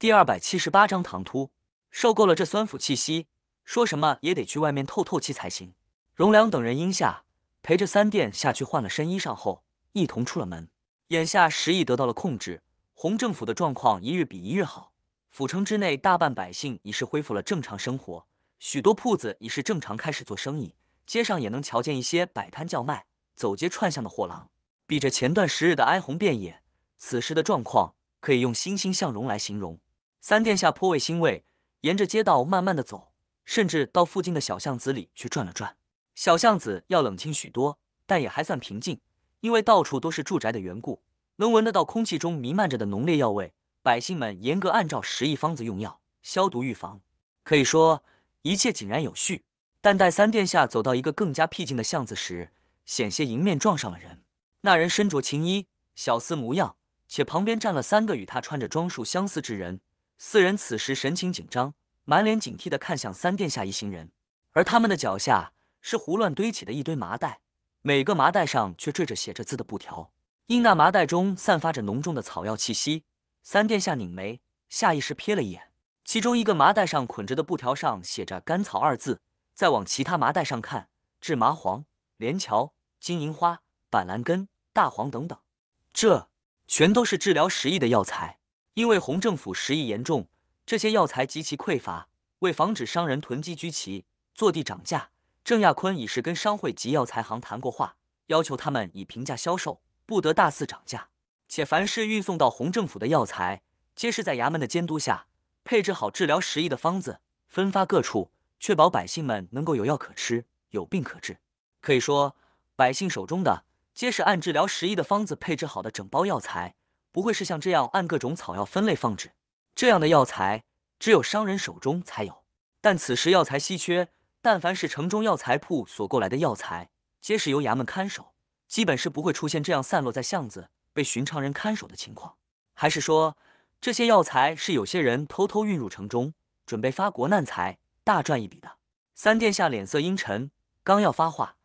第二百七十八章唐突，受够了这酸腐气息，说什么也得去外面透透气才行。荣良等人应下，陪着三殿下去换了身衣裳后，一同出了门。眼下时疫得到了控制，洪政府的状况一日比一日好，府城之内大半百姓已是恢复了正常生活，许多铺子已是正常开始做生意，街上也能瞧见一些摆摊叫卖、走街串巷的货郎。比着前段时日的哀鸿遍野，此时的状况可以用欣欣向荣来形容。三殿下颇为欣慰，沿着街道慢慢的走，甚至到附近的小巷子里去转了转。小巷子要冷清许多，但也还算平静，因为到处都是住宅的缘故，能闻得到空气中弥漫着的浓烈药味。百姓们严格按照十亿方子用药，消毒预防，可以说一切井然有序。但待三殿下走到一个更加僻静的巷子时，险些迎面撞上了人。那人身着青衣，小厮模样，且旁边站了三个与他穿着装束相似之人。四人此时神情紧张，满脸警惕地看向三殿下一行人，而他们的脚下是胡乱堆起的一堆麻袋，每个麻袋上却缀着写着字的布条。因那麻袋中散发着浓重的草药气息，三殿下拧眉，下意识瞥了一眼，其中一个麻袋上捆着的布条上写着“甘草”二字，再往其他麻袋上看，制麻黄、连翘、金银花、板蓝根、大黄等等，这全都是治疗食疫的药材。因为洪政府食疫严重，这些药材极其匮乏。为防止商人囤积居奇、坐地涨价，郑亚坤已是跟商会及药材行谈过话，要求他们以平价销售，不得大肆涨价。且凡是运送到洪政府的药材，皆是在衙门的监督下配置好治疗食疫的方子，分发各处，确保百姓们能够有药可吃、有病可治。可以说，百姓手中的皆是按治疗食疫的方子配置好的整包药材。不会是像这样按各种草药分类放置？这样的药材只有商人手中才有。但此时药材稀缺，但凡是城中药材铺所购来的药材，皆是由衙门看守，基本是不会出现这样散落在巷子、被寻常人看守的情况。还是说，这些药材是有些人偷偷运入城中，准备发国难财、大赚一笔的？三殿下脸色阴沉，刚要发话，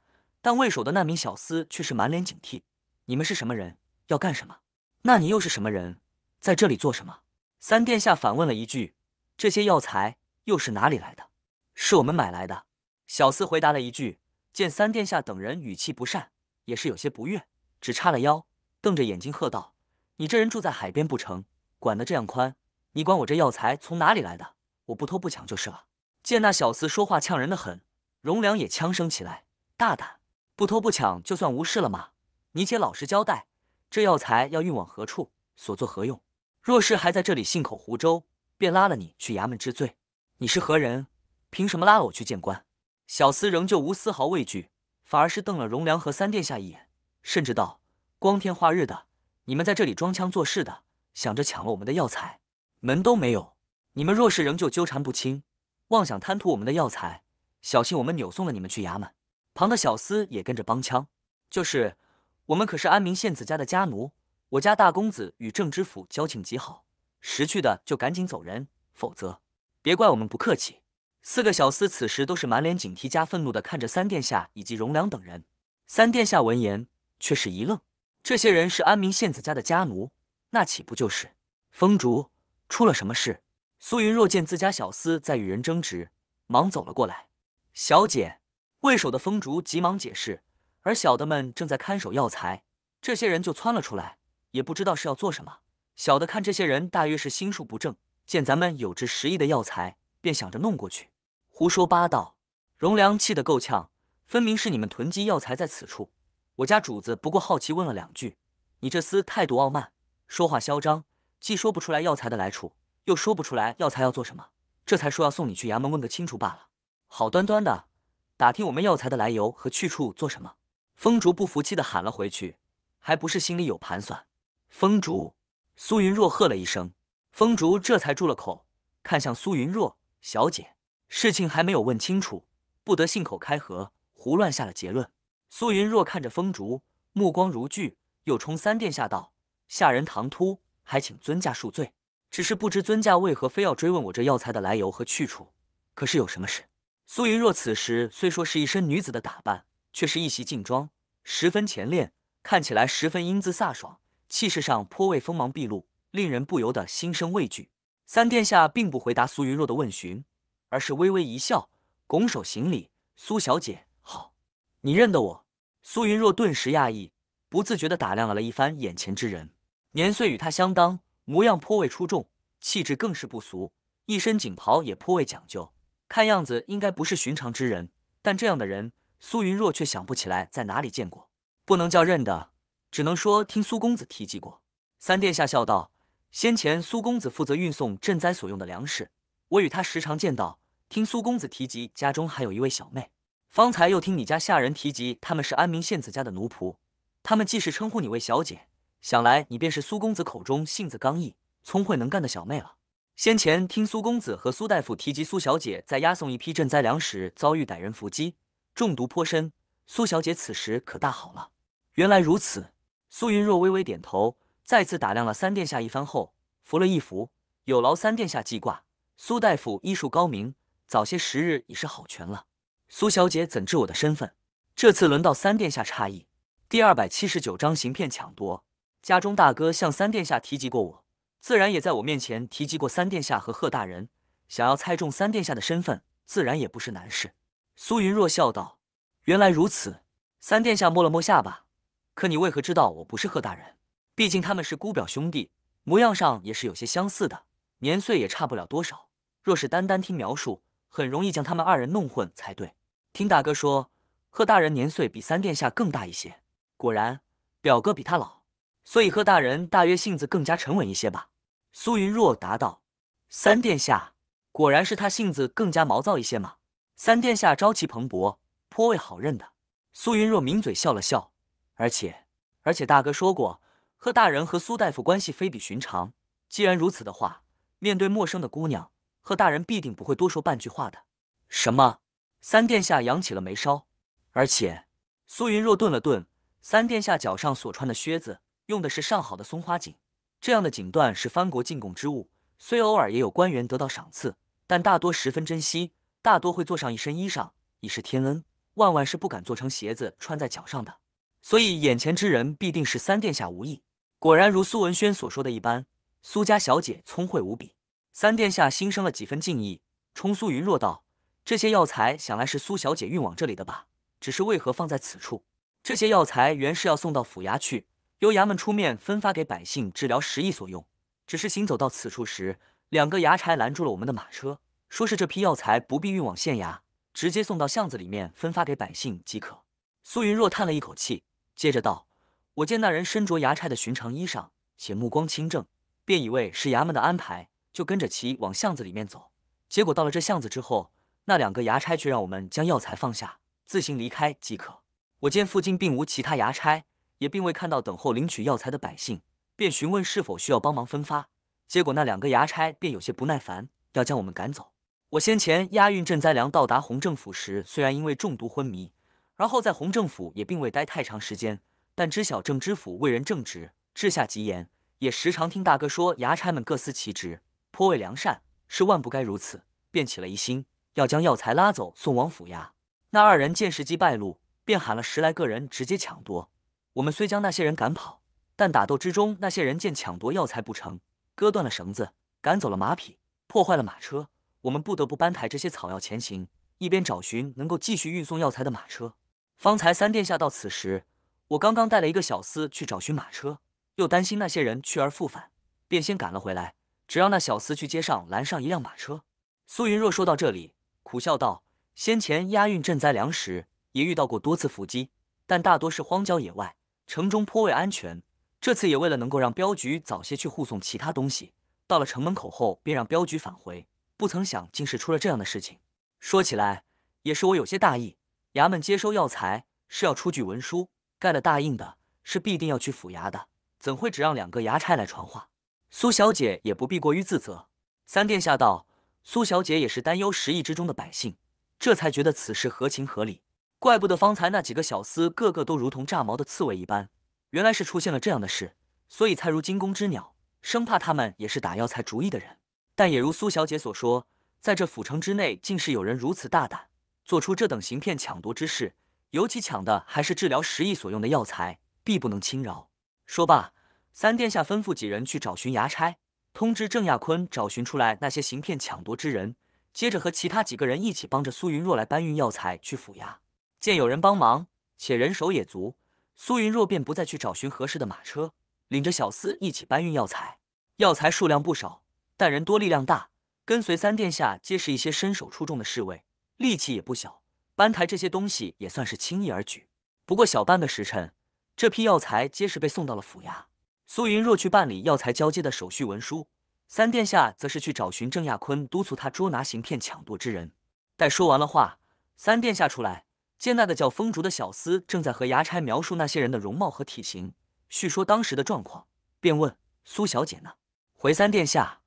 但为首的难民小厮却是满脸警惕：“你们是什么人？要干什么？”那你又是什么人，在这里做什么？三殿下反问了一句：“这些药材又是哪里来的？”“是我们买来的。”小四回答了一句。见三殿下等人语气不善，也是有些不悦，只叉了腰，瞪着眼睛喝道：“你这人住在海边不成？管得这样宽？你管我这药材从哪里来的？我不偷不抢就是了。”见那小四说话呛人的很，荣良也呛声起来：“大胆！不偷不抢就算无事了吗？你且老实交代。”这药材要运往何处？所作何用？若是还在这里信口胡诌，便拉了你去衙门治罪。你是何人？凭什么拉我去见官？小厮仍旧无丝毫畏惧，反而是瞪了荣良和三殿下一眼，甚至道：“光天化日的，你们在这里装腔作势的，想着抢了我们的药材，门都没有。你们若是仍旧纠缠不清，妄想贪图我们的药材，小心我们扭送了你们去衙门。”旁的小厮也跟着帮腔：“就是。”我们可是安民县子家的家奴，我家大公子与郑知府交情极好，识趣的就赶紧走人，否则别怪我们不客气。四个小厮此时都是满脸警惕加愤怒的看着三殿下以及荣良等人。三殿下闻言却是一愣，这些人是安民县子家的家奴，那岂不就是？风竹，出了什么事？苏云若见自家小厮在与人争执，忙走了过来。小姐，为首的风竹急忙解释。而小的们正在看守药材，这些人就窜了出来，也不知道是要做什么。小的看这些人大约是心术不正，见咱们有值十亿的药材，便想着弄过去。胡说八道！荣良气得够呛，分明是你们囤积药材在此处。我家主子不过好奇问了两句，你这厮态度傲慢，说话嚣张，既说不出来药材的来处，又说不出来药材要做什么，这才说要送你去衙门问个清楚罢了。好端端的打听我们药材的来由和去处做什么？风竹不服气的喊了回去，还不是心里有盘算。风竹，苏云若喝了一声，风竹这才住了口，看向苏云若小姐，事情还没有问清楚，不得信口开河，胡乱下了结论。苏云若看着风竹，目光如炬，又冲三殿下道：“下人唐突，还请尊驾恕罪。只是不知尊驾为何非要追问我这药材的来由和去处？可是有什么事？”苏云若此时虽说是一身女子的打扮。却是一袭劲装，十分前练，看起来十分英姿飒爽，气势上颇为锋芒毕露，令人不由得心生畏惧。三殿下并不回答苏云若的问询，而是微微一笑，拱手行礼：“苏小姐好，你认得我？”苏云若顿时讶异，不自觉地打量了了一番眼前之人，年岁与他相当，模样颇为出众，气质更是不俗，一身锦袍也颇为讲究，看样子应该不是寻常之人，但这样的人。苏云若却想不起来在哪里见过，不能叫认得，只能说听苏公子提及过。三殿下笑道：“先前苏公子负责运送赈灾所用的粮食，我与他时常见到。听苏公子提及家中还有一位小妹，方才又听你家下人提及他们是安民县子家的奴仆，他们既是称呼你为小姐，想来你便是苏公子口中性子刚毅、聪慧能干的小妹了。先前听苏公子和苏大夫提及苏小姐在押送一批赈灾粮食遭遇歹人伏击。”中毒颇深，苏小姐此时可大好了。原来如此，苏云若微微点头，再次打量了三殿下一番后，扶了一扶：“有劳三殿下记挂。苏大夫医术高明，早些时日已是好全了。苏小姐怎知我的身份？”这次轮到三殿下诧异。第二百七十九章行骗抢夺。家中大哥向三殿下提及过我，自然也在我面前提及过三殿下和贺大人。想要猜中三殿下的身份，自然也不是难事。苏云若笑道：“原来如此。”三殿下摸了摸下巴，“可你为何知道我不是贺大人？毕竟他们是姑表兄弟，模样上也是有些相似的，年岁也差不了多少。若是单单听描述，很容易将他们二人弄混才对。”听大哥说，贺大人年岁比三殿下更大一些。果然，表哥比他老，所以贺大人大约性子更加沉稳一些吧？苏云若答道：“三殿下，果然是他性子更加毛躁一些嘛。”三殿下朝气蓬勃，颇为好认的。苏云若抿嘴笑了笑，而且，而且大哥说过，贺大人和苏大夫关系非比寻常。既然如此的话，面对陌生的姑娘，贺大人必定不会多说半句话的。什么？三殿下扬起了眉梢。而且，苏云若顿了顿，三殿下脚上所穿的靴子用的是上好的松花锦，这样的锦缎是藩国进贡之物，虽偶尔也有官员得到赏赐，但大多十分珍惜。大多会做上一身衣裳，以示天恩，万万是不敢做成鞋子穿在脚上的。所以眼前之人必定是三殿下无意。果然如苏文轩所说的一般，苏家小姐聪慧无比。三殿下心生了几分敬意，冲苏云若道：“这些药材想来是苏小姐运往这里的吧？只是为何放在此处？”这些药材原是要送到府衙去，由衙门出面分发给百姓治疗时疫所用。只是行走到此处时，两个衙差拦住了我们的马车。说是这批药材不必运往县衙，直接送到巷子里面分发给百姓即可。苏云若叹了一口气，接着道：“我见那人身着衙差的寻常衣裳，且目光清正，便以为是衙门的安排，就跟着其往巷子里面走。结果到了这巷子之后，那两个衙差却让我们将药材放下，自行离开即可。我见附近并无其他衙差，也并未看到等候领取药材的百姓，便询问是否需要帮忙分发。结果那两个衙差便有些不耐烦，要将我们赶走。”我先前押运赈灾粮到达洪政府时，虽然因为中毒昏迷，而后在洪政府也并未待太长时间，但知晓郑知府为人正直，治下极严，也时常听大哥说衙差们各司其职，颇为良善，是万不该如此，便起了疑心，要将药材拉走送往府衙。那二人见时机败露，便喊了十来个人直接抢夺。我们虽将那些人赶跑，但打斗之中，那些人见抢夺药材不成，割断了绳子，赶走了马匹，破坏了马车。我们不得不搬抬这些草药前行，一边找寻能够继续运送药材的马车。方才三殿下到此时，我刚刚带了一个小厮去找寻马车，又担心那些人去而复返，便先赶了回来，只让那小厮去街上拦上一辆马车。苏云若说到这里，苦笑道：“先前押运赈灾粮食也遇到过多次伏击，但大多是荒郊野外，城中颇为安全。这次也为了能够让镖局早些去护送其他东西，到了城门口后便让镖局返回。”不曾想，竟是出了这样的事情。说起来，也是我有些大意。衙门接收药材是要出具文书，盖了大印的，是必定要去府衙的，怎会只让两个衙差来传话？苏小姐也不必过于自责。三殿下道：“苏小姐也是担忧十亿之中的百姓，这才觉得此事合情合理。怪不得方才那几个小厮个个都如同炸毛的刺猬一般，原来是出现了这样的事，所以才如惊弓之鸟，生怕他们也是打药材主意的人。”但也如苏小姐所说，在这府城之内，竟是有人如此大胆，做出这等行骗抢夺之事，尤其抢的还是治疗时疫所用的药材，必不能轻饶。说罢，三殿下吩咐几人去找寻衙差，通知郑亚坤找寻出来那些行骗抢夺之人，接着和其他几个人一起帮着苏云若来搬运药材去府衙。见有人帮忙，且人手也足，苏云若便不再去找寻合适的马车，领着小厮一起搬运药材。药材数量不少。但人多力量大，跟随三殿下皆是一些身手出众的侍卫，力气也不小，搬抬这些东西也算是轻易而举。不过小半个时辰，这批药材皆是被送到了府衙。苏云若去办理药材交接的手续文书，三殿下则是去找寻郑亚坤，督促他捉拿行骗抢夺之人。待说完了话，三殿下出来，见那个叫风竹的小厮正在和衙差描述那些人的容貌和体型，叙说当时的状况，便问：“苏小姐呢？”回三殿下。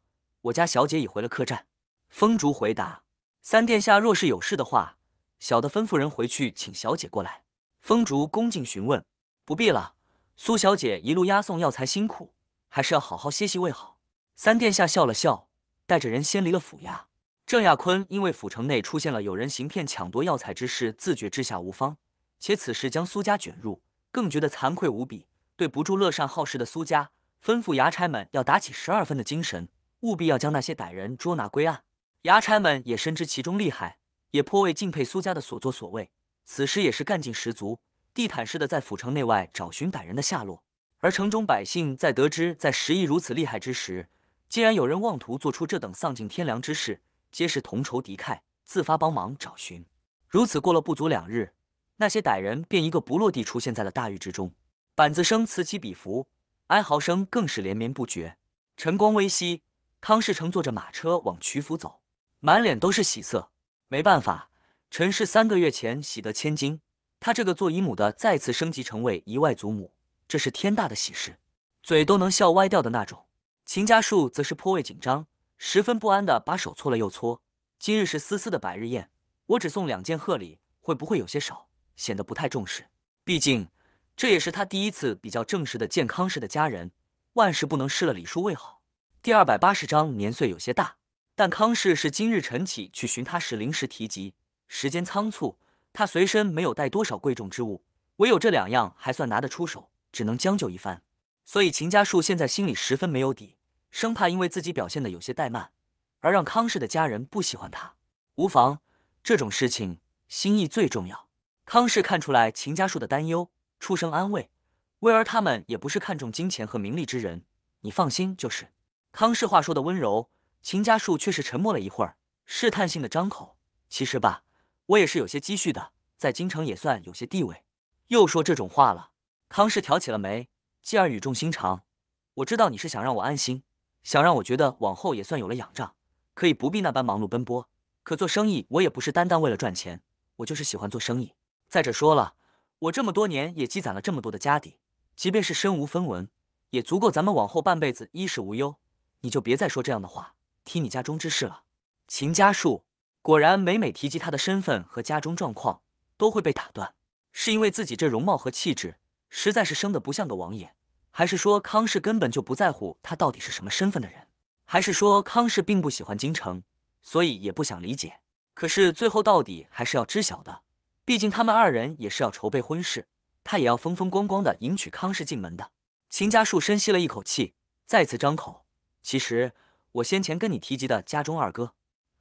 我家小姐已回了客栈。风竹回答：“三殿下若是有事的话，小的吩咐人回去请小姐过来。”风竹恭敬询问：“不必了，苏小姐一路押送药材辛苦，还是要好好歇息为好。”三殿下笑了笑，带着人先离了府衙。郑亚坤因为府城内出现了有人行骗抢夺药材之事，自觉治下无方，且此事将苏家卷入，更觉得惭愧无比，对不住乐善好施的苏家，吩咐衙差们要打起十二分的精神。务必要将那些歹人捉拿归案。衙差们也深知其中厉害，也颇为敬佩苏家的所作所为。此时也是干劲十足，地毯式的在府城内外找寻歹人的下落。而城中百姓在得知在十邑如此厉害之时，竟然有人妄图做出这等丧尽天良之事，皆是同仇敌忾，自发帮忙找寻。如此过了不足两日，那些歹人便一个不落地出现在了大狱之中，板子声此起彼伏，哀嚎声更是连绵不绝。晨光微曦。康世成坐着马车往曲阜走，满脸都是喜色。没办法，陈氏三个月前喜得千金，他这个做姨母的再次升级成为姨外祖母，这是天大的喜事，嘴都能笑歪掉的那种。秦家树则是颇为紧张，十分不安地把手搓了又搓。今日是思思的百日宴，我只送两件贺礼，会不会有些少，显得不太重视？毕竟这也是他第一次比较正式的见康氏的家人，万事不能失了礼数为好。第二百八十章年岁有些大，但康氏是今日晨起去寻他时临时提及，时间仓促，他随身没有带多少贵重之物，唯有这两样还算拿得出手，只能将就一番。所以秦家树现在心里十分没有底，生怕因为自己表现的有些怠慢，而让康氏的家人不喜欢他。无妨，这种事情心意最重要。康氏看出来秦家树的担忧，出声安慰：“威尔他们也不是看重金钱和名利之人，你放心就是。”康氏话说的温柔，秦家树却是沉默了一会儿，试探性的张口：“其实吧，我也是有些积蓄的，在京城也算有些地位。”又说这种话了，康氏挑起了眉，继而语重心长：“我知道你是想让我安心，想让我觉得往后也算有了仰仗，可以不必那般忙碌奔波。可做生意，我也不是单单为了赚钱，我就是喜欢做生意。再者说了，我这么多年也积攒了这么多的家底，即便是身无分文，也足够咱们往后半辈子衣食无忧。”你就别再说这样的话，提你家中之事了。秦家树果然每每提及他的身份和家中状况，都会被打断。是因为自己这容貌和气质，实在是生得不像个王爷，还是说康氏根本就不在乎他到底是什么身份的人？还是说康氏并不喜欢京城，所以也不想理解？可是最后到底还是要知晓的，毕竟他们二人也是要筹备婚事，他也要风风光光地迎娶康氏进门的。秦家树深吸了一口气，再次张口。其实我先前跟你提及的家中二哥，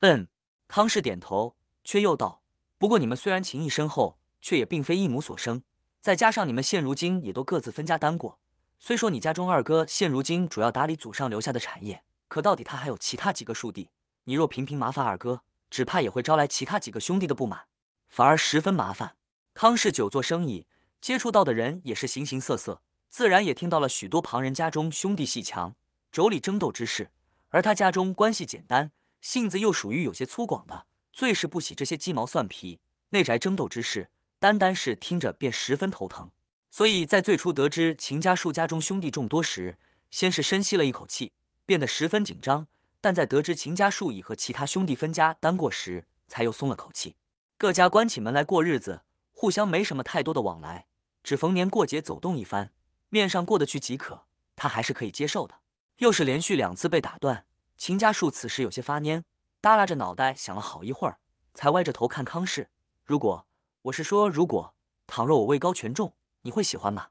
嗯，康氏点头，却又道：“不过你们虽然情谊深厚，却也并非一母所生。再加上你们现如今也都各自分家单过。虽说你家中二哥现如今主要打理祖上留下的产业，可到底他还有其他几个庶弟。你若频频麻烦二哥，只怕也会招来其他几个兄弟的不满，反而十分麻烦。”康氏久做生意，接触到的人也是形形色色，自然也听到了许多旁人家中兄弟戏强妯娌争斗之事，而他家中关系简单，性子又属于有些粗犷的，最是不喜这些鸡毛蒜皮。内宅争斗之事，单单是听着便十分头疼。所以在最初得知秦家树家中兄弟众多时，先是深吸了一口气，变得十分紧张；但在得知秦家树已和其他兄弟分家单过时，才又松了口气。各家关起门来过日子，互相没什么太多的往来，只逢年过节走动一番，面上过得去即可，他还是可以接受的。又是连续两次被打断，秦家树此时有些发蔫，耷拉着脑袋想了好一会儿，才歪着头看康氏。如果我是说，如果倘若我位高权重，你会喜欢吗？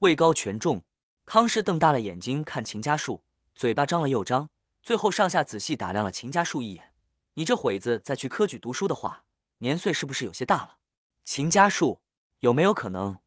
位高权重，康氏瞪大了眼睛看秦家树，嘴巴张了又张，最后上下仔细打量了秦家树一眼。你这会子再去科举读书的话，年岁是不是有些大了？秦家树有没有可能，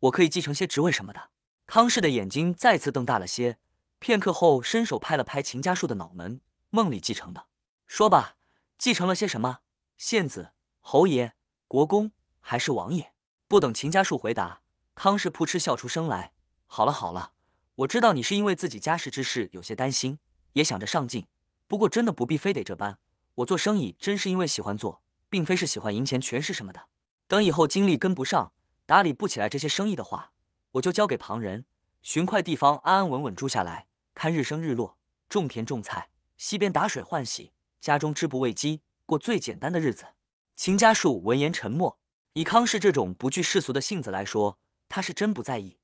我可以继承些职位什么的？康氏的眼睛再次瞪大了些。片刻后，伸手拍了拍秦家树的脑门：“梦里继承的，说吧，继承了些什么？县子、侯爷、国公，还是王爷？”不等秦家树回答，康氏扑哧笑出声来：“好了好了，我知道你是因为自己家世之事有些担心，也想着上进。不过真的不必非得这般。我做生意真是因为喜欢做，并非是喜欢赢钱、权势什么的。等以后精力跟不上，打理不起来这些生意的话，我就交给旁人，寻块地方安安稳稳住下来。”看日升日落，种田种菜，溪边打水浣洗，家中织布喂鸡，过最简单的日子。秦家树闻言沉默。以康氏这种不惧世俗的性子来说，他是真不在意，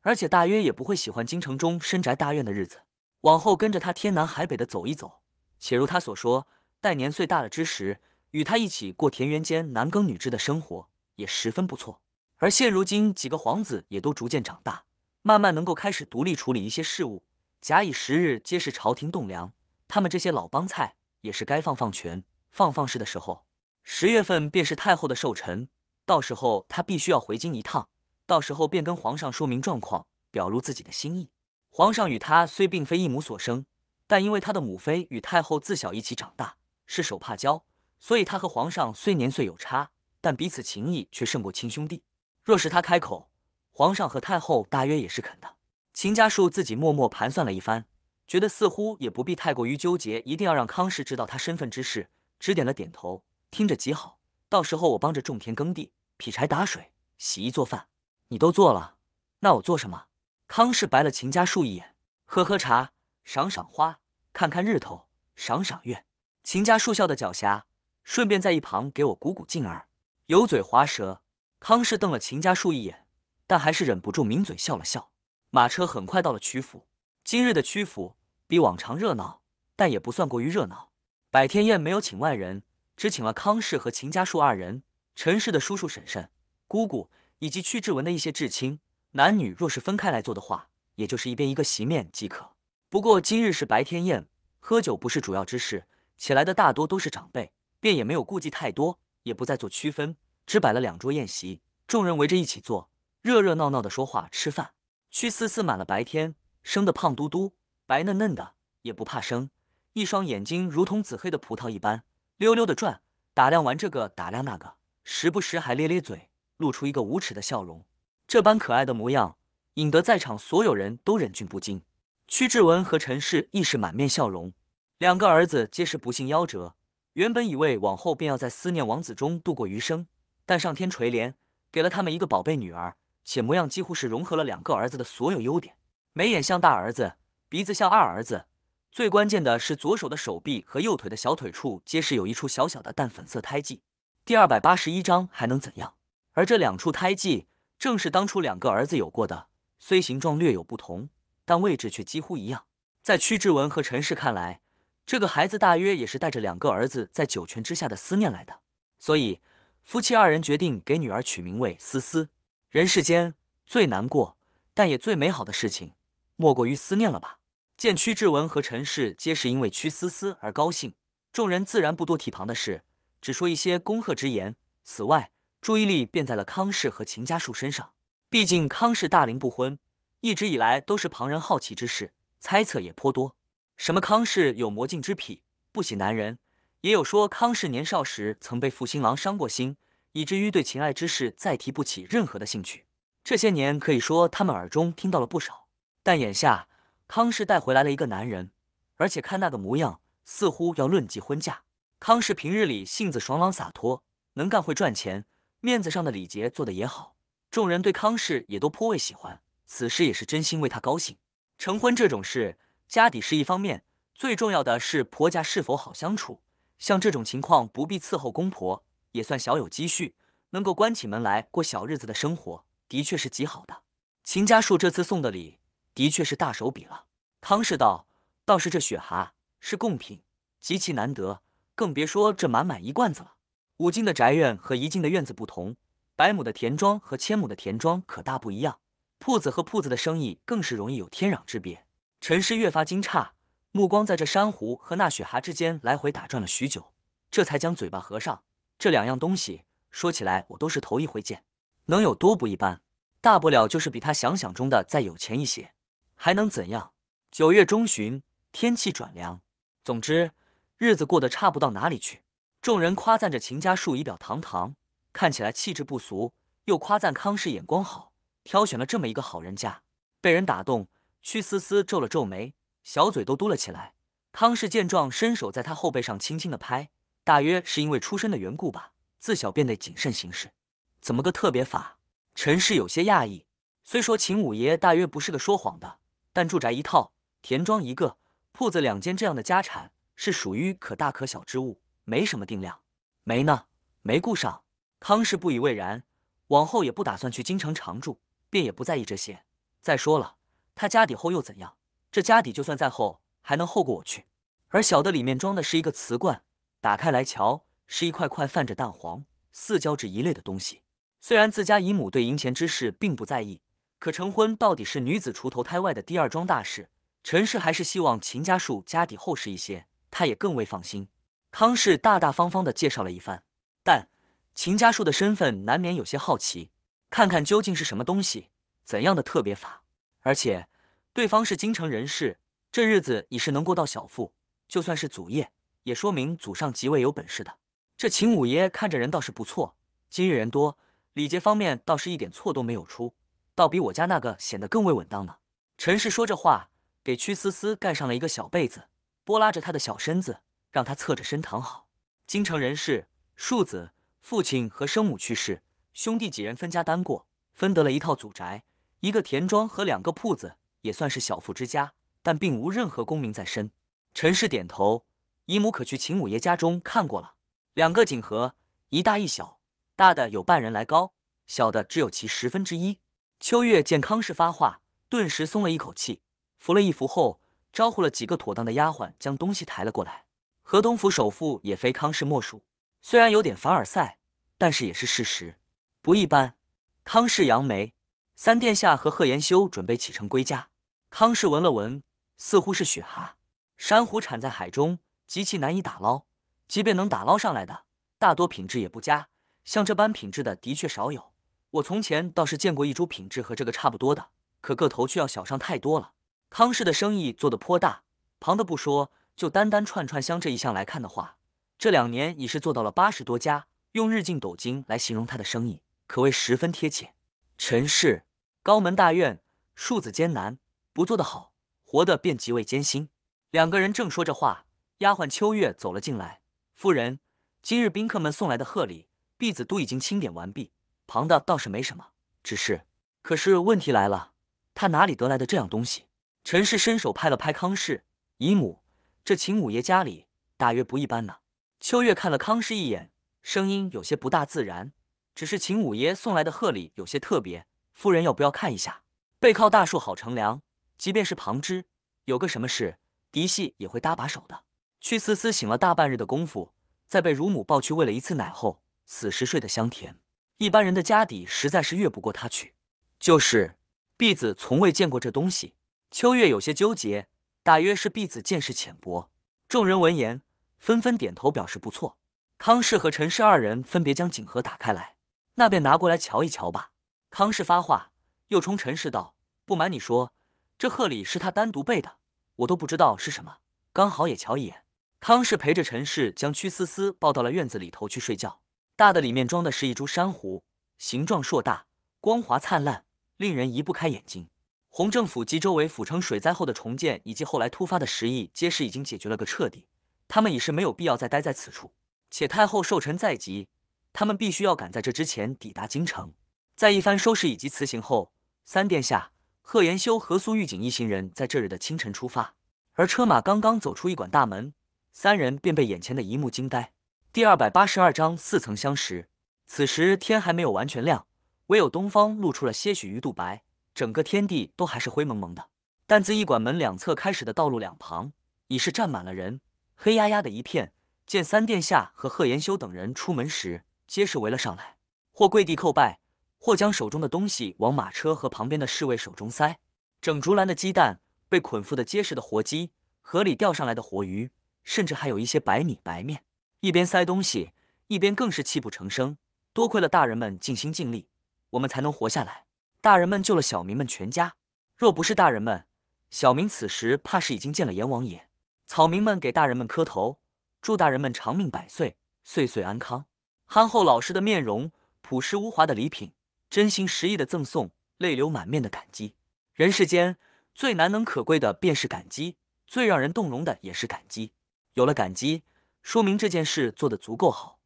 而且大约也不会喜欢京城中深宅大院的日子。往后跟着他天南海北的走一走，且如他所说，待年岁大了之时，与他一起过田园间男耕女织的生活，也十分不错。而现如今几个皇子也都逐渐长大，慢慢能够开始独立处理一些事务。假以时日，皆是朝廷栋梁。他们这些老帮菜，也是该放放权、放放势的时候。十月份便是太后的寿辰，到时候他必须要回京一趟。到时候便跟皇上说明状况，表露自己的心意。皇上与他虽并非一母所生，但因为他的母妃与太后自小一起长大，是手帕交，所以他和皇上虽年岁有差，但彼此情谊却胜过亲兄弟。若是他开口，皇上和太后大约也是肯的。秦家树自己默默盘算了一番，觉得似乎也不必太过于纠结，一定要让康氏知道他身份之事，只点了点头，听着极好。到时候我帮着种田耕地、劈柴打水、洗衣做饭，你都做了，那我做什么？康氏白了秦家树一眼，喝喝茶，赏赏花，看看日头，赏赏月。秦家树笑得狡黠，顺便在一旁给我鼓鼓劲儿，油嘴滑舌。康氏瞪了秦家树一眼，但还是忍不住抿嘴笑了笑。马车很快到了曲府。今日的曲府比往常热闹，但也不算过于热闹。百天宴没有请外人，只请了康氏和秦家树二人，陈氏的叔叔、婶婶、姑姑，以及屈志文的一些至亲。男女若是分开来做的话，也就是一边一个席面即可。不过今日是白天宴，喝酒不是主要之事，起来的大多都是长辈，便也没有顾忌太多，也不再做区分，只摆了两桌宴席，众人围着一起坐，热热闹闹的说话吃饭。屈思思满了白天生的胖嘟嘟、白嫩嫩的，也不怕生，一双眼睛如同紫黑的葡萄一般溜溜的转，打量完这个，打量那个，时不时还咧咧嘴，露出一个无耻的笑容。这般可爱的模样，引得在场所有人都忍俊不禁。屈志文和陈氏亦是满面笑容。两个儿子皆是不幸夭折，原本以为往后便要在思念王子中度过余生，但上天垂怜，给了他们一个宝贝女儿。且模样几乎是融合了两个儿子的所有优点，眉眼像大儿子，鼻子像二儿子，最关键的是左手的手臂和右腿的小腿处皆是有一处小小的淡粉色胎记。第二百八十一章还能怎样？而这两处胎记正是当初两个儿子有过的，虽形状略有不同，但位置却几乎一样。在屈志文和陈氏看来，这个孩子大约也是带着两个儿子在九泉之下的思念来的，所以夫妻二人决定给女儿取名为思思。人世间最难过，但也最美好的事情，莫过于思念了吧。见屈志文和陈氏皆是因为屈思思而高兴，众人自然不多提旁的事，只说一些恭贺之言。此外，注意力便在了康氏和秦家树身上。毕竟康氏大龄不婚，一直以来都是旁人好奇之事，猜测也颇多。什么康氏有魔镜之癖，不喜男人，也有说康氏年少时曾被负心郎伤过心。以至于对情爱之事再提不起任何的兴趣。这些年可以说他们耳中听到了不少，但眼下康氏带回来了一个男人，而且看那个模样，似乎要论及婚嫁。康氏平日里性子爽朗洒脱，能干会赚钱，面子上的礼节做得也好，众人对康氏也都颇为喜欢。此事也是真心为他高兴。成婚这种事，家底是一方面，最重要的是婆家是否好相处。像这种情况，不必伺候公婆。也算小有积蓄，能够关起门来过小日子的生活，的确是极好的。秦家树这次送的礼，的确是大手笔了。汤氏道：“倒是这雪蛤是贡品，极其难得，更别说这满满一罐子了。”五进的宅院和一进的院子不同，百亩的田庄和千亩的田庄可大不一样，铺子和铺子的生意更是容易有天壤之别。陈氏越发惊诧，目光在这珊瑚和那雪蛤之间来回打转了许久，这才将嘴巴合上。这两样东西说起来，我都是头一回见，能有多不一般？大不了就是比他想象中的再有钱一些，还能怎样？九月中旬，天气转凉，总之日子过得差不到哪里去。众人夸赞着秦家树仪表堂堂，看起来气质不俗，又夸赞康氏眼光好，挑选了这么一个好人家，被人打动。屈思思皱了皱眉，小嘴都嘟了起来。康氏见状，伸手在他后背上轻轻的拍。大约是因为出身的缘故吧，自小便得谨慎行事。怎么个特别法？陈氏有些讶异。虽说秦五爷大约不是个说谎的，但住宅一套，田庄一个，铺子两间，这样的家产是属于可大可小之物，没什么定量。没呢，没顾上。康氏不以为然，往后也不打算去京城常住，便也不在意这些。再说了，他家底厚又怎样？这家底就算再厚，还能厚过我去？而小的里面装的是一个瓷罐。打开来瞧，是一块块泛着蛋黄、似胶质一类的东西。虽然自家姨母对银钱之事并不在意，可成婚到底是女子除投胎外的第二桩大事，陈氏还是希望秦家树家底厚实一些，她也更为放心。康氏大大方方的介绍了一番，但秦家树的身份难免有些好奇，看看究竟是什么东西，怎样的特别法？而且对方是京城人士，这日子已是能过到小富，就算是祖业。也说明祖上即位有本事的。这秦五爷看着人倒是不错，今日人多，礼节方面倒是一点错都没有出，倒比我家那个显得更为稳当呢。陈氏说着话，给屈思思盖上了一个小被子，拨拉着她的小身子，让她侧着身躺好。京城人士，庶子，父亲和生母去世，兄弟几人分家单过，分得了一套祖宅、一个田庄和两个铺子，也算是小富之家，但并无任何功名在身。陈氏点头。姨母可去秦五爷家中看过了，两个锦盒，一大一小，大的有半人来高，小的只有其十分之一。秋月见康氏发话，顿时松了一口气，扶了一扶后，招呼了几个妥当的丫鬟，将东西抬了过来。河东府首富也非康氏莫属，虽然有点凡尔赛，但是也是事实，不一般。康氏扬眉，三殿下和贺延修准备启程归家。康氏闻了闻，似乎是雪蛤，珊瑚产在海中。极其难以打捞，即便能打捞上来的，大多品质也不佳。像这般品质的，的确少有。我从前倒是见过一株品质和这个差不多的，可个头却要小上太多了。康氏的生意做得颇大，旁的不说，就单单串串香这一项来看的话，这两年已是做到了八十多家。用日进斗金来形容他的生意，可谓十分贴切。陈氏高门大院，庶子艰难，不做得好，活得便极为艰辛。两个人正说着话。丫鬟秋月走了进来。夫人，今日宾客们送来的贺礼，婢子都已经清点完毕。旁的倒是没什么，只是……可是问题来了，他哪里得来的这样东西？陈氏伸手拍了拍康氏姨母：“这秦五爷家里大约不一般呢。”秋月看了康氏一眼，声音有些不大自然：“只是秦五爷送来的贺礼有些特别，夫人要不要看一下？”背靠大树好乘凉，即便是旁支，有个什么事，嫡系也会搭把手的。屈思思醒了大半日的功夫，在被乳母抱去喂了一次奶后，此时睡得香甜。一般人的家底实在是越不过他去，就是婢子从未见过这东西。秋月有些纠结，大约是婢子见识浅薄。众人闻言纷纷点头表示不错。康氏和陈氏二人分别将锦盒打开来，那便拿过来瞧一瞧吧。康氏发话，又冲陈氏道：“不瞒你说，这贺礼是他单独备的，我都不知道是什么，刚好也瞧一眼。”康氏陪着陈氏将屈思思抱到了院子里头去睡觉。大的里面装的是一株珊瑚，形状硕大，光滑灿烂，令人移不开眼睛。洪政府及周围府城水灾后的重建，以及后来突发的时疫，皆是已经解决了个彻底。他们已是没有必要再待在此处，且太后寿辰在即，他们必须要赶在这之前抵达京城。在一番收拾以及辞行后，三殿下贺延修和苏玉锦一行人在这日的清晨出发，而车马刚刚走出驿馆大门。三人便被眼前的一幕惊呆。第二百八十二章似曾相识。此时天还没有完全亮，唯有东方露出了些许鱼肚白，整个天地都还是灰蒙蒙的。但自驿馆门两侧开始的道路两旁，已是站满了人，黑压压的一片。见三殿下和贺延修等人出门时，皆是围了上来，或跪地叩拜，或将手中的东西往马车和旁边的侍卫手中塞，整竹篮的鸡蛋，被捆缚的结实的活鸡，河里钓上来的活鱼。甚至还有一些白米白面，一边塞东西，一边更是泣不成声。多亏了大人们尽心尽力，我们才能活下来。大人们救了小民们全家，若不是大人们，小民此时怕是已经见了阎王爷。草民们给大人们磕头，祝大人们长命百岁，岁岁安康。憨厚老实的面容，朴实无华的礼品，真心实意的赠送，泪流满面的感激。人世间最难能可贵的便是感激，最让人动容的也是感激。有了感激，说明这件事做得足够好，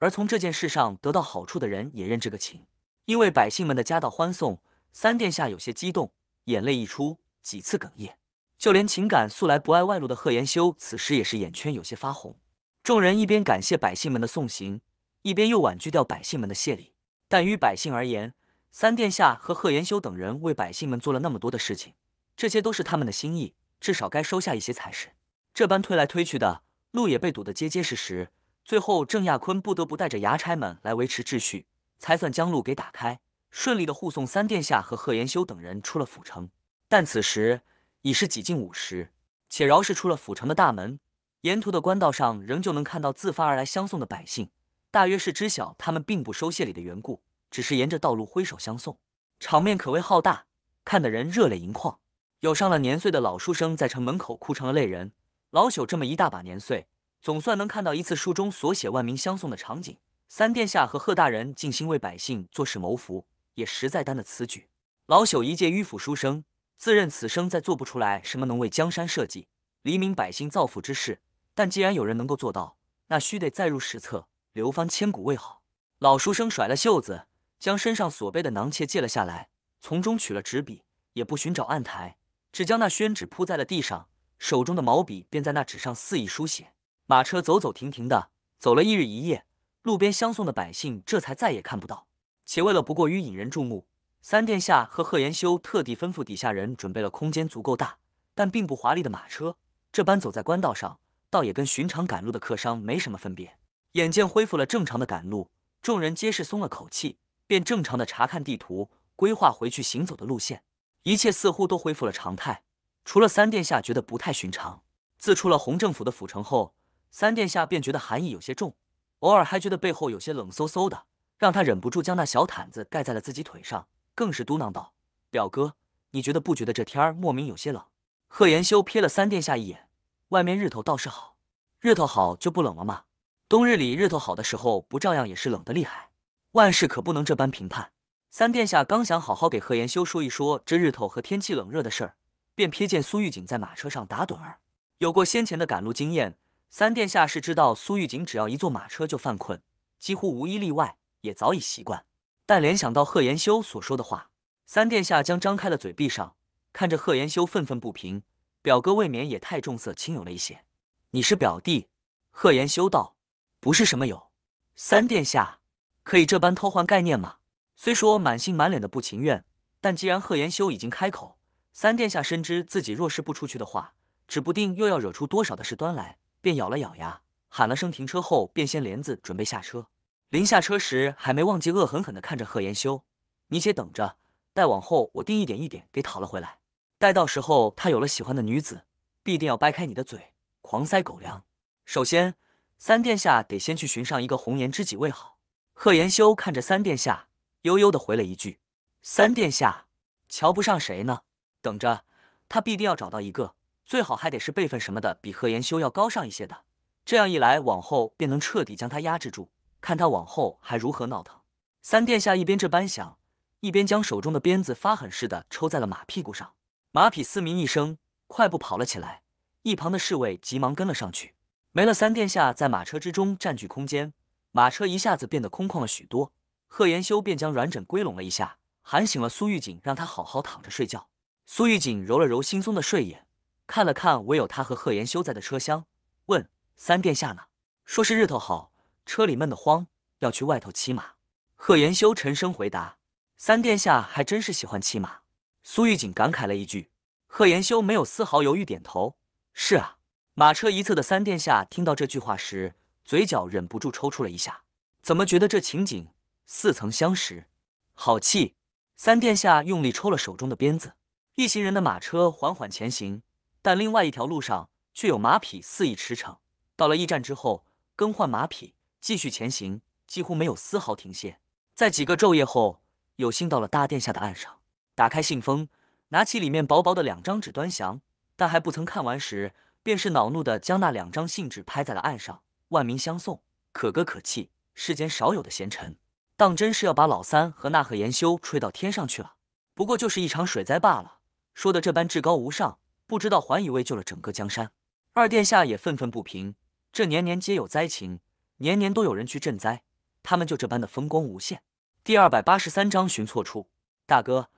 而从这件事上得到好处的人也认这个情。因为百姓们的夹道欢送，三殿下有些激动，眼泪一出，几次哽咽。就连情感素来不爱外露的贺延修，此时也是眼圈有些发红。众人一边感谢百姓们的送行，一边又婉拒掉百姓们的谢礼。但于百姓而言，三殿下和贺延修等人为百姓们做了那么多的事情，这些都是他们的心意，至少该收下一些才是。这般推来推去的路也被堵得结结实实，最后郑亚坤不得不带着衙差们来维持秩序，才算将路给打开，顺利的护送三殿下和贺延修等人出了府城。但此时已是几近午时，且饶是出了府城的大门，沿途的官道上仍旧能看到自发而来相送的百姓，大约是知晓他们并不收谢礼的缘故，只是沿着道路挥手相送，场面可谓浩大，看得人热泪盈眶。有上了年岁的老书生在城门口哭成了泪人。老朽这么一大把年岁，总算能看到一次书中所写万民相送的场景。三殿下和贺大人尽心为百姓做事谋福，也实在担得此举。老朽一介迂腐书生，自认此生再做不出来什么能为江山社稷、黎民百姓造福之事。但既然有人能够做到，那须得载入史册，流芳千古为好。老书生甩了袖子，将身上所背的囊妾借了下来，从中取了纸笔，也不寻找案台，只将那宣纸铺在了地上。手中的毛笔便在那纸上肆意书写。马车走走停停的走了一日一夜，路边相送的百姓这才再也看不到。且为了不过于引人注目，三殿下和贺延修特地吩咐底下人准备了空间足够大但并不华丽的马车。这般走在官道上，倒也跟寻常赶路的客商没什么分别。眼见恢复了正常的赶路，众人皆是松了口气，便正常的查看地图，规划回去行走的路线。一切似乎都恢复了常态。除了三殿下觉得不太寻常，自出了洪政府的府城后，三殿下便觉得寒意有些重，偶尔还觉得背后有些冷飕飕的，让他忍不住将那小毯子盖在了自己腿上，更是嘟囔道：“表哥，你觉得不觉得这天儿莫名有些冷？”贺延修瞥了三殿下一眼，外面日头倒是好，日头好就不冷了吗？冬日里日头好的时候，不照样也是冷的厉害？万事可不能这般评判。三殿下刚想好好给贺延修说一说这日头和天气冷热的事儿。便瞥见苏玉锦在马车上打盹儿。有过先前的赶路经验，三殿下是知道苏玉锦只要一坐马车就犯困，几乎无一例外，也早已习惯。但联想到贺延修所说的话，三殿下将张开了嘴闭上，看着贺延修愤愤不平：“表哥未免也太重色轻友了一些。”“你是表弟。”贺延修道，“不是什么友。”三殿下可以这般偷换概念吗？虽说满心满脸的不情愿，但既然贺延修已经开口。三殿下深知自己若是不出去的话，指不定又要惹出多少的事端来，便咬了咬牙，喊了声停车后，便掀帘子准备下车。临下车时，还没忘记恶狠狠地看着贺延修：“你且等着，待往后我定一点一点给讨了回来。待到时候他有了喜欢的女子，必定要掰开你的嘴，狂塞狗粮。首先，三殿下得先去寻上一个红颜知己为好。”贺延修看着三殿下，悠悠的回了一句：“三殿下，瞧不上谁呢？”等着，他必定要找到一个，最好还得是辈分什么的比贺延修要高尚一些的。这样一来，往后便能彻底将他压制住，看他往后还如何闹腾。三殿下一边这般想，一边将手中的鞭子发狠似的抽在了马屁股上，马匹嘶鸣一声，快步跑了起来。一旁的侍卫急忙跟了上去。没了三殿下在马车之中占据空间，马车一下子变得空旷了许多。贺延修便将软枕归拢了一下，喊醒了苏玉锦，让他好好躺着睡觉。苏玉锦揉了揉惺忪的睡眼，看了看唯有他和贺延修在的车厢，问：“三殿下呢？”“说是日头好，车里闷得慌，要去外头骑马。”贺延修沉声回答：“三殿下还真是喜欢骑马。”苏玉锦感慨了一句。贺延修没有丝毫犹豫，点头：“是啊。”马车一侧的三殿下听到这句话时，嘴角忍不住抽搐了一下，怎么觉得这情景似曾相识？好气！三殿下用力抽了手中的鞭子。一行人的马车缓缓前行，但另外一条路上却有马匹肆意驰骋。到了驿站之后，更换马匹继续前行，几乎没有丝毫停歇。在几个昼夜后，有幸到了大殿下的岸上，打开信封，拿起里面薄薄的两张纸端详，但还不曾看完时，便是恼怒地将那两张信纸拍在了岸上。万民相送，可歌可泣，世间少有的贤臣，当真是要把老三和那何延修吹到天上去了。不过就是一场水灾罢了。说的这般至高无上，不知道还以为救了整个江山。二殿下也愤愤不平，这年年皆有灾情，年年都有人去赈灾，他们就这般的风光无限。第二百八十三章寻错处。大哥，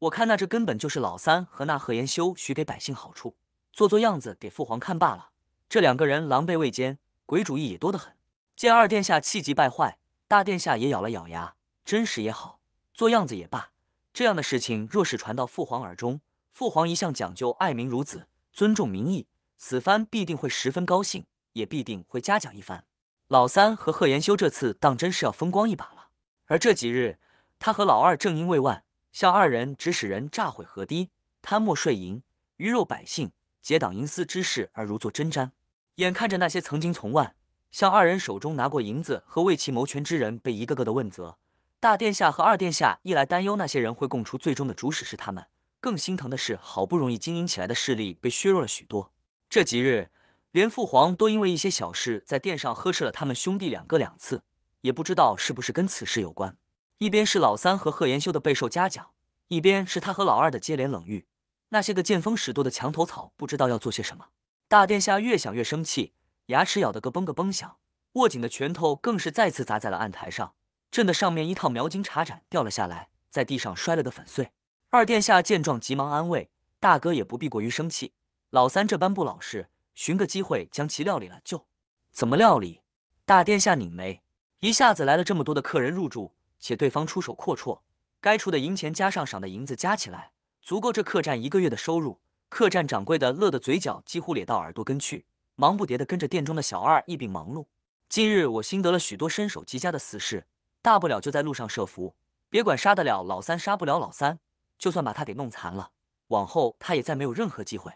我看那这根本就是老三和那何延修许给百姓好处，做做样子给父皇看罢了。这两个人狼狈为奸，鬼主意也多得很。见二殿下气急败坏，大殿下也咬了咬牙，真实也好，做样子也罢，这样的事情若是传到父皇耳中。父皇一向讲究爱民如子，尊重民意，此番必定会十分高兴，也必定会嘉奖一番。老三和贺延修这次当真是要风光一把了。而这几日，他和老二正因为万向二人指使人炸毁河堤、贪墨税银、鱼肉百姓、结党营私之事而如坐针毡。眼看着那些曾经从万向二人手中拿过银子和为其谋权之人被一个个的问责，大殿下和二殿下一来担忧那些人会供出最终的主使是他们。更心疼的是，好不容易经营起来的势力被削弱了许多。这几日，连父皇都因为一些小事在殿上呵斥了他们兄弟两个两次，也不知道是不是跟此事有关。一边是老三和贺延修的备受嘉奖，一边是他和老二的接连冷遇。那些个见风使舵的墙头草，不知道要做些什么。大殿下越想越生气，牙齿咬得咯嘣咯嘣响，握紧的拳头更是再次砸在了案台上，震得上面一套描金茶盏掉了下来，在地上摔了个粉碎。二殿下见状，急忙安慰大哥：“也不必过于生气。老三这般不老实，寻个机会将其料理了就。”“怎么料理？”大殿下拧眉。一下子来了这么多的客人入住，且对方出手阔绰，该出的银钱加上赏的银子加起来，足够这客栈一个月的收入。客栈掌柜的乐得嘴角几乎咧到耳朵根去，忙不迭的跟着店中的小二一并忙碌。近日我新得了许多身手极佳的死士，大不了就在路上设伏，别管杀得了老三，杀不了老三。就算把他给弄残了，往后他也再没有任何机会。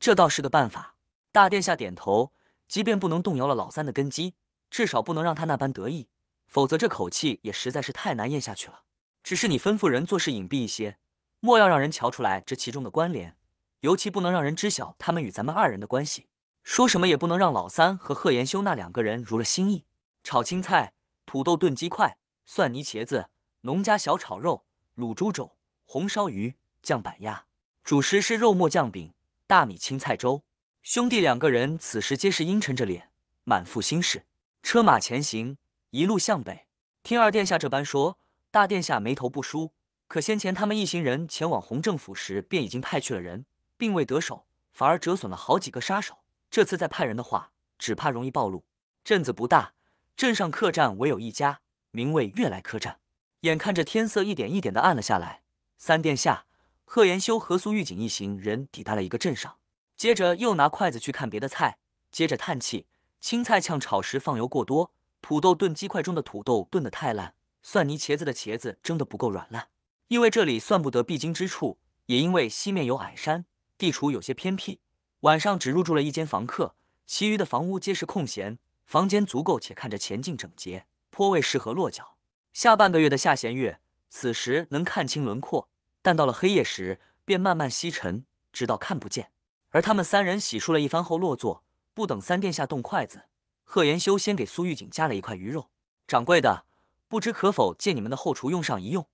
这倒是个办法。大殿下点头，即便不能动摇了老三的根基，至少不能让他那般得意，否则这口气也实在是太难咽下去了。只是你吩咐人做事隐蔽一些，莫要让人瞧出来这其中的关联，尤其不能让人知晓他们与咱们二人的关系。说什么也不能让老三和贺延修那两个人如了心意。炒青菜、土豆炖鸡块、蒜泥茄子、农家小炒肉、卤猪肘。红烧鱼、酱板鸭，主食是肉末酱饼、大米青菜粥。兄弟两个人此时皆是阴沉着脸，满腹心事。车马前行，一路向北。听二殿下这般说，大殿下眉头不舒。可先前他们一行人前往洪政府时，便已经派去了人，并未得手，反而折损了好几个杀手。这次再派人的话，只怕容易暴露。镇子不大，镇上客栈唯有一家，名为悦来客栈。眼看着天色一点一点的暗了下来。三殿下，贺延修和苏玉锦一行人抵达了一个镇上，接着又拿筷子去看别的菜，接着叹气：青菜炝炒时放油过多，土豆炖鸡块中的土豆炖得太烂，蒜泥茄子的茄子蒸得不够软烂。因为这里算不得必经之处，也因为西面有矮山，地处有些偏僻。晚上只入住了一间房客，其余的房屋皆是空闲，房间足够且看着前进整洁，颇为适合落脚。下半个月的下弦月，此时能看清轮廓。但到了黑夜时，便慢慢吸沉，直到看不见。而他们三人洗漱了一番后落座，不等三殿下动筷子，贺延修先给苏玉锦夹了一块鱼肉。掌柜的，不知可否借你们的后厨用上一用？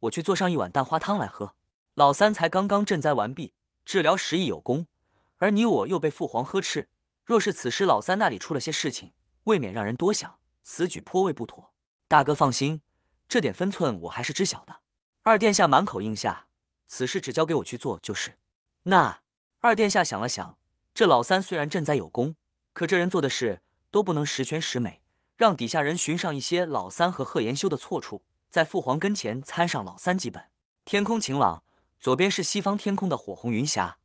我去做上一碗蛋花汤来喝。老三才刚刚赈灾完毕，治疗时亦有功，而你我又被父皇呵斥。若是此时老三那里出了些事情，未免让人多想，此举颇为不妥。大哥放心，这点分寸我还是知晓的。二殿下满口应下，此事只交给我去做就是。那二殿下想了想，这老三虽然赈灾有功，可这人做的事都不能十全十美，让底下人寻上一些老三和贺延修的错处，在父皇跟前参上老三几本。天空晴朗，左边是西方天空的火红云霞，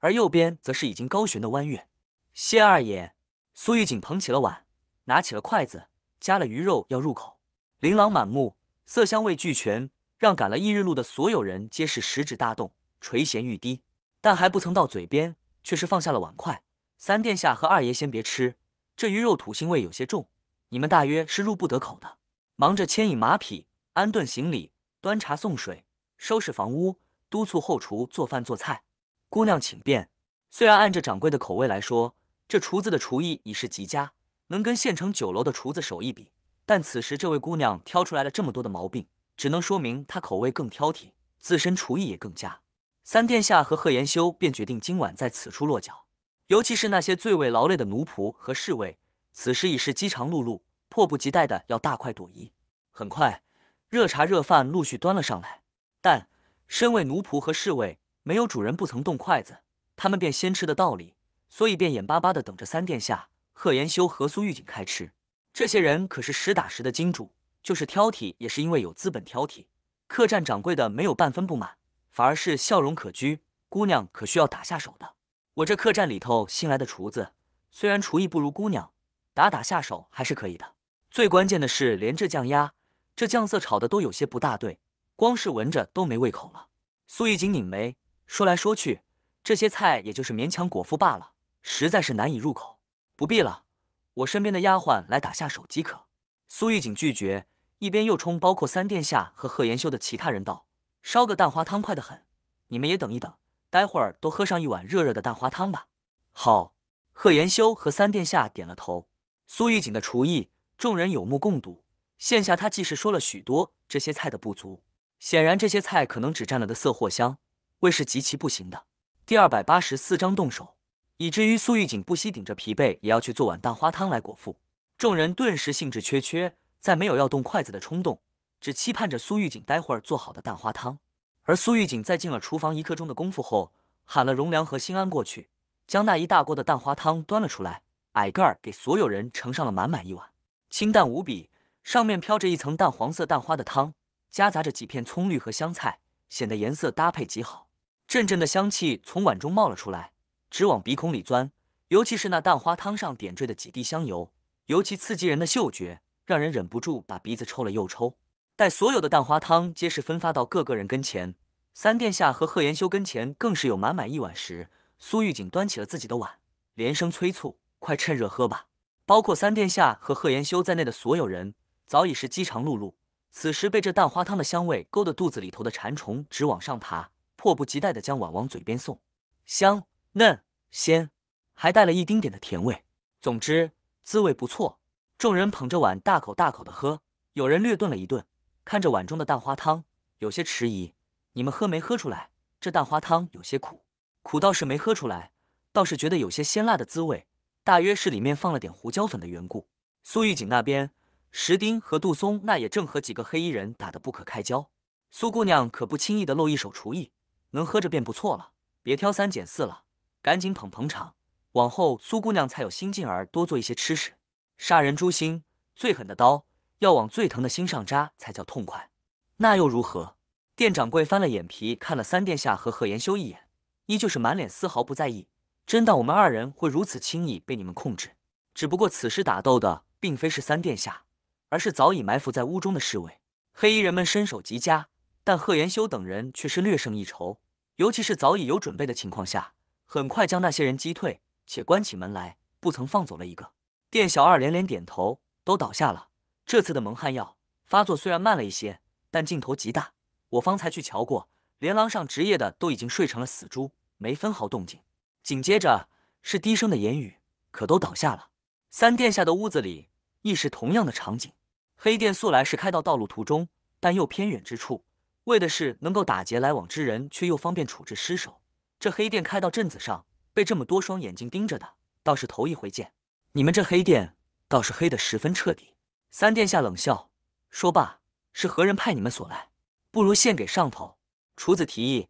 而右边则是已经高悬的弯月。谢二爷，苏玉锦捧起了碗，拿起了筷子，夹了鱼肉要入口，琳琅满目，色香味俱全。让赶了一日路的所有人皆是食指大动，垂涎欲滴，但还不曾到嘴边，却是放下了碗筷。三殿下和二爷先别吃，这鱼肉土腥味有些重，你们大约是入不得口的。忙着牵引马匹，安顿行李，端茶送水，收拾房屋，督促后厨做饭做菜。姑娘请便。虽然按着掌柜的口味来说，这厨子的厨艺已是极佳，能跟县城酒楼的厨子手艺比，但此时这位姑娘挑出来了这么多的毛病。只能说明他口味更挑剔，自身厨艺也更佳。三殿下和贺延修便决定今晚在此处落脚。尤其是那些最为劳累的奴仆和侍卫，此时已是饥肠辘辘，迫不及待的要大快朵颐。很快，热茶热饭陆续端了上来。但身为奴仆和侍卫，没有主人不曾动筷子，他们便先吃的道理，所以便眼巴巴的等着三殿下贺延修和苏玉锦开吃。这些人可是实打实的金主。就是挑剔，也是因为有资本挑剔。客栈掌柜的没有半分不满，反而是笑容可掬。姑娘可需要打下手的？我这客栈里头新来的厨子，虽然厨艺不如姑娘，打打下手还是可以的。最关键的是，连这酱鸭，这酱色炒的都有些不大对，光是闻着都没胃口了。苏玉锦拧眉，说来说去，这些菜也就是勉强果腹罢了，实在是难以入口。不必了，我身边的丫鬟来打下手即可。苏玉锦拒绝。一边又冲包括三殿下和贺延修的其他人道：“烧个蛋花汤快得很，你们也等一等，待会儿都喝上一碗热热的蛋花汤吧。”好，贺延修和三殿下点了头。苏玉锦的厨艺，众人有目共睹。现下他既是说了许多这些菜的不足，显然这些菜可能只占了的色货香，味是极其不行的。第二百八十四章动手，以至于苏玉锦不惜顶着疲惫也要去做碗蛋花汤来果腹。众人顿时兴致缺缺。在没有要动筷子的冲动，只期盼着苏玉锦待会儿做好的蛋花汤。而苏玉锦在进了厨房一刻钟的功夫后，喊了荣良和心安过去，将那一大锅的蛋花汤端了出来，矮个儿给所有人盛上了满满一碗，清淡无比，上面飘着一层淡黄色蛋花的汤，夹杂着几片葱绿和香菜，显得颜色搭配极好。阵阵的香气从碗中冒了出来，直往鼻孔里钻，尤其是那蛋花汤上点缀的几滴香油，尤其刺激人的嗅觉。让人忍不住把鼻子抽了又抽。待所有的蛋花汤皆是分发到各个人跟前，三殿下和贺延修跟前更是有满满一碗时，苏玉锦端起了自己的碗，连声催促：“快趁热喝吧！”包括三殿下和贺延修在内的所有人早已是饥肠辘辘，此时被这蛋花汤的香味勾得肚子里头的馋虫直往上爬，迫不及待地将碗往嘴边送。香、嫩、鲜，还带了一丁点的甜味，总之滋味不错。众人捧着碗，大口大口的喝。有人略顿了一顿，看着碗中的蛋花汤，有些迟疑：“你们喝没喝出来？这蛋花汤有些苦，苦倒是没喝出来，倒是觉得有些鲜辣的滋味，大约是里面放了点胡椒粉的缘故。”苏玉锦那边，石丁和杜松那也正和几个黑衣人打得不可开交。苏姑娘可不轻易的露一手厨艺，能喝着便不错了，别挑三拣四了，赶紧捧捧场，往后苏姑娘才有心劲儿多做一些吃食。杀人诛心，最狠的刀要往最疼的心上扎才叫痛快。那又如何？店掌柜翻了眼皮，看了三殿下和贺延修一眼，依旧是满脸丝毫不在意。真当我们二人会如此轻易被你们控制？只不过此时打斗的并非是三殿下，而是早已埋伏在屋中的侍卫。黑衣人们身手极佳，但贺延修等人却是略胜一筹。尤其是早已有准备的情况下，很快将那些人击退，且关起门来不曾放走了一个。店小二连连点头，都倒下了。这次的蒙汗药发作虽然慢了一些，但劲头极大。我方才去瞧过，连廊上值夜的都已经睡成了死猪，没分毫动静。紧接着是低声的言语，可都倒下了。三殿下的屋子里亦是同样的场景。黑店素来是开到道路途中，但又偏远之处，为的是能够打劫来往之人，却又方便处置尸首。这黑店开到镇子上，被这么多双眼睛盯着的，倒是头一回见。你们这黑店倒是黑得十分彻底。三殿下冷笑，说罢：“是何人派你们所来？不如献给上头。”厨子提议：“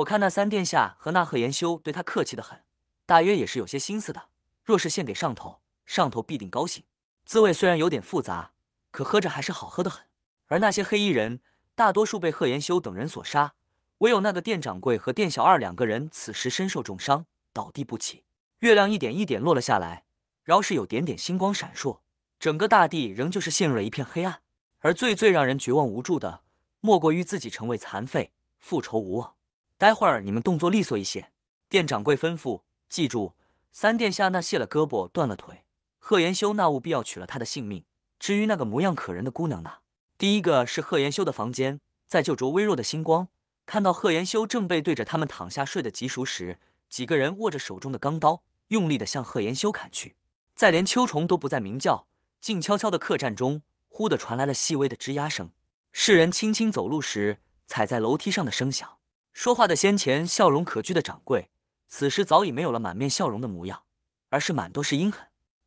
我看那三殿下和那贺延修对他客气的很，大约也是有些心思的。若是献给上头，上头必定高兴。滋味虽然有点复杂，可喝着还是好喝的很。”而那些黑衣人大多数被贺延修等人所杀，唯有那个店掌柜和店小二两个人此时身受重伤，倒地不起。月亮一点一点落了下来。饶是有点点星光闪烁，整个大地仍旧是陷入了一片黑暗。而最最让人绝望无助的，莫过于自己成为残废，复仇无望。待会儿你们动作利索一些。店掌柜吩咐，记住，三殿下那卸了胳膊断了腿，贺延修那务必要取了他的性命。至于那个模样可人的姑娘呢？第一个是贺延修的房间，在就着微弱的星光，看到贺延修正背对着他们躺下睡得极熟时，几个人握着手中的钢刀，用力地向贺延修砍去。在连秋虫都不再鸣叫、静悄悄的客栈中，忽地传来了细微的吱呀声，世人轻轻走路时踩在楼梯上的声响。说话的先前笑容可掬的掌柜，此时早已没有了满面笑容的模样，而是满都是阴狠。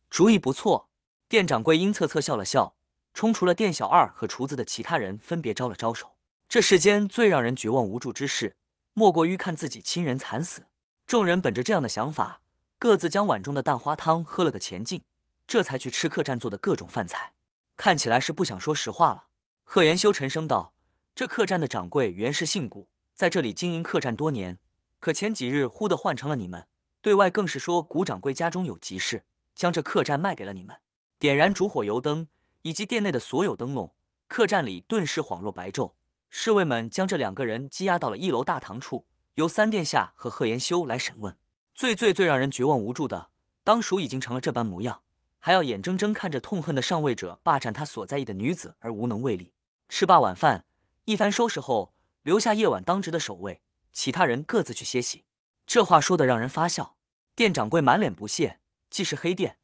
主意不错，店掌柜阴恻恻笑了笑，冲除了店小二和厨子的其他人分别招了招手。这世间最让人绝望无助之事，莫过于看自己亲人惨死。众人本着这样的想法。各自将碗中的蛋花汤喝了个前进，这才去吃客栈做的各种饭菜。看起来是不想说实话了。贺延修沉声道：“这客栈的掌柜原是姓古，在这里经营客栈多年，可前几日忽地换成了你们。对外更是说古掌柜家中有急事，将这客栈卖给了你们。”点燃烛火、油灯以及店内的所有灯笼，客栈里顿时恍若白昼。侍卫们将这两个人羁押到了一楼大堂处，由三殿下和贺延修来审问。最最最让人绝望无助的，当属已经成了这般模样，还要眼睁睁看着痛恨的上位者霸占他所在意的女子而无能为力。吃罢晚饭，一番收拾后，留下夜晚当值的守卫，其他人各自去歇息。这话说的让人发笑。店掌柜满脸不屑：“既是黑店，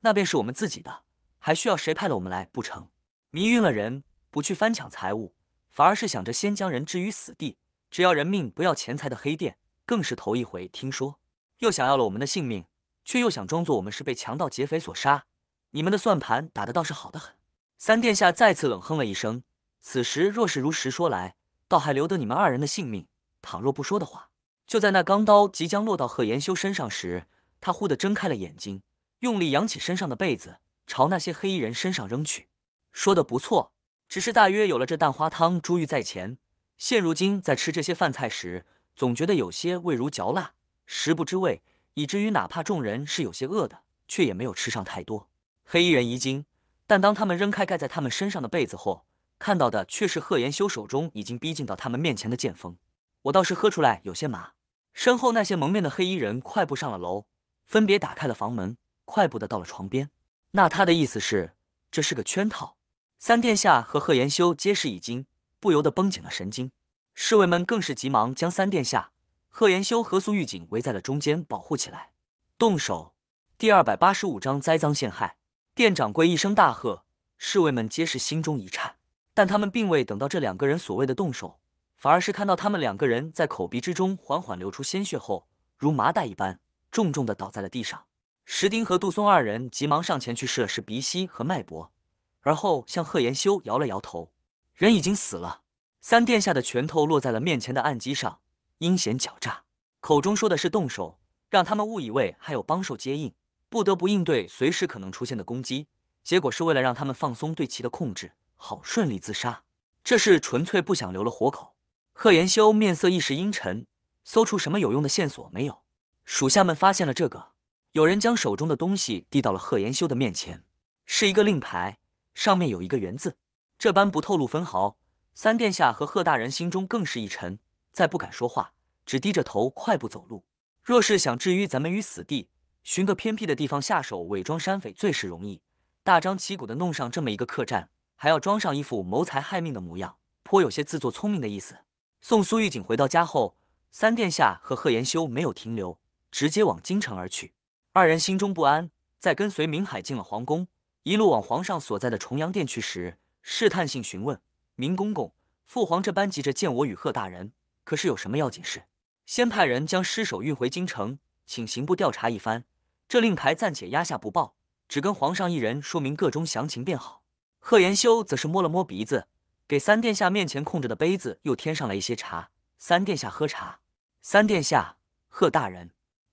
那便是我们自己的，还需要谁派了我们来不成？迷晕了人，不去翻抢财物，反而是想着先将人置于死地，只要人命不要钱财的黑店，更是头一回听说。”又想要了我们的性命，却又想装作我们是被强盗劫匪所杀，你们的算盘打得倒是好得很。三殿下再次冷哼了一声。此时若是如实说来，倒还留得你们二人的性命；倘若不说的话，就在那钢刀即将落到贺延修身上时，他忽地睁开了眼睛，用力扬起身上的被子，朝那些黑衣人身上扔去。说的不错，只是大约有了这蛋花汤、珠玉在前，现如今在吃这些饭菜时，总觉得有些味如嚼蜡。食不知味，以至于哪怕众人是有些饿的，却也没有吃上太多。黑衣人一惊，但当他们扔开盖在他们身上的被子后，看到的却是贺延修手中已经逼近到他们面前的剑锋。我倒是喝出来有些麻。身后那些蒙面的黑衣人快步上了楼，分别打开了房门，快步的到了床边。那他的意思是，这是个圈套。三殿下和贺延修皆是一惊，不由得绷紧了神经。侍卫们更是急忙将三殿下。贺延修和苏玉锦围在了中间，保护起来。动手！第二百八十五章栽赃陷害。店掌柜一声大喝，侍卫们皆是心中一颤，但他们并未等到这两个人所谓的动手，反而是看到他们两个人在口鼻之中缓缓流出鲜血后，如麻袋一般重重的倒在了地上。石丁和杜松二人急忙上前去试了试鼻息和脉搏，而后向贺延修摇了摇头：“人已经死了。”三殿下的拳头落在了面前的案几上。阴险狡诈，口中说的是动手，让他们误以为还有帮手接应，不得不应对随时可能出现的攻击。结果是为了让他们放松对其的控制，好顺利自杀。这是纯粹不想留了活口。贺延修面色一时阴沉，搜出什么有用的线索没有？属下们发现了这个，有人将手中的东西递到了贺延修的面前，是一个令牌，上面有一个“元”字。这般不透露分毫，三殿下和贺大人心中更是一沉。再不敢说话，只低着头快步走路。若是想置于咱们于死地，寻个偏僻的地方下手，伪装山匪最是容易。大张旗鼓的弄上这么一个客栈，还要装上一副谋财害命的模样，颇有些自作聪明的意思。送苏玉锦回到家后，三殿下和贺延修没有停留，直接往京城而去。二人心中不安，在跟随明海进了皇宫，一路往皇上所在的重阳殿去时，试探性询问明公公：“父皇这般急着见我与贺大人？”可是有什么要紧事？先派人将尸首运回京城，请刑部调查一番。这令牌暂且压下不报，只跟皇上一人说明各中详情便好。贺延修则是摸了摸鼻子，给三殿下面前空着的杯子又添上来一些茶。三殿下喝茶。三殿下，贺大人，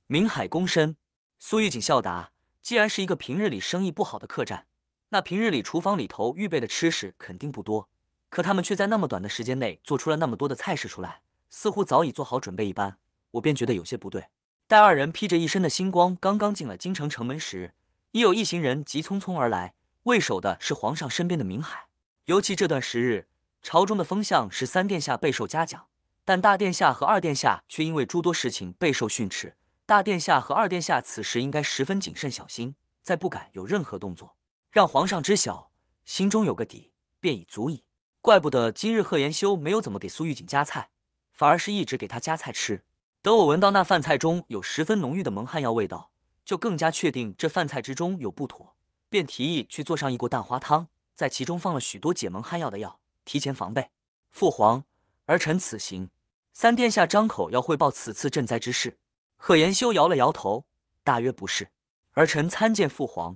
明海公身。苏玉锦笑答：“既然是一个平日里生意不好的客栈，那平日里厨房里头预备的吃食肯定不多，可他们却在那么短的时间内做出了那么多的菜式出来。”似乎早已做好准备一般，我便觉得有些不对。待二人披着一身的星光，刚刚进了京城城门时，已有一行人急匆匆而来。为首的是皇上身边的明海。尤其这段时日，朝中的风向是三殿下备受嘉奖，但大殿下和二殿下却因为诸多事情备受训斥。大殿下和二殿下此时应该十分谨慎小心，再不敢有任何动作，让皇上知晓，心中有个底便已足矣。怪不得今日贺延修没有怎么给苏玉锦夹菜。反而是一直给他夹菜吃。等我闻到那饭菜中有十分浓郁的蒙汗药味道，就更加确定这饭菜之中有不妥，便提议去做上一锅蛋花汤，在其中放了许多解蒙汗药的药，提前防备。父皇，儿臣此行，三殿下张口要汇报此次赈灾之事。贺延修摇了摇头，大约不是。儿臣参见父皇。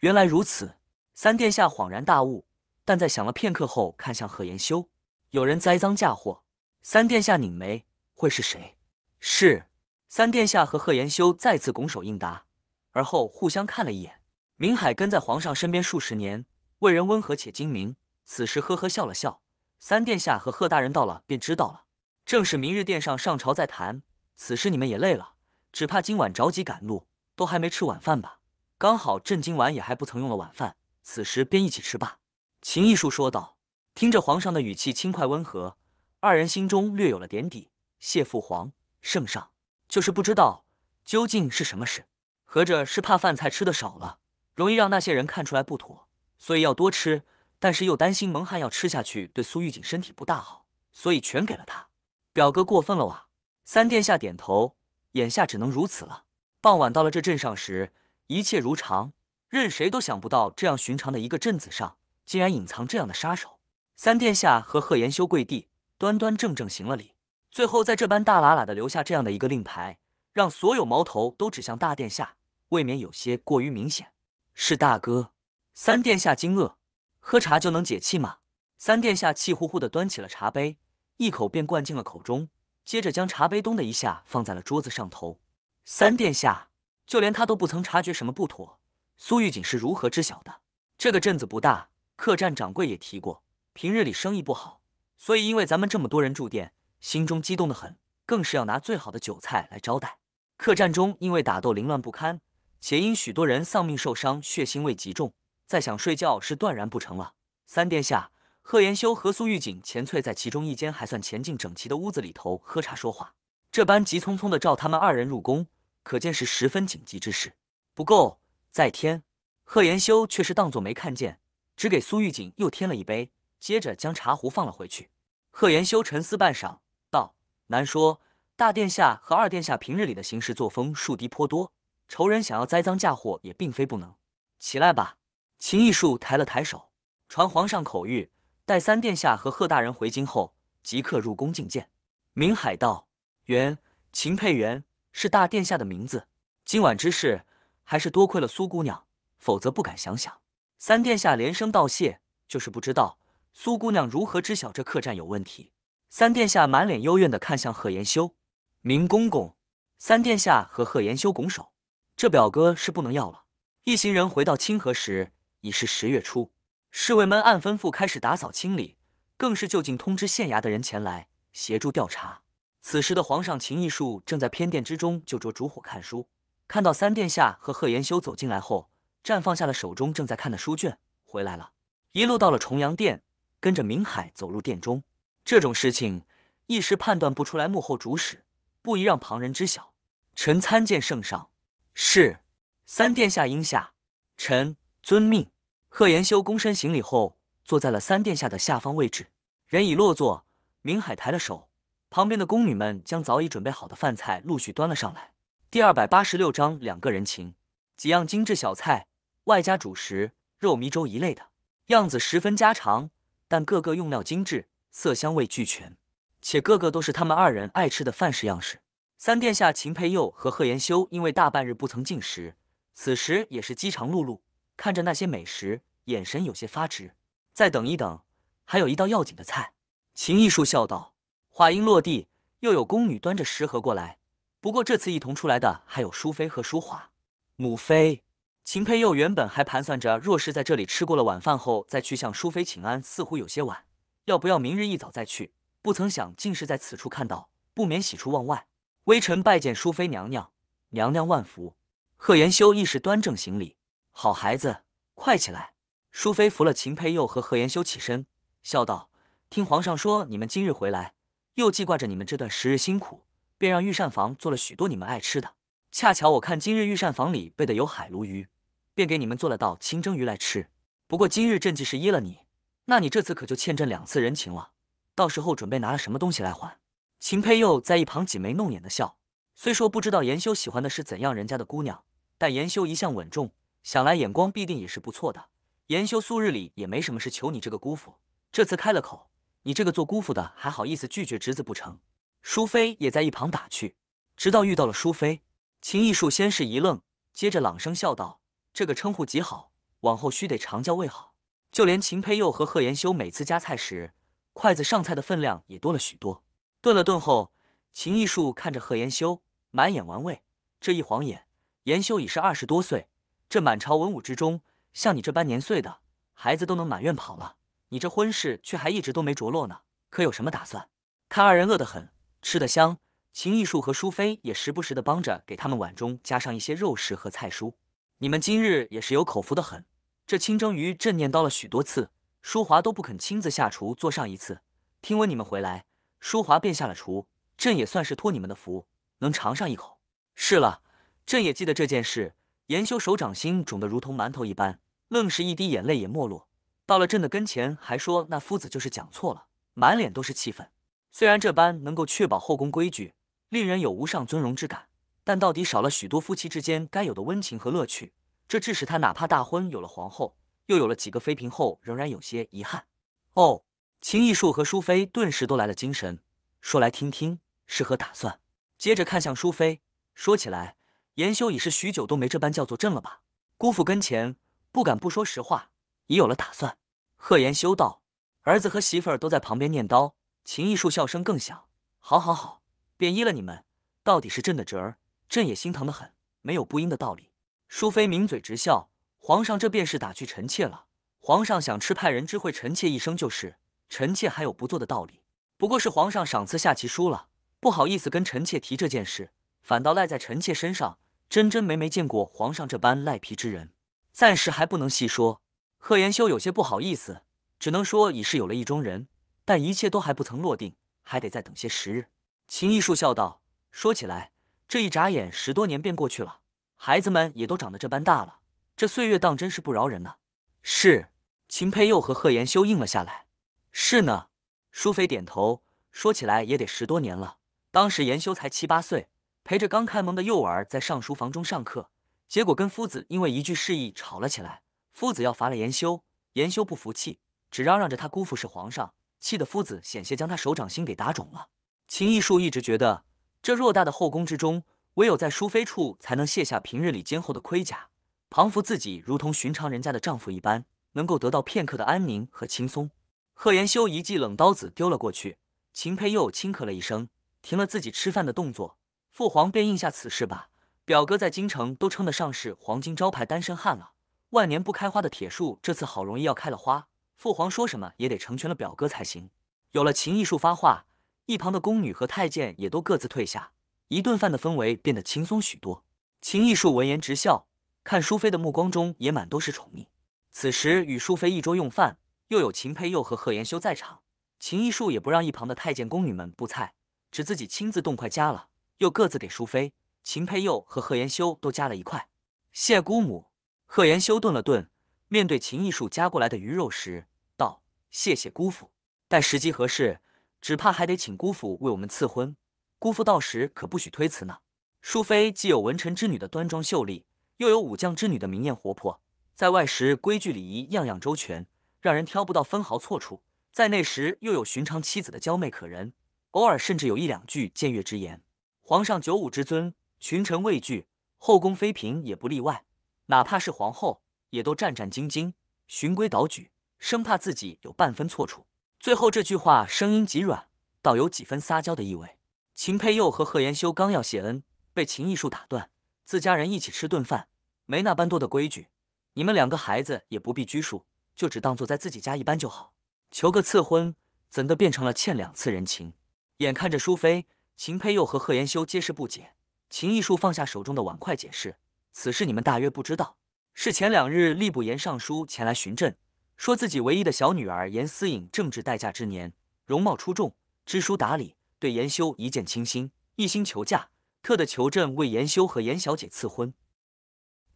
原来如此，三殿下恍然大悟，但在想了片刻后，看向贺延修，有人栽赃嫁祸。三殿下拧眉，会是谁？是三殿下和贺延修再次拱手应答，而后互相看了一眼。明海跟在皇上身边数十年，为人温和且精明，此时呵呵笑了笑。三殿下和贺大人到了便知道了，正是明日殿上上朝再谈。此时你们也累了，只怕今晚着急赶路，都还没吃晚饭吧？刚好朕今晚也还不曾用了晚饭，此时便一起吃吧。”秦艺术说道，听着皇上的语气轻快温和。二人心中略有了点底，谢父皇、圣上，就是不知道究竟是什么事。合着是怕饭菜吃的少了，容易让那些人看出来不妥，所以要多吃。但是又担心蒙汗药吃下去对苏玉锦身体不大好，所以全给了他。表哥过分了哇！三殿下点头，眼下只能如此了。傍晚到了这镇上时，一切如常，任谁都想不到这样寻常的一个镇子上，竟然隐藏这样的杀手。三殿下和贺延修跪地。端端正正行了礼，最后在这般大喇喇的留下这样的一个令牌，让所有矛头都指向大殿下，未免有些过于明显。是大哥，三殿下惊愕，喝茶就能解气吗？三殿下气呼呼的端起了茶杯，一口便灌进了口中，接着将茶杯咚的一下放在了桌子上头。三殿下，就连他都不曾察觉什么不妥，苏玉锦是如何知晓的？这个镇子不大，客栈掌柜也提过，平日里生意不好。所以，因为咱们这么多人住店，心中激动的很，更是要拿最好的酒菜来招待。客栈中因为打斗凌乱不堪，且因许多人丧命受伤，血腥味极重，再想睡觉是断然不成了。三殿下贺延修和苏玉锦、钱翠在其中一间还算前进整齐的屋子里头喝茶说话。这般急匆匆的召他们二人入宫，可见是十分紧急之事。不够再添，贺延修却是当作没看见，只给苏玉锦又添了一杯，接着将茶壶放了回去。贺延修沉思半晌，道：“难说，大殿下和二殿下平日里的行事作风，树敌颇多，仇人想要栽赃嫁祸，也并非不能。”起来吧。秦义树抬了抬手，传皇上口谕：待三殿下和贺大人回京后，即刻入宫觐见。明海道：“元，秦佩元是大殿下的名字。今晚之事，还是多亏了苏姑娘，否则不敢想想。”三殿下连声道谢，就是不知道。苏姑娘如何知晓这客栈有问题？三殿下满脸幽怨地看向贺延修。明公公，三殿下和贺延修拱手，这表哥是不能要了。一行人回到清河时，已是十月初。侍卫们按吩咐开始打扫清理，更是就近通知县衙的人前来协助调查。此时的皇上秦艺术正在偏殿之中就着烛火看书，看到三殿下和贺延修走进来后，绽放下了手中正在看的书卷。回来了一路到了重阳殿。跟着明海走入殿中，这种事情一时判断不出来幕后主使，不宜让旁人知晓。臣参见圣上。是，三殿下应下，臣遵命。贺延修躬身行礼后，坐在了三殿下的下方位置。人已落座，明海抬了手，旁边的宫女们将早已准备好的饭菜陆续端了上来。第二百八十六章两个人情，几样精致小菜，外加主食肉糜粥一类的，样子十分家常。但个个用料精致，色香味俱全，且个个都是他们二人爱吃的饭食样式。三殿下秦佩佑和贺延修因为大半日不曾进食，此时也是饥肠辘辘，看着那些美食，眼神有些发直。再等一等，还有一道要紧的菜。秦艺术笑道。话音落地，又有宫女端着食盒过来。不过这次一同出来的还有淑妃和淑华母妃。秦佩佑原本还盘算着，若是在这里吃过了晚饭后再去向淑妃请安，似乎有些晚，要不要明日一早再去？不曾想，竟是在此处看到，不免喜出望外。微臣拜见淑妃娘娘，娘娘万福。贺延修亦是端正行礼。好孩子，快起来。淑妃扶了秦佩佑和贺延修起身，笑道：“听皇上说你们今日回来，又记挂着你们这段时日辛苦，便让御膳房做了许多你们爱吃的。恰巧我看今日御膳房里备的有海鲈鱼。”便给你们做了道清蒸鱼来吃，不过今日朕既是依了你，那你这次可就欠朕两次人情了，到时候准备拿了什么东西来还？秦佩佑在一旁挤眉弄眼的笑，虽说不知道严修喜欢的是怎样人家的姑娘，但严修一向稳重，想来眼光必定也是不错的。严修素日里也没什么事求你这个姑父，这次开了口，你这个做姑父的还好意思拒绝侄子不成？淑妃也在一旁打趣，直到遇到了淑妃，秦艺术先是一愣，接着朗声笑道。这个称呼极好，往后须得常叫为好。就连秦佩佑和贺延修每次夹菜时，筷子上菜的分量也多了许多。顿了顿后，秦艺术看着贺延修，满眼玩味。这一晃眼，延修已是二十多岁。这满朝文武之中，像你这般年岁的孩子都能满院跑了，你这婚事却还一直都没着落呢。可有什么打算？看二人饿得很，吃得香，秦艺术和淑妃也时不时的帮着给他们碗中加上一些肉食和菜蔬。你们今日也是有口福的很，这清蒸鱼，朕念叨了许多次，淑华都不肯亲自下厨做上一次。听闻你们回来，淑华便下了厨，朕也算是托你们的福，能尝上一口。是了，朕也记得这件事。严修手掌心肿得如同馒头一般，愣是一滴眼泪也没落。到了朕的跟前，还说那夫子就是讲错了，满脸都是气愤。虽然这般能够确保后宫规矩，令人有无上尊荣之感。但到底少了许多夫妻之间该有的温情和乐趣，这致使他哪怕大婚有了皇后，又有了几个妃嫔后，仍然有些遗憾。哦，秦艺术和淑妃顿时都来了精神，说来听听是何打算。接着看向淑妃，说起来，延修已是许久都没这般叫做朕了吧？姑父跟前不敢不说实话，已有了打算。贺延修道，儿子和媳妇儿都在旁边念叨，秦艺术笑声更响。好，好，好，便依了你们，到底是朕的侄儿。朕也心疼的很，没有不应的道理。淑妃抿嘴直笑，皇上这便是打趣臣妾了。皇上想吃，派人知会臣妾一声就是，臣妾还有不做的道理。不过是皇上赏赐下棋输了，不好意思跟臣妾提这件事，反倒赖在臣妾身上。真真没没见过皇上这般赖皮之人，暂时还不能细说。贺延修有些不好意思，只能说已是有了意中人，但一切都还不曾落定，还得再等些时日。秦艺树笑道：“说起来。”这一眨眼，十多年便过去了，孩子们也都长得这般大了。这岁月当真是不饶人呢。是，秦佩又和贺延修应了下来。是呢，淑妃点头。说起来也得十多年了，当时延修才七八岁，陪着刚开蒙的幼儿在上书房中上课，结果跟夫子因为一句示意吵了起来。夫子要罚了延修，延修不服气，只嚷嚷着他姑父是皇上，气得夫子险些将他手掌心给打肿了。秦艺术一直觉得。这偌大的后宫之中，唯有在淑妃处才能卸下平日里肩厚的盔甲，彷佛自己如同寻常人家的丈夫一般，能够得到片刻的安宁和轻松。贺延修一记冷刀子丢了过去，秦佩又轻咳了一声，停了自己吃饭的动作。父皇便应下此事吧。表哥在京城都称得上是黄金招牌单身汉了，万年不开花的铁树这次好容易要开了花，父皇说什么也得成全了表哥才行。有了秦艺术发话。一旁的宫女和太监也都各自退下，一顿饭的氛围变得轻松许多。秦艺术闻言直笑，看淑妃的目光中也满都是宠溺。此时与淑妃一桌用饭，又有秦佩佑和贺延修在场，秦艺术也不让一旁的太监宫女们布菜，只自己亲自动筷夹了，又各自给淑妃、秦佩佑和贺延修都夹了一块。谢姑母，贺延修顿了顿，面对秦艺术夹过来的鱼肉时道：“谢谢姑父，待时机合适。”只怕还得请姑父为我们赐婚，姑父到时可不许推辞呢。淑妃既有文臣之女的端庄秀丽，又有武将之女的明艳活泼，在外时规矩礼仪样样周全，让人挑不到分毫错处；在内时又有寻常妻子的娇媚可人，偶尔甚至有一两句僭越之言。皇上九五之尊，群臣畏惧，后宫妃嫔也不例外，哪怕是皇后，也都战战兢兢，循规蹈矩，生怕自己有半分错处。最后这句话声音极软，倒有几分撒娇的意味。秦佩佑和贺延修刚要谢恩，被秦艺术打断。自家人一起吃顿饭，没那般多的规矩，你们两个孩子也不必拘束，就只当做在自己家一般就好。求个赐婚，怎的变成了欠两次人情？眼看着淑妃、秦佩佑和贺延修皆是不解，秦艺术放下手中的碗筷解释：“此事你们大约不知道，是前两日吏部言尚书前来寻朕。”说自己唯一的小女儿严思颖正值待嫁之年，容貌出众，知书达理，对严修一见倾心，一心求嫁，特地求朕为严修和严小姐赐婚。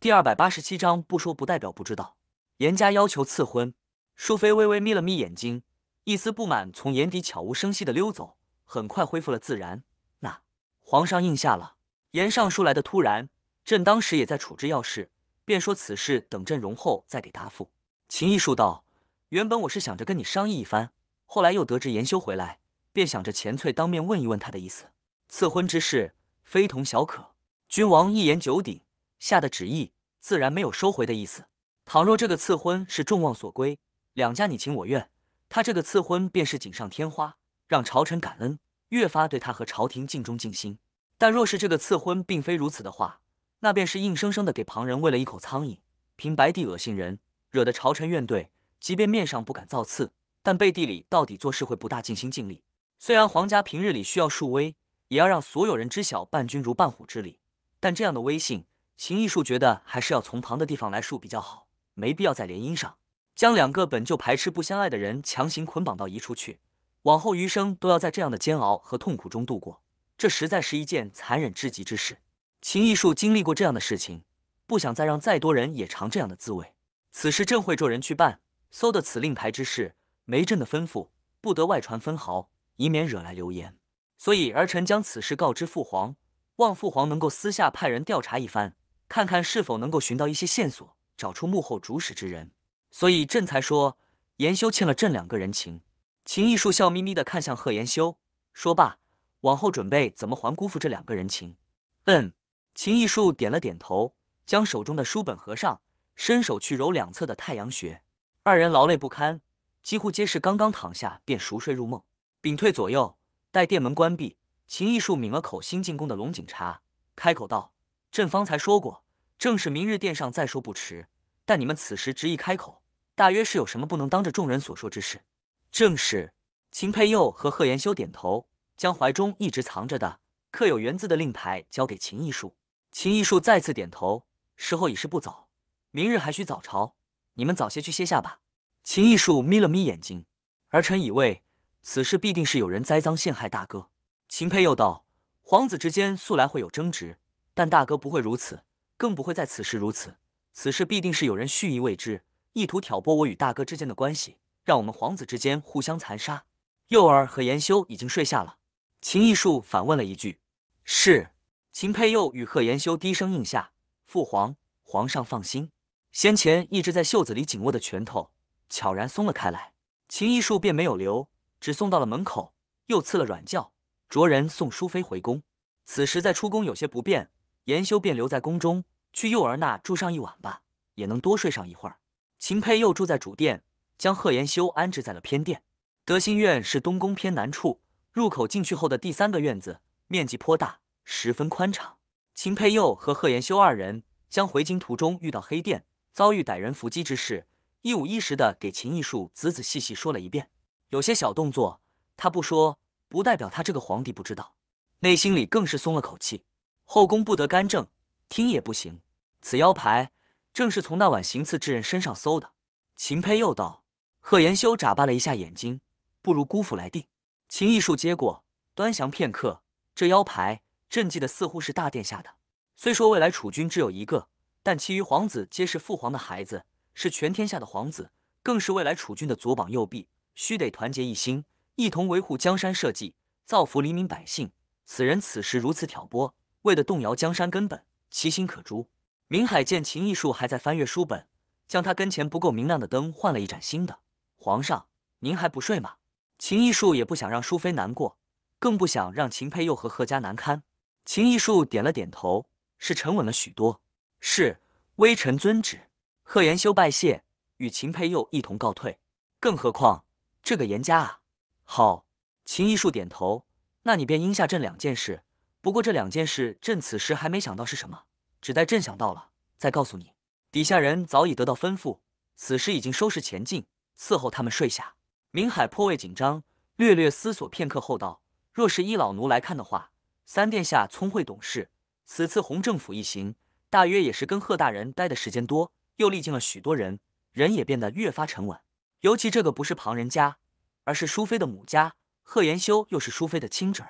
第二百八十七章，不说不代表不知道。严家要求赐婚，淑妃微微眯了眯眼睛，一丝不满从眼底悄无声息地溜走，很快恢复了自然。那皇上应下了。严尚书来的突然，朕当时也在处置要事，便说此事等朕容后再给答复。秦义术道：“原本我是想着跟你商议一番，后来又得知颜修回来，便想着钱翠当面问一问他的意思。赐婚之事非同小可，君王一言九鼎下的旨意，自然没有收回的意思。倘若这个赐婚是众望所归，两家你情我愿，他这个赐婚便是锦上添花，让朝臣感恩，越发对他和朝廷尽忠尽心。但若是这个赐婚并非如此的话，那便是硬生生的给旁人喂了一口苍蝇，凭白地恶心人。”惹得朝臣怨怼，即便面上不敢造次，但背地里到底做事会不大尽心尽力。虽然皇家平日里需要树威，也要让所有人知晓“伴君如伴虎”之理，但这样的威信，秦艺术觉得还是要从旁的地方来树比较好，没必要在联姻上将两个本就排斥、不相爱的人强行捆绑到一处去，往后余生都要在这样的煎熬和痛苦中度过，这实在是一件残忍至极之事。秦艺术经历过这样的事情，不想再让再多人也尝这样的滋味。此事朕会着人去办，搜的此令牌之事，没朕的吩咐不得外传分毫，以免惹来流言。所以儿臣将此事告知父皇，望父皇能够私下派人调查一番，看看是否能够寻到一些线索，找出幕后主使之人。所以朕才说，延修欠了朕两个人情。秦艺术笑眯眯地看向贺延修，说罢，往后准备怎么还姑父这两个人情？嗯，秦艺树点了点头，将手中的书本合上。伸手去揉两侧的太阳穴，二人劳累不堪，几乎皆是刚刚躺下便熟睡入梦。屏退左右，待殿门关闭，秦艺术抿了口新进宫的龙井茶，开口道：“朕方才说过，正是明日殿上再说不迟。但你们此时执意开口，大约是有什么不能当着众人所说之事。”正是。秦佩佑和贺延修点头，将怀中一直藏着的刻有“原”字的令牌交给秦艺术。秦艺术再次点头，时候已是不早。明日还需早朝，你们早些去歇下吧。秦艺树眯了眯眼睛，儿臣以为此事必定是有人栽赃陷害大哥。秦佩又道：皇子之间素来会有争执，但大哥不会如此，更不会在此时如此。此事必定是有人蓄意为之，意图挑拨我与大哥之间的关系，让我们皇子之间互相残杀。幼儿和颜修已经睡下了。秦艺树反问了一句：是？秦佩又与贺延修低声应下。父皇，皇上放心。先前一直在袖子里紧握的拳头悄然松了开来，秦艺术便没有留，只送到了门口，又赐了软轿，着人送淑妃回宫。此时在出宫有些不便，延修便留在宫中，去幼儿那住上一晚吧，也能多睡上一会儿。秦佩又住在主殿，将贺延修安置在了偏殿。德兴院是东宫偏南处入口进去后的第三个院子，面积颇大，十分宽敞。秦佩佑和贺延修二人将回京途中遇到黑店。遭遇歹人伏击之事，一五一十的给秦艺术仔仔细细说了一遍。有些小动作他不说，不代表他这个皇帝不知道。内心里更是松了口气。后宫不得干政，听也不行。此腰牌正是从那晚行刺之人身上搜的。秦佩又道：“贺延修眨巴了一下眼睛，不如姑父来定。”秦艺树接过，端详片刻，这腰牌朕记得似乎是大殿下的。虽说未来储君只有一个。但其余皇子皆是父皇的孩子，是全天下的皇子，更是未来储君的左膀右臂，须得团结一心，一同维护江山社稷，造福黎民百姓。此人此时如此挑拨，为的动摇江山根本，其心可诛。明海见秦艺术还在翻阅书本，将他跟前不够明亮的灯换了一盏新的。皇上，您还不睡吗？秦艺术也不想让淑妃难过，更不想让秦佩又和贺家难堪。秦艺术点了点头，是沉稳了许多。是微臣遵旨，贺延修拜谢，与秦佩佑一同告退。更何况这个严家啊！好，秦一树点头。那你便应下朕两件事。不过这两件事，朕此时还没想到是什么，只待朕想到了再告诉你。底下人早已得到吩咐，此时已经收拾前进，伺候他们睡下。明海颇为紧张，略略思索片刻后道：“若是依老奴来看的话，三殿下聪慧懂事，此次洪政府一行。”大约也是跟贺大人待的时间多，又历尽了许多人，人也变得越发沉稳。尤其这个不是旁人家，而是淑妃的母家，贺延修又是淑妃的亲侄。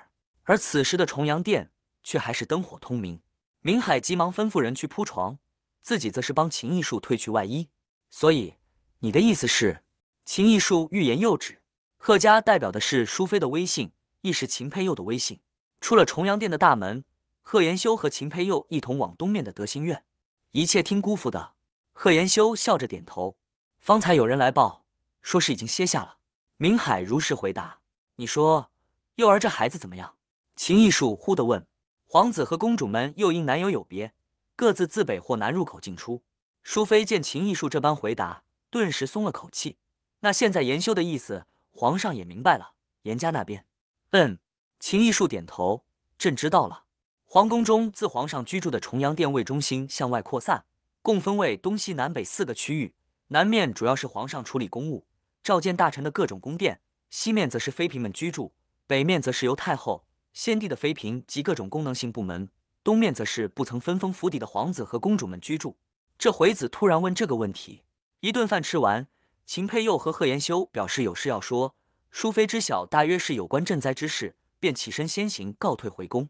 而此时的重阳殿却还是灯火通明。明海急忙吩咐人去铺床，自己则是帮秦艺术褪去外衣。所以你的意思是？秦艺术欲言又止。贺家代表的是淑妃的威信，亦是秦佩佑的威信。出了重阳殿的大门。贺延修和秦佩佑一同往东面的德兴院，一切听姑父的。贺延修笑着点头。方才有人来报，说是已经歇下了。明海如实回答。你说，幼儿这孩子怎么样？秦艺术忽地问。皇子和公主们又因男友有别，各自自北或南入口进出。淑妃见秦艺术这般回答，顿时松了口气。那现在延修的意思，皇上也明白了。严家那边，嗯。秦艺术点头。朕知道了。皇宫中，自皇上居住的重阳殿为中心向外扩散，共分为东西南北四个区域。南面主要是皇上处理公务、召见大臣的各种宫殿；西面则是妃嫔们居住；北面则是由太后、先帝的妃嫔及各种功能性部门；东面则是不曾分封府邸的皇子和公主们居住。这回子突然问这个问题，一顿饭吃完，秦佩又和贺延修表示有事要说。淑妃知晓，大约是有关赈灾之事，便起身先行告退回宫。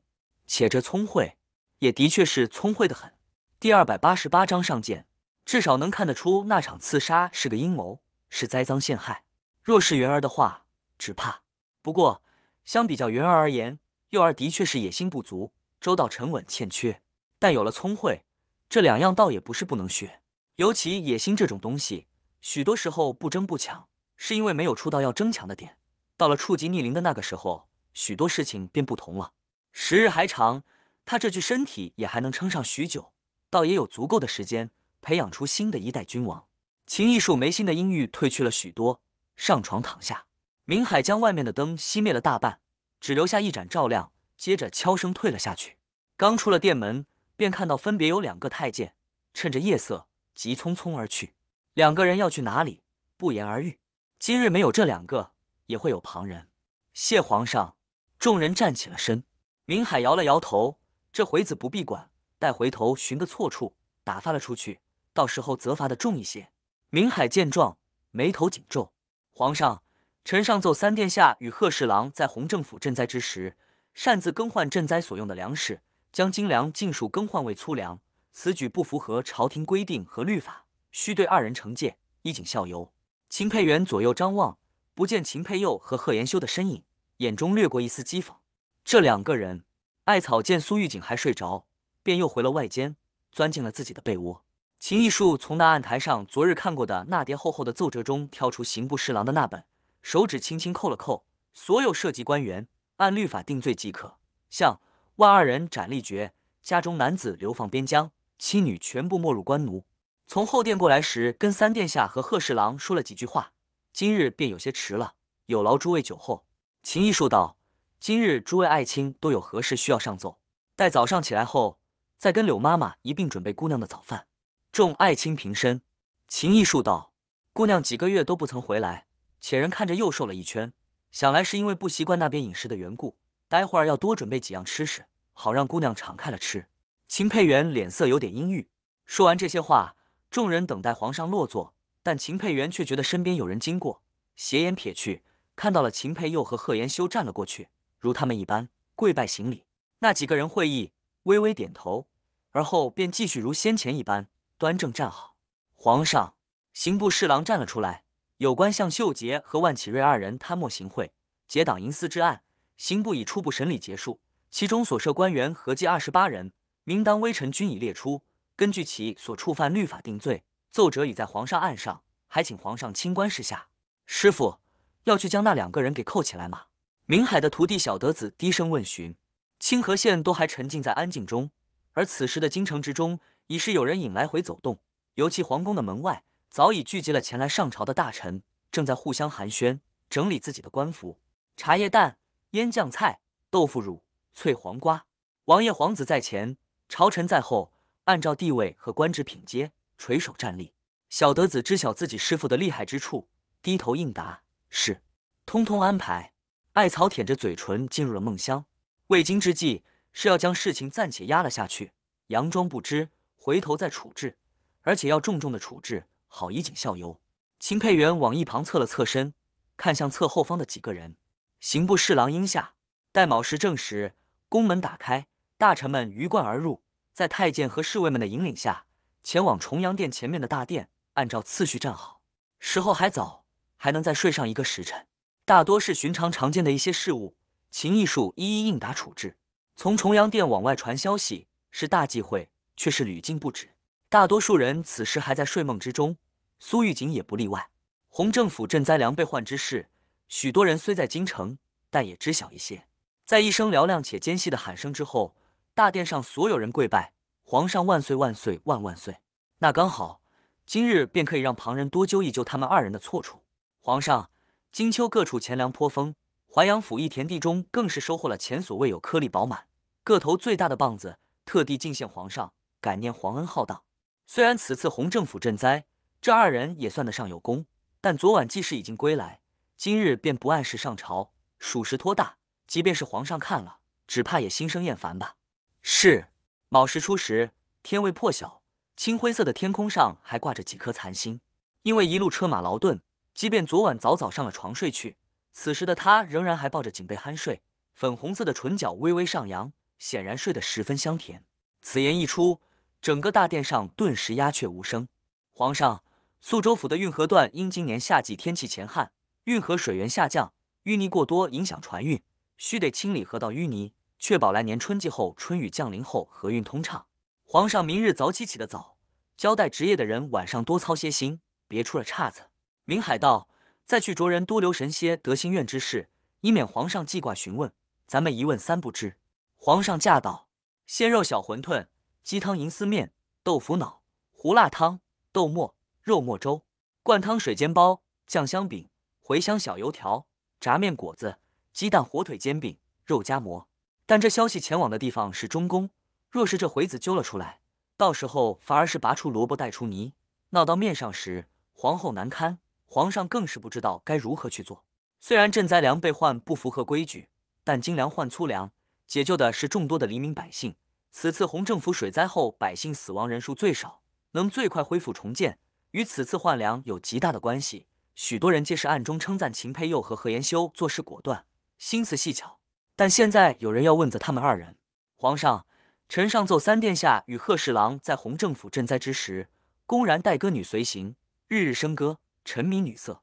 且这聪慧，也的确是聪慧的很。第二百八十八章上剑，至少能看得出那场刺杀是个阴谋，是栽赃陷害。若是元儿的话，只怕……不过，相比较元儿而言，幼儿的确是野心不足，周到沉稳欠缺。但有了聪慧，这两样倒也不是不能学。尤其野心这种东西，许多时候不争不抢，是因为没有触到要争抢的点。到了触及逆鳞的那个时候，许多事情便不同了。时日还长，他这具身体也还能撑上许久，倒也有足够的时间培养出新的一代君王。秦艺树眉心的阴郁褪去了许多，上床躺下。明海将外面的灯熄灭了大半，只留下一盏照亮，接着悄声退了下去。刚出了殿门，便看到分别有两个太监，趁着夜色急匆匆而去。两个人要去哪里，不言而喻。今日没有这两个，也会有旁人。谢皇上，众人站起了身。明海摇了摇头，这回子不必管，待回头寻个错处，打发了出去，到时候责罚的重一些。明海见状，眉头紧皱。皇上，臣上奏：三殿下与贺侍郎在洪政府赈灾之时，擅自更换赈灾所用的粮食，将精粮尽数更换为粗粮，此举不符合朝廷规定和律法，需对二人惩戒，以儆效尤。秦佩元左右张望，不见秦佩佑和贺延修的身影，眼中掠过一丝讥讽。这两个人，艾草见苏玉锦还睡着，便又回了外间，钻进了自己的被窝。秦艺树从那案台上昨日看过的那叠厚厚的奏折中挑出刑部侍郎的那本，手指轻轻扣了扣，所有涉及官员按律法定罪即可，向万二人斩立决，家中男子流放边疆，妻女全部没入官奴。从后殿过来时，跟三殿下和贺侍郎说了几句话，今日便有些迟了，有劳诸位久候。秦艺树道。今日诸位爱卿都有何事需要上奏？待早上起来后，再跟柳妈妈一并准备姑娘的早饭。众爱卿平身。秦艺树道：“姑娘几个月都不曾回来，且人看着又瘦了一圈，想来是因为不习惯那边饮食的缘故。待会儿要多准备几样吃食，好让姑娘敞开了吃。”秦佩元脸色有点阴郁。说完这些话，众人等待皇上落座，但秦佩元却觉得身边有人经过，斜眼撇去，看到了秦佩又和贺延修站了过去。如他们一般跪拜行礼，那几个人会意，微微点头，而后便继续如先前一般端正站好。皇上，刑部侍郎站了出来。有关向秀杰和万启瑞二人贪墨行贿、结党营私之案，刑部已初步审理结束，其中所涉官员合计二十八人，名单微臣均已列出。根据其所触犯律法定罪，奏折已在皇上案上，还请皇上清官示下。师傅要去将那两个人给扣起来吗？明海的徒弟小德子低声问询，清河县都还沉浸在安静中，而此时的京城之中已是有人影来回走动。尤其皇宫的门外，早已聚集了前来上朝的大臣，正在互相寒暄，整理自己的官服。茶叶蛋、腌酱菜、豆腐乳、脆黄瓜，王爷、皇子在前，朝臣在后，按照地位和官职品阶垂手站立。小德子知晓自己师傅的厉害之处，低头应答：“是，通通安排。”艾草舔着嘴唇进入了梦乡。未惊之际，是要将事情暂且压了下去，佯装不知，回头再处置，而且要重重的处置，好以儆效尤。秦沛元往一旁侧了侧身，看向侧后方的几个人。刑部侍郎应下，待卯时正时，宫门打开，大臣们鱼贯而入，在太监和侍卫们的引领下，前往重阳殿前面的大殿，按照次序站好。时候还早，还能再睡上一个时辰。大多是寻常常见的一些事物，秦艺术一一应答处置。从重阳殿往外传消息是大忌讳，却是屡禁不止。大多数人此时还在睡梦之中，苏玉锦也不例外。洪政府赈灾粮被换之事，许多人虽在京城，但也知晓一些。在一声嘹亮且尖细的喊声之后，大殿上所有人跪拜：“皇上万岁万岁万万岁！”那刚好，今日便可以让旁人多揪一揪他们二人的错处。皇上。金秋各处钱粮颇丰，淮阳府一田地中更是收获了前所未有颗粒饱满、个头最大的棒子，特地进献皇上，感念皇恩浩荡。虽然此次洪政府赈灾，这二人也算得上有功，但昨晚既是已经归来，今日便不按时上朝，属实拖大。即便是皇上看了，只怕也心生厌烦吧。是卯时初时，天未破晓，青灰色的天空上还挂着几颗残星。因为一路车马劳顿。即便昨晚早早上了床睡去，此时的他仍然还抱着颈被酣睡，粉红色的唇角微微上扬，显然睡得十分香甜。此言一出，整个大殿上顿时鸦雀无声。皇上，宿州府的运河段因今年夏季天气乾旱，运河水源下降，淤泥过多，影响船运，需得清理河道淤泥，确保来年春季后春雨降临后河运通畅。皇上，明日早起起得早，交代值夜的人晚上多操些心，别出了岔子。林海道：“再去着人多留神些得心愿之事，以免皇上记挂询问。咱们一问三不知。”皇上驾到，鲜肉小馄饨、鸡汤银丝面、豆腐脑、胡辣汤、豆沫、肉沫粥、灌汤水煎包、酱香饼、茴香小油条、炸面果子、鸡蛋火腿煎饼、肉夹馍。但这消息前往的地方是中宫，若是这回子揪了出来，到时候反而是拔出萝卜带出泥，闹到面上时，皇后难堪。皇上更是不知道该如何去做。虽然赈灾粮被换不符合规矩，但精粮换粗粮，解救的是众多的黎民百姓。此次洪政府水灾后，百姓死亡人数最少，能最快恢复重建，与此次换粮有极大的关系。许多人皆是暗中称赞秦佩佑和何延修做事果断，心思细巧。但现在有人要问责他们二人。皇上，臣上奏：三殿下与贺侍郎在洪政府赈灾之时，公然带歌女随行，日日笙歌。沉迷女色。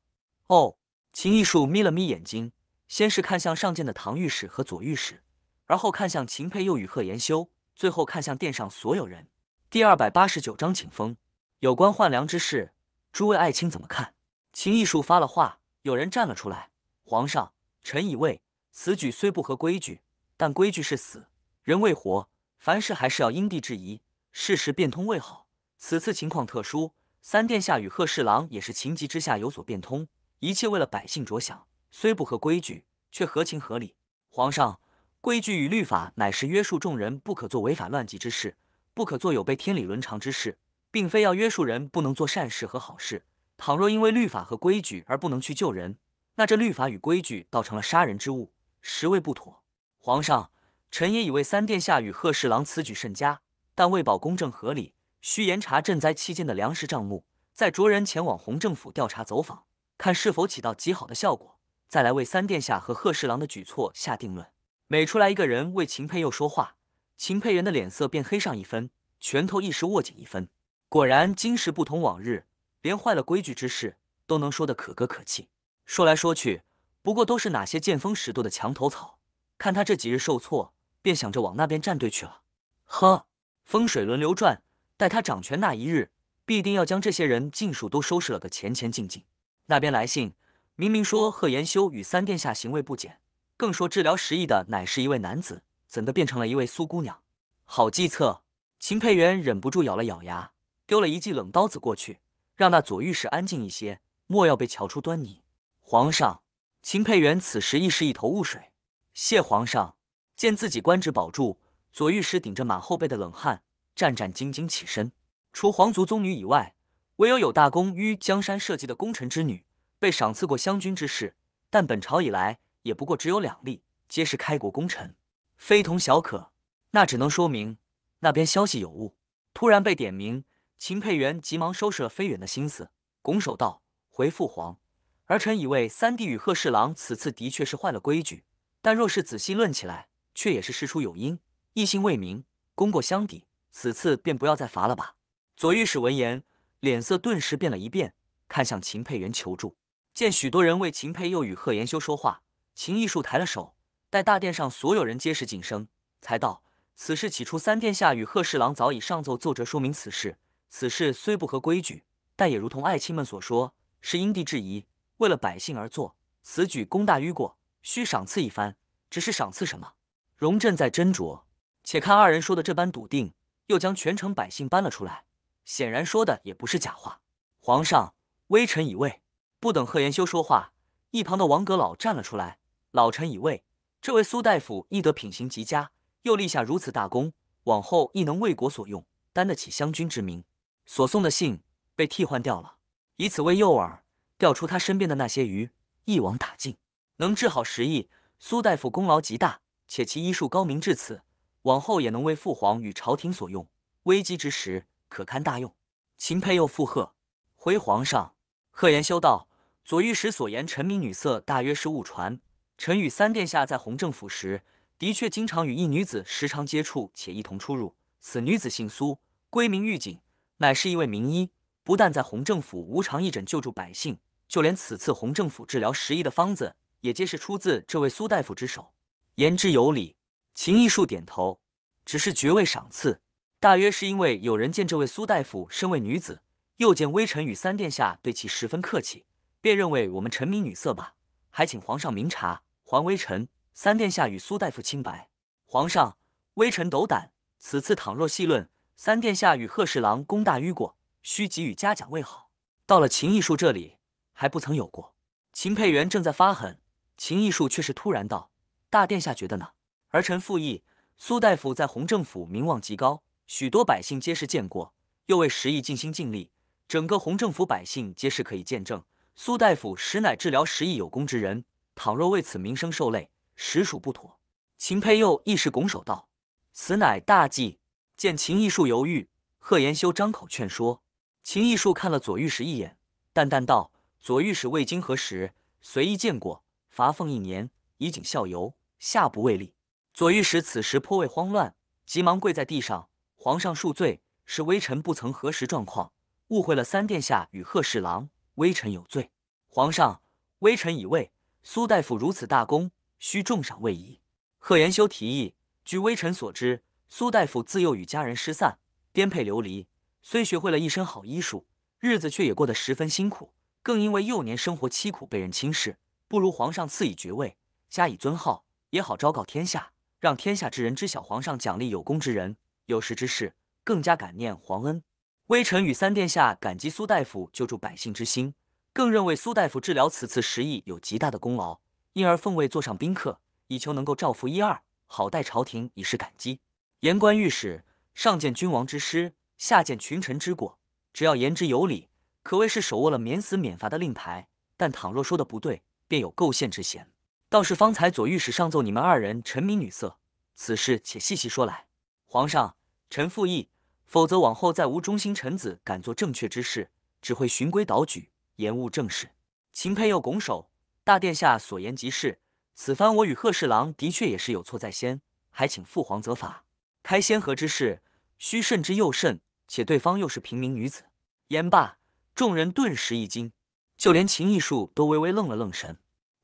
哦，秦艺术眯了眯眼睛，先是看向上剑的唐御史和左御史，而后看向秦佩，又与贺延修，最后看向殿上所有人。第二百八十九章请封。有关换粮之事，诸位爱卿怎么看？秦艺术发了话，有人站了出来。皇上，臣以为此举虽不合规矩，但规矩是死，人未活，凡事还是要因地制宜，事实变通为好。此次情况特殊。三殿下与贺侍郎也是情急之下有所变通，一切为了百姓着想，虽不合规矩，却合情合理。皇上，规矩与律法乃是约束众人不可做违法乱纪之事，不可做有悖天理伦常之事，并非要约束人不能做善事和好事。倘若因为律法和规矩而不能去救人，那这律法与规矩倒成了杀人之物，实为不妥。皇上，臣也以为三殿下与贺侍郎此举甚佳，但为保公正合理。需严查赈灾期间的粮食账目，再着人前往洪政府调查走访，看是否起到极好的效果，再来为三殿下和贺侍郎的举措下定论。每出来一个人为秦佩又说话，秦佩元的脸色便黑上一分，拳头一时握紧一分。果然，今时不同往日，连坏了规矩之事都能说得可歌可泣。说来说去，不过都是哪些见风使舵的墙头草。看他这几日受挫，便想着往那边站队去了。呵，风水轮流转。待他掌权那一日，必定要将这些人尽数都收拾了个前前净净。那边来信，明明说贺延修与三殿下行为不检，更说治疗时疫的乃是一位男子，怎的变成了一位苏姑娘？好计策！秦佩元忍不住咬了咬牙，丢了一记冷刀子过去，让那左御史安静一些，莫要被瞧出端倪。皇上，秦佩元此时亦是一头雾水。谢皇上，见自己官职保住，左御史顶着马后背的冷汗。战战兢兢起身。除皇族宗女以外，唯有有大功于江山社稷的功臣之女被赏赐过湘军之事。但本朝以来也不过只有两例，皆是开国功臣，非同小可。那只能说明那边消息有误。突然被点名，秦沛元急忙收拾了飞远的心思，拱手道：“回父皇，儿臣以为三弟与贺侍郎此次的确是坏了规矩，但若是仔细论起来，却也是事出有因，异性未明，功过相抵。”此次便不要再罚了吧。左御史闻言，脸色顿时变了一变，看向秦佩元求助。见许多人为秦佩又与贺延修说话，秦艺术抬了手，待大殿上所有人皆是静声，才道：“此事起初，三殿下与贺侍郎早已上奏奏折说明此事。此事虽不合规矩，但也如同爱卿们所说，是因地制宜，为了百姓而做，此举功大于过，需赏赐一番。只是赏赐什么？”荣朕在斟酌，且看二人说的这般笃定。又将全城百姓搬了出来，显然说的也不是假话。皇上，微臣以为，不等贺延修说话，一旁的王阁老站了出来，老臣以为，这位苏大夫医德品行极佳，又立下如此大功，往后亦能为国所用，担得起湘军之名。所送的信被替换掉了，以此为诱饵，钓出他身边的那些鱼，一网打尽。能治好十亿，苏大夫功劳极大，且其医术高明至此。往后也能为父皇与朝廷所用，危机之时可堪大用。秦佩又附和：“回皇上，贺延修道左御史所言，臣民女色大约是误传。臣与三殿下在弘政府时，的确经常与一女子时常接触，且一同出入。此女子姓苏，闺名玉锦，乃是一位名医。不但在弘政府无偿义诊救助百姓，就连此次弘政府治疗时疫的方子，也皆是出自这位苏大夫之手。言之有理。”秦艺术点头，只是爵位赏赐，大约是因为有人见这位苏大夫身为女子，又见微臣与三殿下对其十分客气，便认为我们沉迷女色吧。还请皇上明察，还微臣、三殿下与苏大夫清白。皇上，微臣斗胆，此次倘若细论，三殿下与贺侍郎功大于过，需给予嘉奖为好。到了秦艺术这里还不曾有过。秦佩元正在发狠，秦艺术却是突然道：“大殿下觉得呢？”儿臣附议，苏大夫在洪政府名望极高，许多百姓皆是见过，又为十亿尽心尽力，整个洪政府百姓皆是可以见证，苏大夫实乃治疗十亿有功之人。倘若为此名声受累，实属不妥。秦佩佑亦是拱手道：“此乃大忌。”见秦义树犹豫，贺延修张口劝说。秦义树看了左御史一眼，淡淡道：“左御史未经核实，随意见过，罚俸一年，以儆效尤，下不为例。”左御史此时颇为慌乱，急忙跪在地上：“皇上恕罪，是微臣不曾核实状况，误会了三殿下与贺侍郎，微臣有罪。”皇上，微臣以为苏大夫如此大功，需重赏位移。”贺延修提议：“据微臣所知，苏大夫自幼与家人失散，颠沛流离，虽学会了一身好医术，日子却也过得十分辛苦。更因为幼年生活凄苦，被人轻视，不如皇上赐以爵位，加以尊号，也好昭告天下。”让天下之人知晓皇上奖励有功之人、有识之士，更加感念皇恩。微臣与三殿下感激苏大夫救助百姓之心，更认为苏大夫治疗此次时疫有极大的功劳，因而奉位坐上宾客，以求能够造福一二，好待朝廷以示感激。言官御史上见君王之师，下见群臣之过，只要言之有理，可谓是手握了免死免罚的令牌。但倘若说的不对，便有构陷之嫌。倒是方才左御史上奏你们二人沉迷女色，此事且细细说来。皇上，臣附议，否则往后再无忠心臣子敢做正确之事，只会循规蹈矩，延误政事。秦佩又拱手：“大殿下所言极是，此番我与贺侍郎的确也是有错在先，还请父皇责罚。开先河之事，需慎之又慎，且对方又是平民女子。”言罢，众人顿时一惊，就连秦艺术都微微愣了愣神。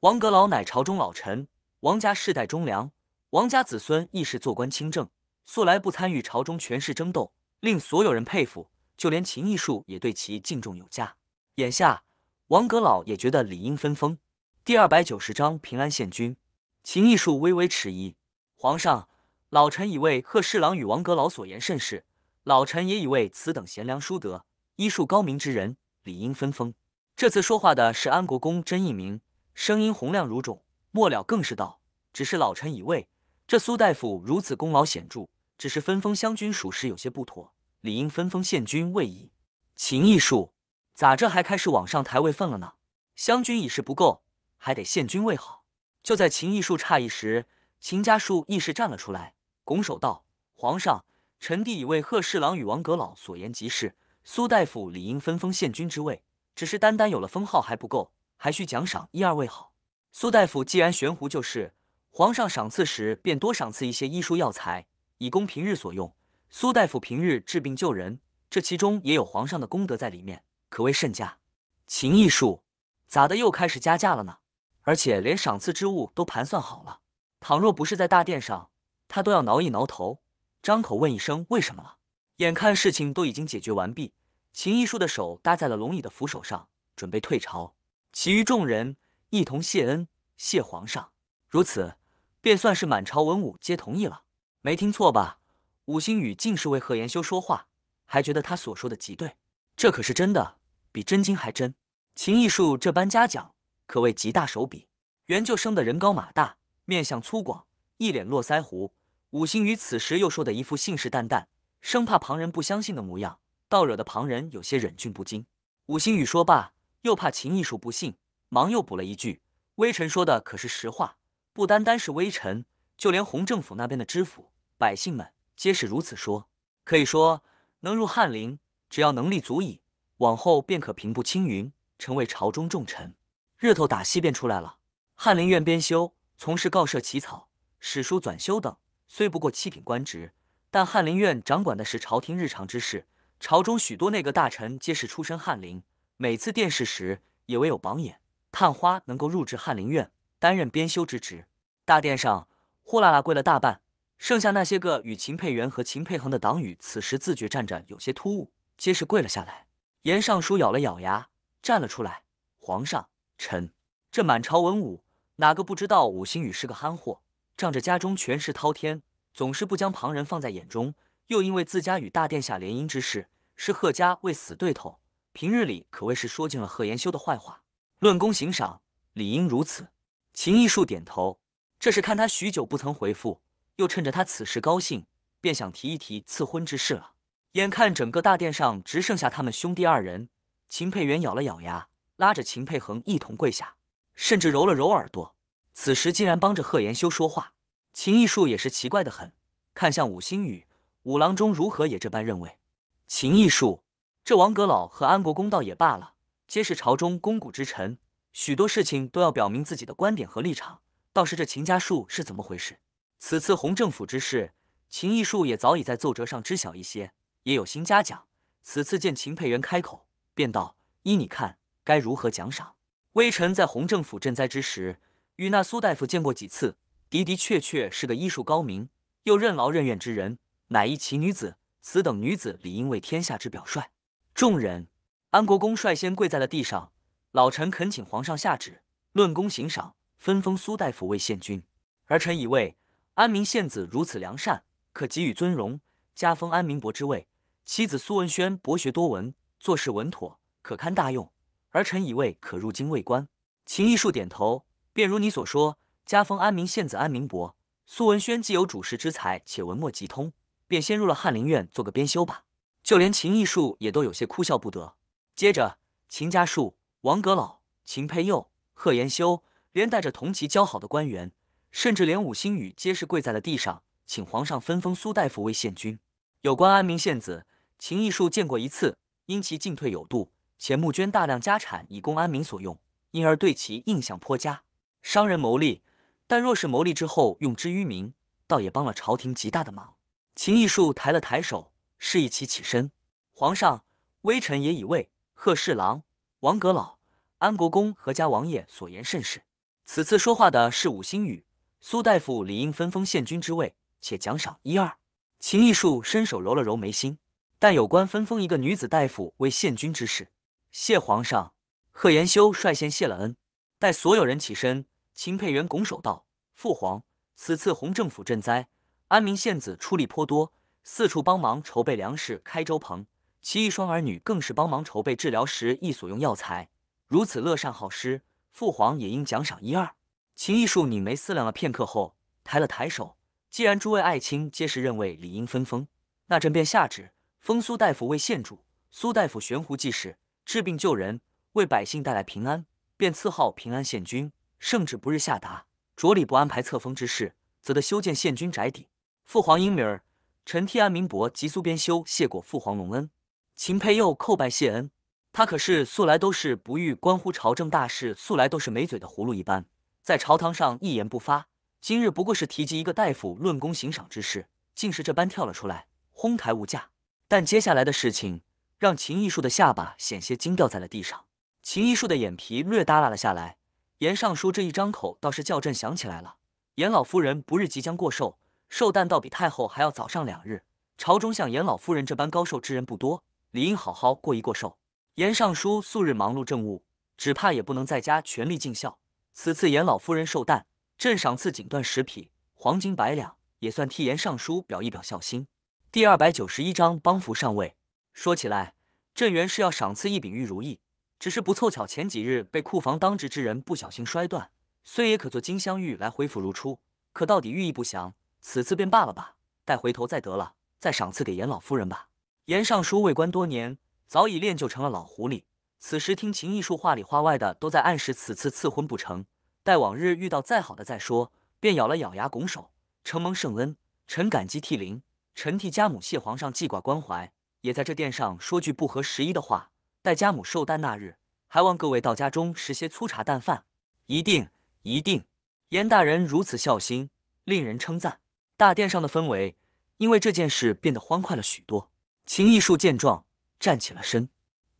王阁老乃朝中老臣，王家世代忠良，王家子孙亦是做官清正，素来不参与朝中权势争斗，令所有人佩服，就连秦艺术也对其敬重有加。眼下，王阁老也觉得理应分封。第二百九十章平安县君，秦艺术微微迟疑：“皇上，老臣以为贺侍郎与王阁老所言甚是，老臣也以为此等贤良淑德、医术高明之人理应分封。”这次说话的是安国公甄义明。声音洪亮如钟，末了更是道：“只是老臣以为，这苏大夫如此功劳显著，只是分封湘军属实有些不妥，理应分封县军位移。秦义术咋这还开始往上抬位份了呢？湘军已是不够，还得县军位好。就在秦义术诧异时，秦家树亦是站了出来，拱手道：“皇上，臣弟以为贺侍郎与王阁老所言极是，苏大夫理应分封县军之位，只是单单有了封号还不够。”还需奖赏一二位好。苏大夫既然悬壶救世，皇上赏赐时便多赏赐一些医书药材，以供平日所用。苏大夫平日治病救人，这其中也有皇上的功德在里面，可谓甚佳。秦艺术，咋的又开始加价了呢？而且连赏赐之物都盘算好了。倘若不是在大殿上，他都要挠一挠头，张口问一声为什么了。眼看事情都已经解决完毕，秦艺术的手搭在了龙椅的扶手上，准备退朝。其余众人一同谢恩，谢皇上。如此，便算是满朝文武皆同意了。没听错吧？五星宇竟是为贺延修说话，还觉得他所说的极对。这可是真的，比真金还真。秦艺术这般嘉奖，可谓极大手笔。袁就生的人高马大，面相粗犷，一脸络腮胡。五星宇此时又说的一副信誓旦旦，生怕旁人不相信的模样，倒惹得旁人有些忍俊不禁。五星宇说罢。又怕秦艺术不信，忙又补了一句：“微臣说的可是实话，不单单是微臣，就连洪政府那边的知府、百姓们皆是如此说。可以说，能入翰林，只要能力足矣，往后便可平步青云，成为朝中重臣。”日头打西边出来了，翰林院编修从事告社起草、史书纂修等，虽不过七品官职，但翰林院掌管的是朝廷日常之事，朝中许多内阁大臣皆是出身翰林。每次殿试时，也唯有榜眼、探花能够入职翰林院，担任编修之职。大殿上，呼拉拉跪了大半，剩下那些个与秦沛元和秦沛恒的党羽，此时自觉站着有些突兀，皆是跪了下来。严尚书咬了咬牙，站了出来：“皇上，臣这满朝文武，哪个不知道武星宇是个憨货？仗着家中权势滔天，总是不将旁人放在眼中，又因为自家与大殿下联姻之事，是贺家为死对头。”平日里可谓是说尽了贺延修的坏话，论功行赏理应如此。秦艺术点头，这是看他许久不曾回复，又趁着他此时高兴，便想提一提赐婚之事了。眼看整个大殿上只剩下他们兄弟二人，秦佩元咬了咬牙，拉着秦佩恒一同跪下，甚至揉了揉耳朵。此时竟然帮着贺延修说话，秦艺术也是奇怪的很，看向五星宇五郎中如何也这般认为。秦艺术。这王阁老和安国公倒也罢了，皆是朝中肱骨之臣，许多事情都要表明自己的观点和立场。倒是这秦家树是怎么回事？此次洪政府之事，秦义术也早已在奏折上知晓一些，也有心嘉奖。此次见秦沛元开口，便道：“依你看，该如何奖赏？”微臣在洪政府赈灾之时，与那苏大夫见过几次，的的确确是个医术高明又任劳任怨之人，乃一奇女子。此等女子理应为天下之表率。众人，安国公率先跪在了地上，老臣恳请皇上下旨，论功行赏，分封苏大夫为县君。儿臣以为，安民献子如此良善，可给予尊荣，加封安民伯之位。妻子苏文轩博学多闻，做事稳妥，可堪大用。儿臣以为，可入京为官。秦义树点头，便如你所说，加封安民献子安民伯。苏文轩既有主事之才，且文墨极通，便先入了翰林院做个编修吧。就连秦义术也都有些哭笑不得。接着，秦家树、王阁老、秦佩佑、贺延修，连带着同其交好的官员，甚至连武星宇，皆是跪在了地上，请皇上分封苏大夫为县君。有关安民县子，秦义树见过一次，因其进退有度，且募捐大量家产以供安民所用，因而对其印象颇佳。商人谋利，但若是谋利之后用之于民，倒也帮了朝廷极大的忙。秦义树抬了抬手。示意其起身。皇上，微臣也已为贺侍郎、王阁老、安国公和家王爷所言甚是。此次说话的是武星宇、苏大夫，理应分封县君之位，且奖赏一二。秦艺术伸手揉了揉眉心。但有关分封一个女子大夫为县君之事，谢皇上。贺延修率先谢了恩。待所有人起身，秦佩元拱手道：“父皇，此次洪政府赈灾，安民县子出力颇多。”四处帮忙筹备粮食、开粥棚，其一双儿女更是帮忙筹备治疗时亦所用药材，如此乐善好施，父皇也应奖赏一二。秦义术拧眉思量了片刻后，抬了抬手，既然诸位爱卿皆是认为理应分封，那朕便下旨封苏大夫为县主。苏大夫悬壶济世，治病救人，为百姓带来平安，便赐号平安县君。圣旨不日下达，着理不安排册封之事，则得修建县君宅邸。父皇英明。臣替安明博及苏边修谢过父皇隆恩，秦佩又叩拜谢恩。他可是素来都是不遇关乎朝政大事，素来都是没嘴的葫芦一般，在朝堂上一言不发。今日不过是提及一个大夫论功行赏之事，竟是这般跳了出来，哄抬物价。但接下来的事情，让秦艺术的下巴险些惊掉在了地上。秦艺术的眼皮略耷拉了下来。严尚书这一张口，倒是叫朕想起来了。严老夫人不日即将过寿。寿诞倒比太后还要早上两日，朝中像严老夫人这般高寿之人不多，理应好好过一过寿。严尚书素日忙碌政务，只怕也不能在家全力尽孝。此次严老夫人寿诞，朕赏赐锦缎十匹，黄金百两，也算替严尚书表一表孝心。第二百九十一章帮扶上位。说起来，朕原是要赏赐一柄玉如意，只是不凑巧，前几日被库房当值之人不小心摔断，虽也可做金镶玉来恢复如初，可到底寓意不详。此次便罢了吧，待回头再得了，再赏赐给严老夫人吧。严尚书为官多年，早已练就成了老狐狸。此时听秦艺术话里话外的，都在暗示此次赐婚不成，待往日遇到再好的再说。便咬了咬牙，拱手：“承蒙圣恩，臣感激涕零。臣替家母谢皇上记挂关怀，也在这殿上说句不合时宜的话。待家母寿诞那日，还望各位到家中食些粗茶淡饭。一定一定。严大人如此孝心，令人称赞。”大殿上的氛围，因为这件事变得欢快了许多。秦艺树见状，站起了身，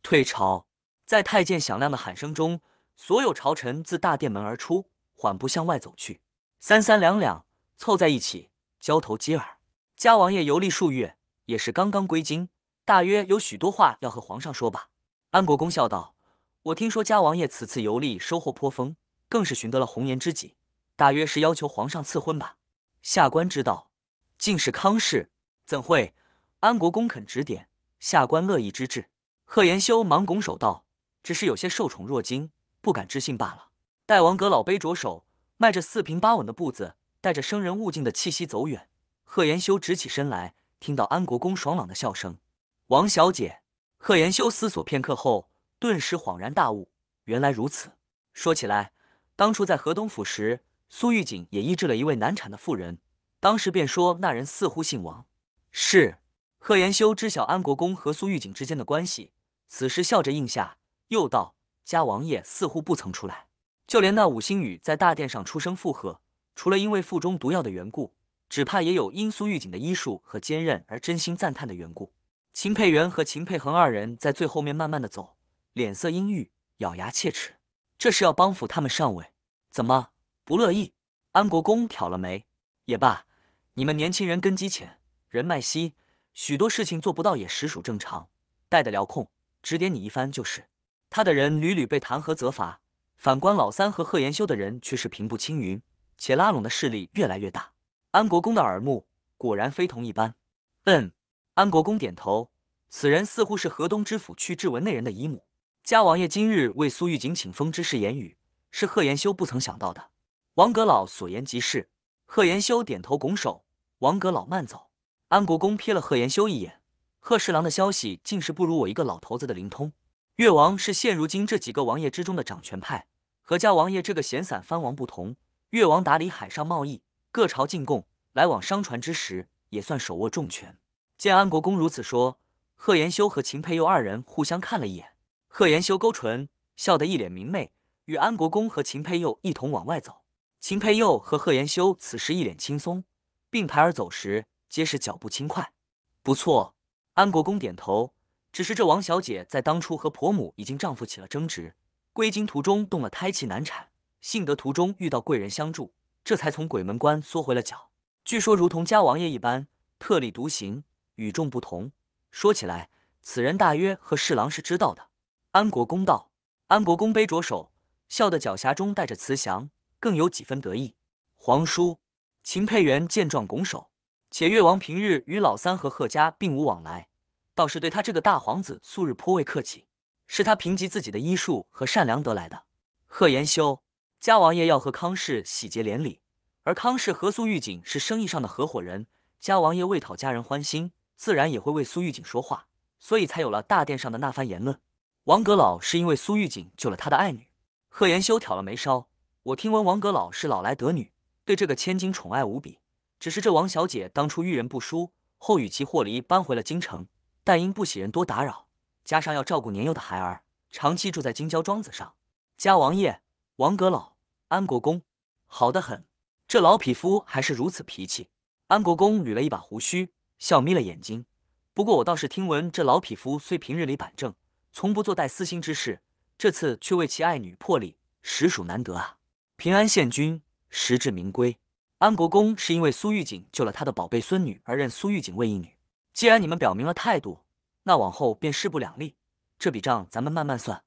退朝。在太监响亮的喊声中，所有朝臣自大殿门而出，缓步向外走去，三三两两凑在一起，交头接耳。嘉王爷游历数月，也是刚刚归京，大约有许多话要和皇上说吧？安国公笑道：“我听说嘉王爷此次游历收获颇丰，更是寻得了红颜知己，大约是要求皇上赐婚吧？”下官知道，竟是康氏，怎会？安国公肯指点，下官乐意之至。贺延修忙拱手道：“只是有些受宠若惊，不敢置信罢了。”待王阁老背着手，迈着四平八稳的步子，带着生人勿近的气息走远。贺延修直起身来，听到安国公爽朗的笑声：“王小姐。”贺延修思索片刻后，顿时恍然大悟：“原来如此。说起来，当初在河东府时……”苏玉锦也医治了一位难产的妇人，当时便说那人似乎姓王。是，贺延修知晓安国公和苏玉锦之间的关系，此时笑着应下，又道：“家王爷似乎不曾出来，就连那武星宇在大殿上出声附和，除了因为腹中毒药的缘故，只怕也有因苏玉锦的医术和坚韧而真心赞叹的缘故。”秦佩元和秦佩恒二人在最后面慢慢的走，脸色阴郁，咬牙切齿，这是要帮扶他们上位？怎么？不乐意，安国公挑了眉。也罢，你们年轻人根基浅，人脉稀，许多事情做不到也实属正常。待得了空，指点你一番就是。他的人屡屡被弹劾责罚，反观老三和贺延修的人却是平步青云，且拉拢的势力越来越大。安国公的耳目果然非同一般。嗯，安国公点头。此人似乎是河东知府屈志文那人的姨母。家王爷今日为苏玉锦请封之事言语，是贺延修不曾想到的。王阁老所言极是，贺延修点头拱手。王阁老慢走。安国公瞥了贺延修一眼，贺侍郎的消息竟是不如我一个老头子的灵通。越王是现如今这几个王爷之中的掌权派，和家王爷这个闲散藩王不同。越王打理海上贸易，各朝进贡来往商船之时，也算手握重权。见安国公如此说，贺延修和秦佩佑二人互相看了一眼，贺延修勾唇笑得一脸明媚，与安国公和秦佩佑一同往外走。秦佩佑和贺延修此时一脸轻松，并排而走时，皆是脚步轻快。不错，安国公点头。只是这王小姐在当初和婆母、已经丈夫起了争执，归京途中动了胎气难产，幸得途中遇到贵人相助，这才从鬼门关缩回了脚。据说如同家王爷一般，特立独行，与众不同。说起来，此人大约和侍郎是知道的。安国公道。安国公背着手，笑得狡黠中带着慈祥。更有几分得意。皇叔秦佩元见状拱手，且越王平日与老三和贺家并无往来，倒是对他这个大皇子素日颇为客气，是他凭藉自己的医术和善良得来的。贺延修，家王爷要和康氏喜结连理，而康氏和苏玉锦是生意上的合伙人，家王爷为讨家人欢心，自然也会为苏玉锦说话，所以才有了大殿上的那番言论。王阁老是因为苏玉锦救了他的爱女。贺延修挑了眉梢。我听闻王阁老是老来得女，对这个千金宠爱无比。只是这王小姐当初遇人不淑，后与其霍离搬回了京城，但因不喜人多打扰，加上要照顾年幼的孩儿，长期住在京郊庄子上。家王爷、王阁老、安国公，好得很。这老匹夫还是如此脾气。安国公捋了一把胡须，笑眯了眼睛。不过我倒是听闻，这老匹夫虽平日里板正，从不做带私心之事，这次却为其爱女破例，实属难得啊。平安县君实至名归，安国公是因为苏玉锦救了他的宝贝孙女而认苏玉锦为义女。既然你们表明了态度，那往后便势不两立。这笔账咱们慢慢算。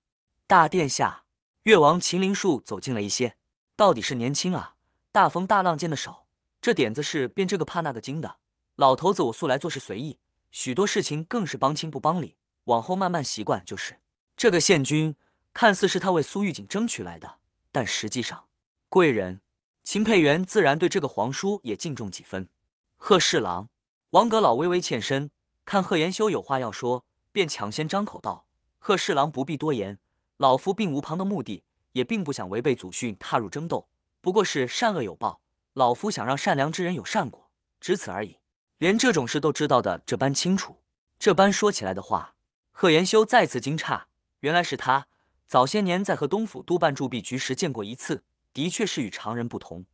大殿下，越王秦林树走近了一些，到底是年轻啊，大风大浪见得少，这点子事变这个怕那个精的。老头子我素来做事随意，许多事情更是帮亲不帮理，往后慢慢习惯就是。这个县君看似是他为苏玉锦争取来的，但实际上。贵人秦佩元自然对这个皇叔也敬重几分。贺侍郎，王阁老微微欠身，看贺延修有话要说，便抢先张口道：“贺侍郎不必多言，老夫并无旁的目的，也并不想违背祖训踏入争斗，不过是善恶有报，老夫想让善良之人有善果，只此而已。”连这种事都知道的这般清楚，这般说起来的话，贺延修再次惊诧，原来是他早些年在和东府督办铸币局时见过一次。的确是与常人不同，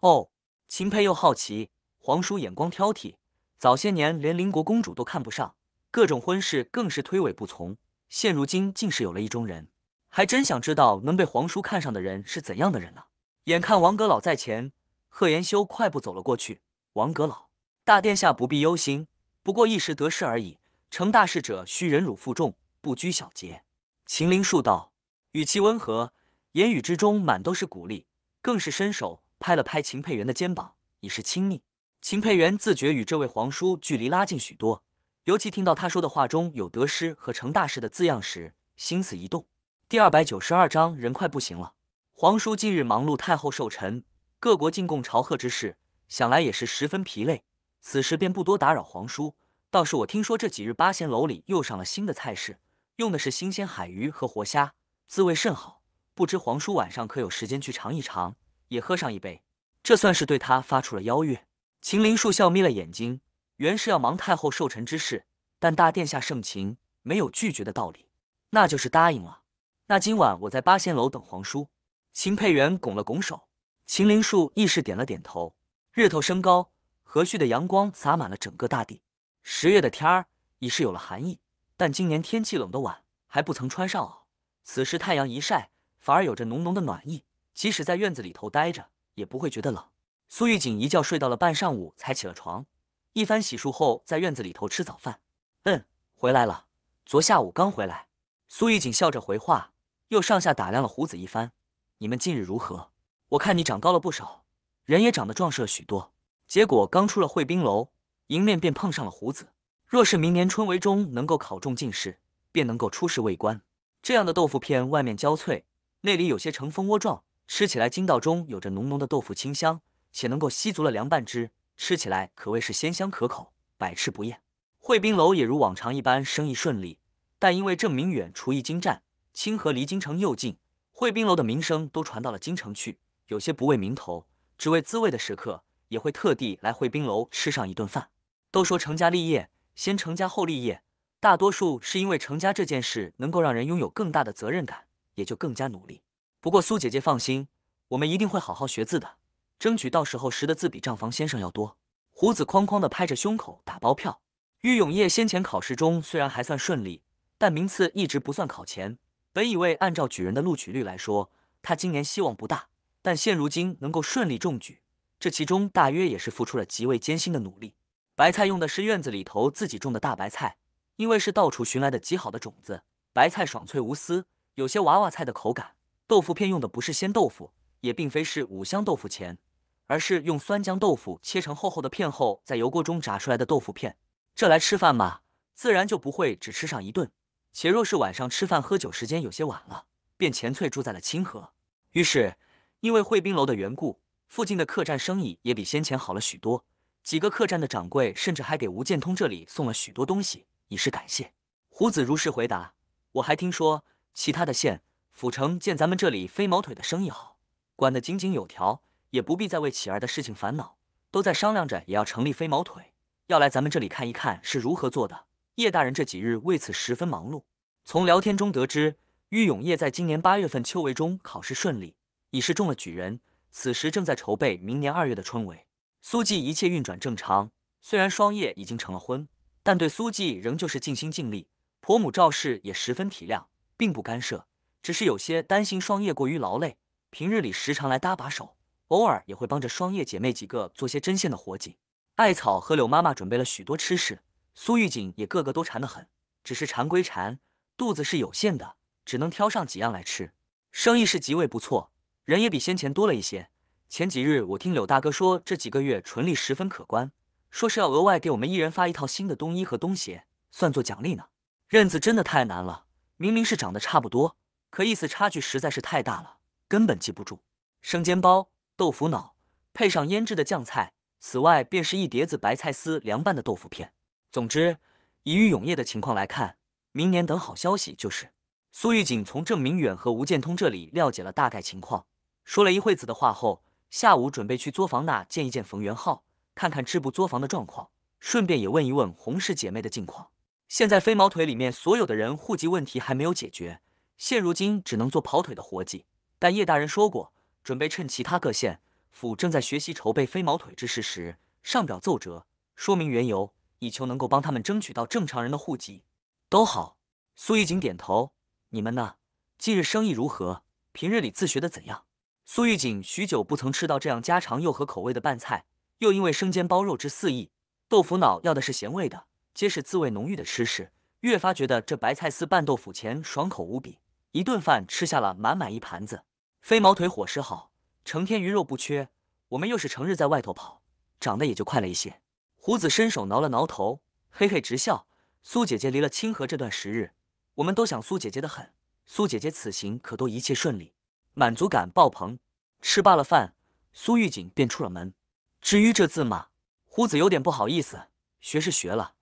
哦，秦佩又好奇。皇叔眼光挑剔，早些年连邻国公主都看不上，各种婚事更是推诿不从。现如今竟是有了意中人，还真想知道能被皇叔看上的人是怎样的人呢？眼看王阁老在前，贺延修快步走了过去。王阁老，大殿下不必忧心，不过一时得势而已。成大事者需忍辱负重，不拘小节。秦林树道，语气温和。言语之中满都是鼓励，更是伸手拍了拍秦佩元的肩膀，以示亲密。秦佩元自觉与这位皇叔距离拉近许多，尤其听到他说的话中有“得失”和“成大事”的字样时，心思一动。第二百九十二章，人快不行了。皇叔近日忙碌，太后寿辰，各国进贡朝贺之事，想来也是十分疲累。此时便不多打扰皇叔，倒是我听说这几日八贤楼里又上了新的菜式，用的是新鲜海鱼和活虾，滋味甚好。不知皇叔晚上可有时间去尝一尝，也喝上一杯，这算是对他发出了邀约。秦林树笑眯了眼睛，原是要忙太后寿辰之事，但大殿下盛情，没有拒绝的道理，那就是答应了。那今晚我在八仙楼等皇叔。秦沛元拱了拱手，秦林树亦是点了点头。日头升高，和煦的阳光洒满了整个大地。十月的天儿已是有了寒意，但今年天气冷得晚，还不曾穿上袄。此时太阳一晒。反而有着浓浓的暖意，即使在院子里头待着，也不会觉得冷。苏玉锦一觉睡到了半上午才起了床，一番洗漱后，在院子里头吃早饭。嗯，回来了，昨下午刚回来。苏玉锦笑着回话，又上下打量了胡子一番。你们近日如何？我看你长高了不少，人也长得壮实了许多。结果刚出了会宾楼，迎面便碰上了胡子。若是明年春闱中能够考中进士，便能够出仕为官。这样的豆腐片外面焦脆。那里有些呈蜂窝状，吃起来筋道中有着浓浓的豆腐清香，且能够吸足了凉拌汁，吃起来可谓是鲜香可口，百吃不厌。惠宾楼也如往常一般生意顺利，但因为郑明远厨艺精湛，清河离京城又近，惠宾楼的名声都传到了京城去，有些不为名头，只为滋味的食客也会特地来惠宾楼吃上一顿饭。都说成家立业，先成家后立业，大多数是因为成家这件事能够让人拥有更大的责任感。也就更加努力。不过苏姐姐放心，我们一定会好好学字的，争取到时候识的字比账房先生要多。胡子哐哐地拍着胸口打包票。玉永业先前考试中虽然还算顺利，但名次一直不算考前。本以为按照举人的录取率来说，他今年希望不大。但现如今能够顺利中举，这其中大约也是付出了极为艰辛的努力。白菜用的是院子里头自己种的大白菜，因为是到处寻来的极好的种子，白菜爽脆无丝。有些娃娃菜的口感，豆腐片用的不是鲜豆腐，也并非是五香豆腐钱，而是用酸浆豆腐切成厚厚的片后，在油锅中炸出来的豆腐片。这来吃饭嘛，自然就不会只吃上一顿。且若是晚上吃饭喝酒，时间有些晚了，便前脆住在了清河。于是，因为会宾楼的缘故，附近的客栈生意也比先前好了许多。几个客栈的掌柜甚至还给吴建通这里送了许多东西，以示感谢。胡子如实回答：“我还听说。”其他的县府城见咱们这里飞毛腿的生意好，管得井井有条，也不必再为启儿的事情烦恼，都在商量着也要成立飞毛腿，要来咱们这里看一看是如何做的。叶大人这几日为此十分忙碌。从聊天中得知，于永业在今年八月份秋闱中考试顺利，已是中了举人，此时正在筹备明年二月的春闱。苏记一切运转正常，虽然双叶已经成了婚，但对苏记仍旧是尽心尽力，婆母赵氏也十分体谅。并不干涉，只是有些担心双叶过于劳累，平日里时常来搭把手，偶尔也会帮着双叶姐妹几个做些针线的活计。艾草和柳妈妈准备了许多吃食，苏玉锦也个个都馋得很，只是馋归馋，肚子是有限的，只能挑上几样来吃。生意是极为不错，人也比先前多了一些。前几日我听柳大哥说，这几个月纯利十分可观，说是要额外给我们一人发一套新的冬衣和冬鞋，算作奖励呢。认字真的太难了。明明是长得差不多，可意思差距实在是太大了，根本记不住。生煎包、豆腐脑，配上腌制的酱菜，此外便是一碟子白菜丝凉拌的豆腐片。总之，以玉永业的情况来看，明年等好消息就是。苏玉锦从郑明远和吴建通这里了解了大概情况，说了一会子的话后，下午准备去作坊那见一见冯元浩，看看织布作坊的状况，顺便也问一问洪氏姐妹的近况。现在飞毛腿里面所有的人户籍问题还没有解决，现如今只能做跑腿的活计。但叶大人说过，准备趁其他各县府正在学习筹备飞毛腿之事时，上表奏折，说明缘由，以求能够帮他们争取到正常人的户籍。都好，苏玉锦点头。你们呢？近日生意如何？平日里自学的怎样？苏玉锦许久不曾吃到这样家常又合口味的拌菜，又因为生煎包肉汁四溢，豆腐脑要的是咸味的。皆是滋味浓郁的吃食，越发觉得这白菜丝拌豆腐前爽口无比。一顿饭吃下了满满一盘子。飞毛腿伙食好，成天鱼肉不缺，我们又是成日在外头跑，长得也就快了一些。胡子伸手挠了挠头，嘿嘿直笑。苏姐姐离了清河这段时日，我们都想苏姐姐的很。苏姐姐此行可都一切顺利，满足感爆棚。吃罢了饭，苏玉锦便出了门。至于这字嘛，胡子有点不好意思，学是学了。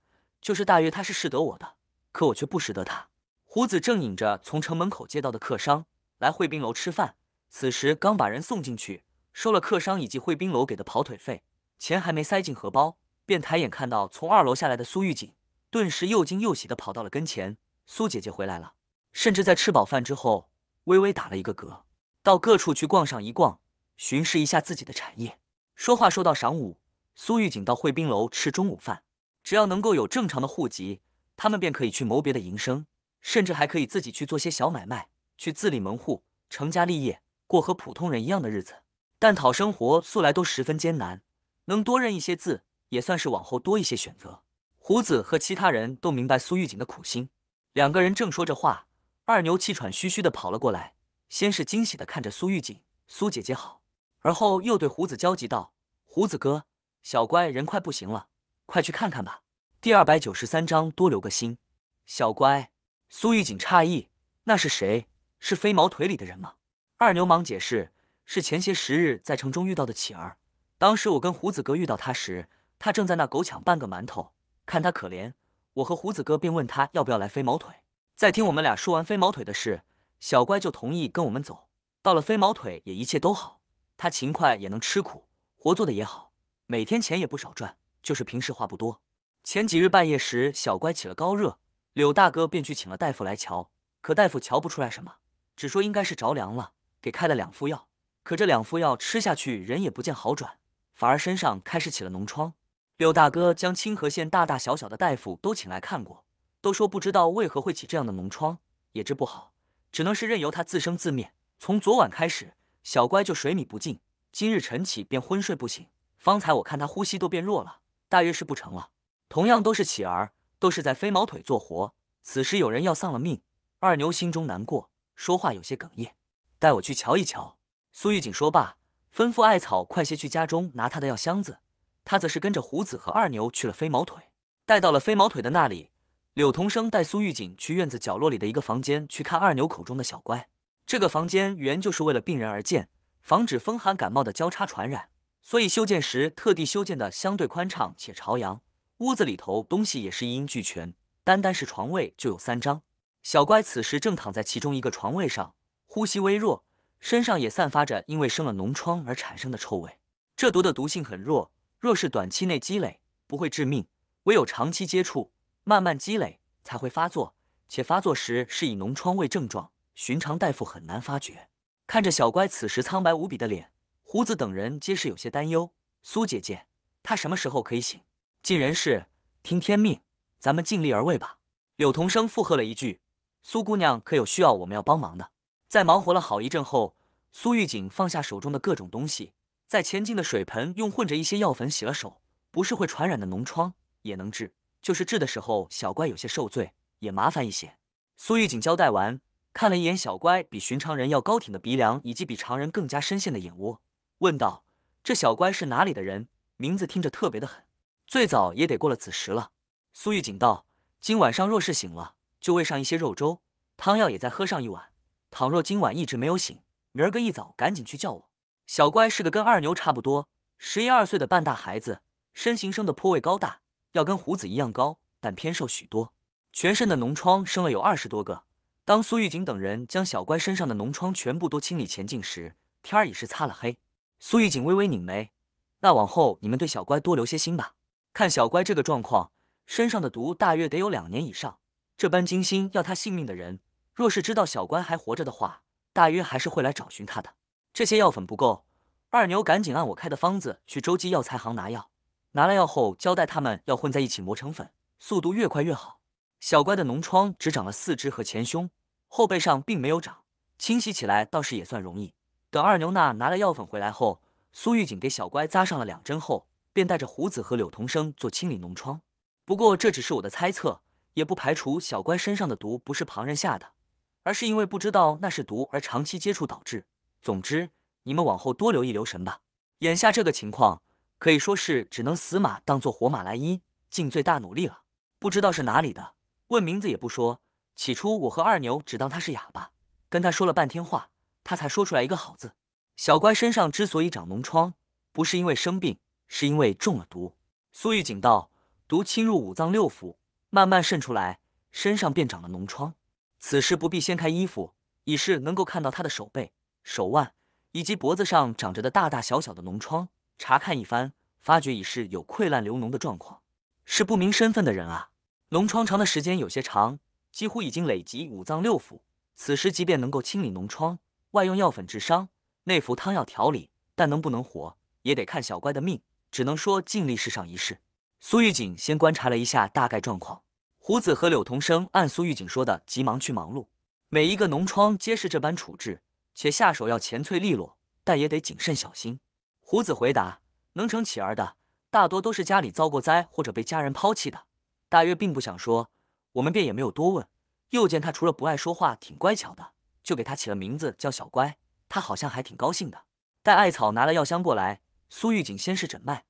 就是大约他是识得我的，可我却不识得他。胡子正引着从城门口接到的客商来汇宾楼吃饭，此时刚把人送进去，收了客商以及汇宾楼给的跑腿费，钱还没塞进荷包，便抬眼看到从二楼下来的苏玉锦，顿时又惊又喜地跑到了跟前。苏姐姐回来了，甚至在吃饱饭之后微微打了一个嗝，到各处去逛上一逛，巡视一下自己的产业。说话说到晌午，苏玉锦到汇宾楼吃中午饭。只要能够有正常的户籍，他们便可以去谋别的营生，甚至还可以自己去做些小买卖，去自立门户、成家立业，过和普通人一样的日子。但讨生活素来都十分艰难，能多认一些字也算是往后多一些选择。胡子和其他人都明白苏玉锦的苦心，两个人正说着话，二牛气喘吁吁的跑了过来，先是惊喜的看着苏玉锦：“苏姐姐好。”而后又对胡子焦急道：“胡子哥，小乖人快不行了。”快去看看吧。第二百九十三章，多留个心。小乖，苏玉锦诧异：“那是谁？是飞毛腿里的人吗？”二牛忙解释：“是前些时日在城中遇到的乞儿。当时我跟胡子哥遇到他时，他正在那狗抢半个馒头。看他可怜，我和胡子哥便问他要不要来飞毛腿。在听我们俩说完飞毛腿的事，小乖就同意跟我们走。到了飞毛腿也一切都好，他勤快也能吃苦，活做的也好，每天钱也不少赚。”就是平时话不多。前几日半夜时，小乖起了高热，柳大哥便去请了大夫来瞧。可大夫瞧不出来什么，只说应该是着凉了，给开了两副药。可这两副药吃下去，人也不见好转，反而身上开始起了脓疮。柳大哥将清河县大大小小的大夫都请来看过，都说不知道为何会起这样的脓疮，也治不好，只能是任由他自生自灭。从昨晚开始，小乖就水米不进，今日晨起便昏睡不醒。方才我看他呼吸都变弱了。大约是不成了。同样都是乞儿，都是在飞毛腿做活。此时有人要丧了命，二牛心中难过，说话有些哽咽。带我去瞧一瞧。苏玉锦说罢，吩咐艾草快些去家中拿他的药箱子。他则是跟着胡子和二牛去了飞毛腿，带到了飞毛腿的那里。柳同生带苏玉锦去院子角落里的一个房间去看二牛口中的小乖。这个房间原就是为了病人而建，防止风寒感冒的交叉传染。所以修建时特地修建的相对宽敞且朝阳，屋子里头东西也是一应俱全，单单是床位就有三张。小乖此时正躺在其中一个床位上，呼吸微弱，身上也散发着因为生了脓疮而产生的臭味。这毒的毒性很弱，若是短期内积累不会致命，唯有长期接触、慢慢积累才会发作，且发作时是以脓疮为症状，寻常大夫很难发觉。看着小乖此时苍白无比的脸。胡子等人皆是有些担忧。苏姐姐，她什么时候可以醒？尽人事，听天命，咱们尽力而为吧。柳桐生附和了一句：“苏姑娘，可有需要我们要帮忙的？”在忙活了好一阵后，苏玉锦放下手中的各种东西，在前进的水盆用混着一些药粉洗了手。不是会传染的脓疮也能治，就是治的时候小乖有些受罪，也麻烦一些。苏玉锦交代完，看了一眼小乖比寻常人要高挺的鼻梁，以及比常人更加深陷的眼窝。问道：“这小乖是哪里的人？名字听着特别的很。最早也得过了子时了。”苏玉锦道：“今晚上若是醒了，就喂上一些肉粥，汤药也再喝上一碗。倘若今晚一直没有醒，明儿个一早赶紧去叫我。”小乖是个跟二牛差不多十一二岁的半大孩子，身形生得颇为高大，要跟胡子一样高，但偏瘦许多。全身的脓疮生了有二十多个。当苏玉锦等人将小乖身上的脓疮全部都清理前进时，天儿已是擦了黑。苏玉锦微微拧眉，那往后你们对小乖多留些心吧。看小乖这个状况，身上的毒大约得有两年以上。这般精心要他性命的人，若是知道小乖还活着的话，大约还是会来找寻他的。这些药粉不够，二牛赶紧按我开的方子去周记药材行拿药。拿了药后，交代他们要混在一起磨成粉，速度越快越好。小乖的脓疮只长了四肢和前胸，后背上并没有长，清洗起来倒是也算容易。等二牛那拿了药粉回来后，苏玉锦给小乖扎上了两针后，便带着胡子和柳同生做清理脓疮。不过这只是我的猜测，也不排除小乖身上的毒不是旁人下的，而是因为不知道那是毒而长期接触导致。总之，你们往后多留一留神吧。眼下这个情况可以说是只能死马当做活马来医，尽最大努力了。不知道是哪里的，问名字也不说。起初我和二牛只当他是哑巴，跟他说了半天话。他才说出来一个“好”字。小乖身上之所以长脓疮，不是因为生病，是因为中了毒。苏御警道：“毒侵入五脏六腑，慢慢渗出来，身上便长了脓疮。”此时不必掀开衣服，已是能够看到他的手背、手腕以及脖子上长着的大大小小的脓疮。查看一番，发觉已是有溃烂流脓的状况，是不明身份的人啊！脓疮长的时间有些长，几乎已经累及五脏六腑。此时即便能够清理脓疮，外用药粉治伤，内服汤药调理，但能不能活也得看小乖的命，只能说尽力试上一试。苏玉锦先观察了一下大概状况，胡子和柳同生按苏玉锦说的，急忙去忙碌。每一个脓疮皆是这般处置，且下手要前脆利落，但也得谨慎小心。胡子回答：“能成乞儿的，大多都是家里遭过灾或者被家人抛弃的，大约并不想说，我们便也没有多问。又见他除了不爱说话，挺乖巧的。”就给他起了名字叫小乖，他好像还挺高兴的。待艾草拿了药箱过来，苏玉锦先是诊脉，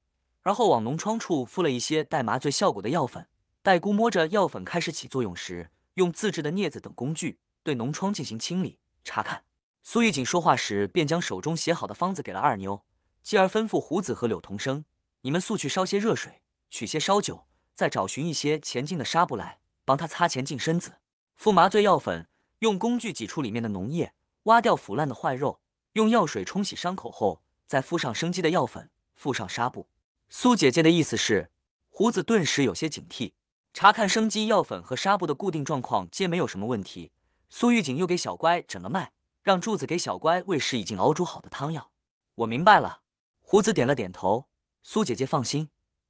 而后往脓疮处敷了一些带麻醉效果的药粉。待估摸着药粉开始起作用时，用自制的镊子等工具对脓疮进行清理查看。苏玉锦说话时，便将手中写好的方子给了二妞，继而吩咐胡子和柳同生：“你们速去烧些热水，取些烧酒，再找寻一些前进的纱布来，帮他擦前进身子，敷麻醉药粉。”用工具挤出里面的脓液，挖掉腐烂的坏肉，用药水冲洗伤口后，再敷上生肌的药粉，敷上纱布。苏姐姐的意思是，胡子顿时有些警惕。查看生肌药粉和纱布的固定状况，皆没有什么问题。苏狱警又给小乖诊了脉，让柱子给小乖喂食已经熬煮好的汤药。我明白了，胡子点了点头。苏姐姐放心，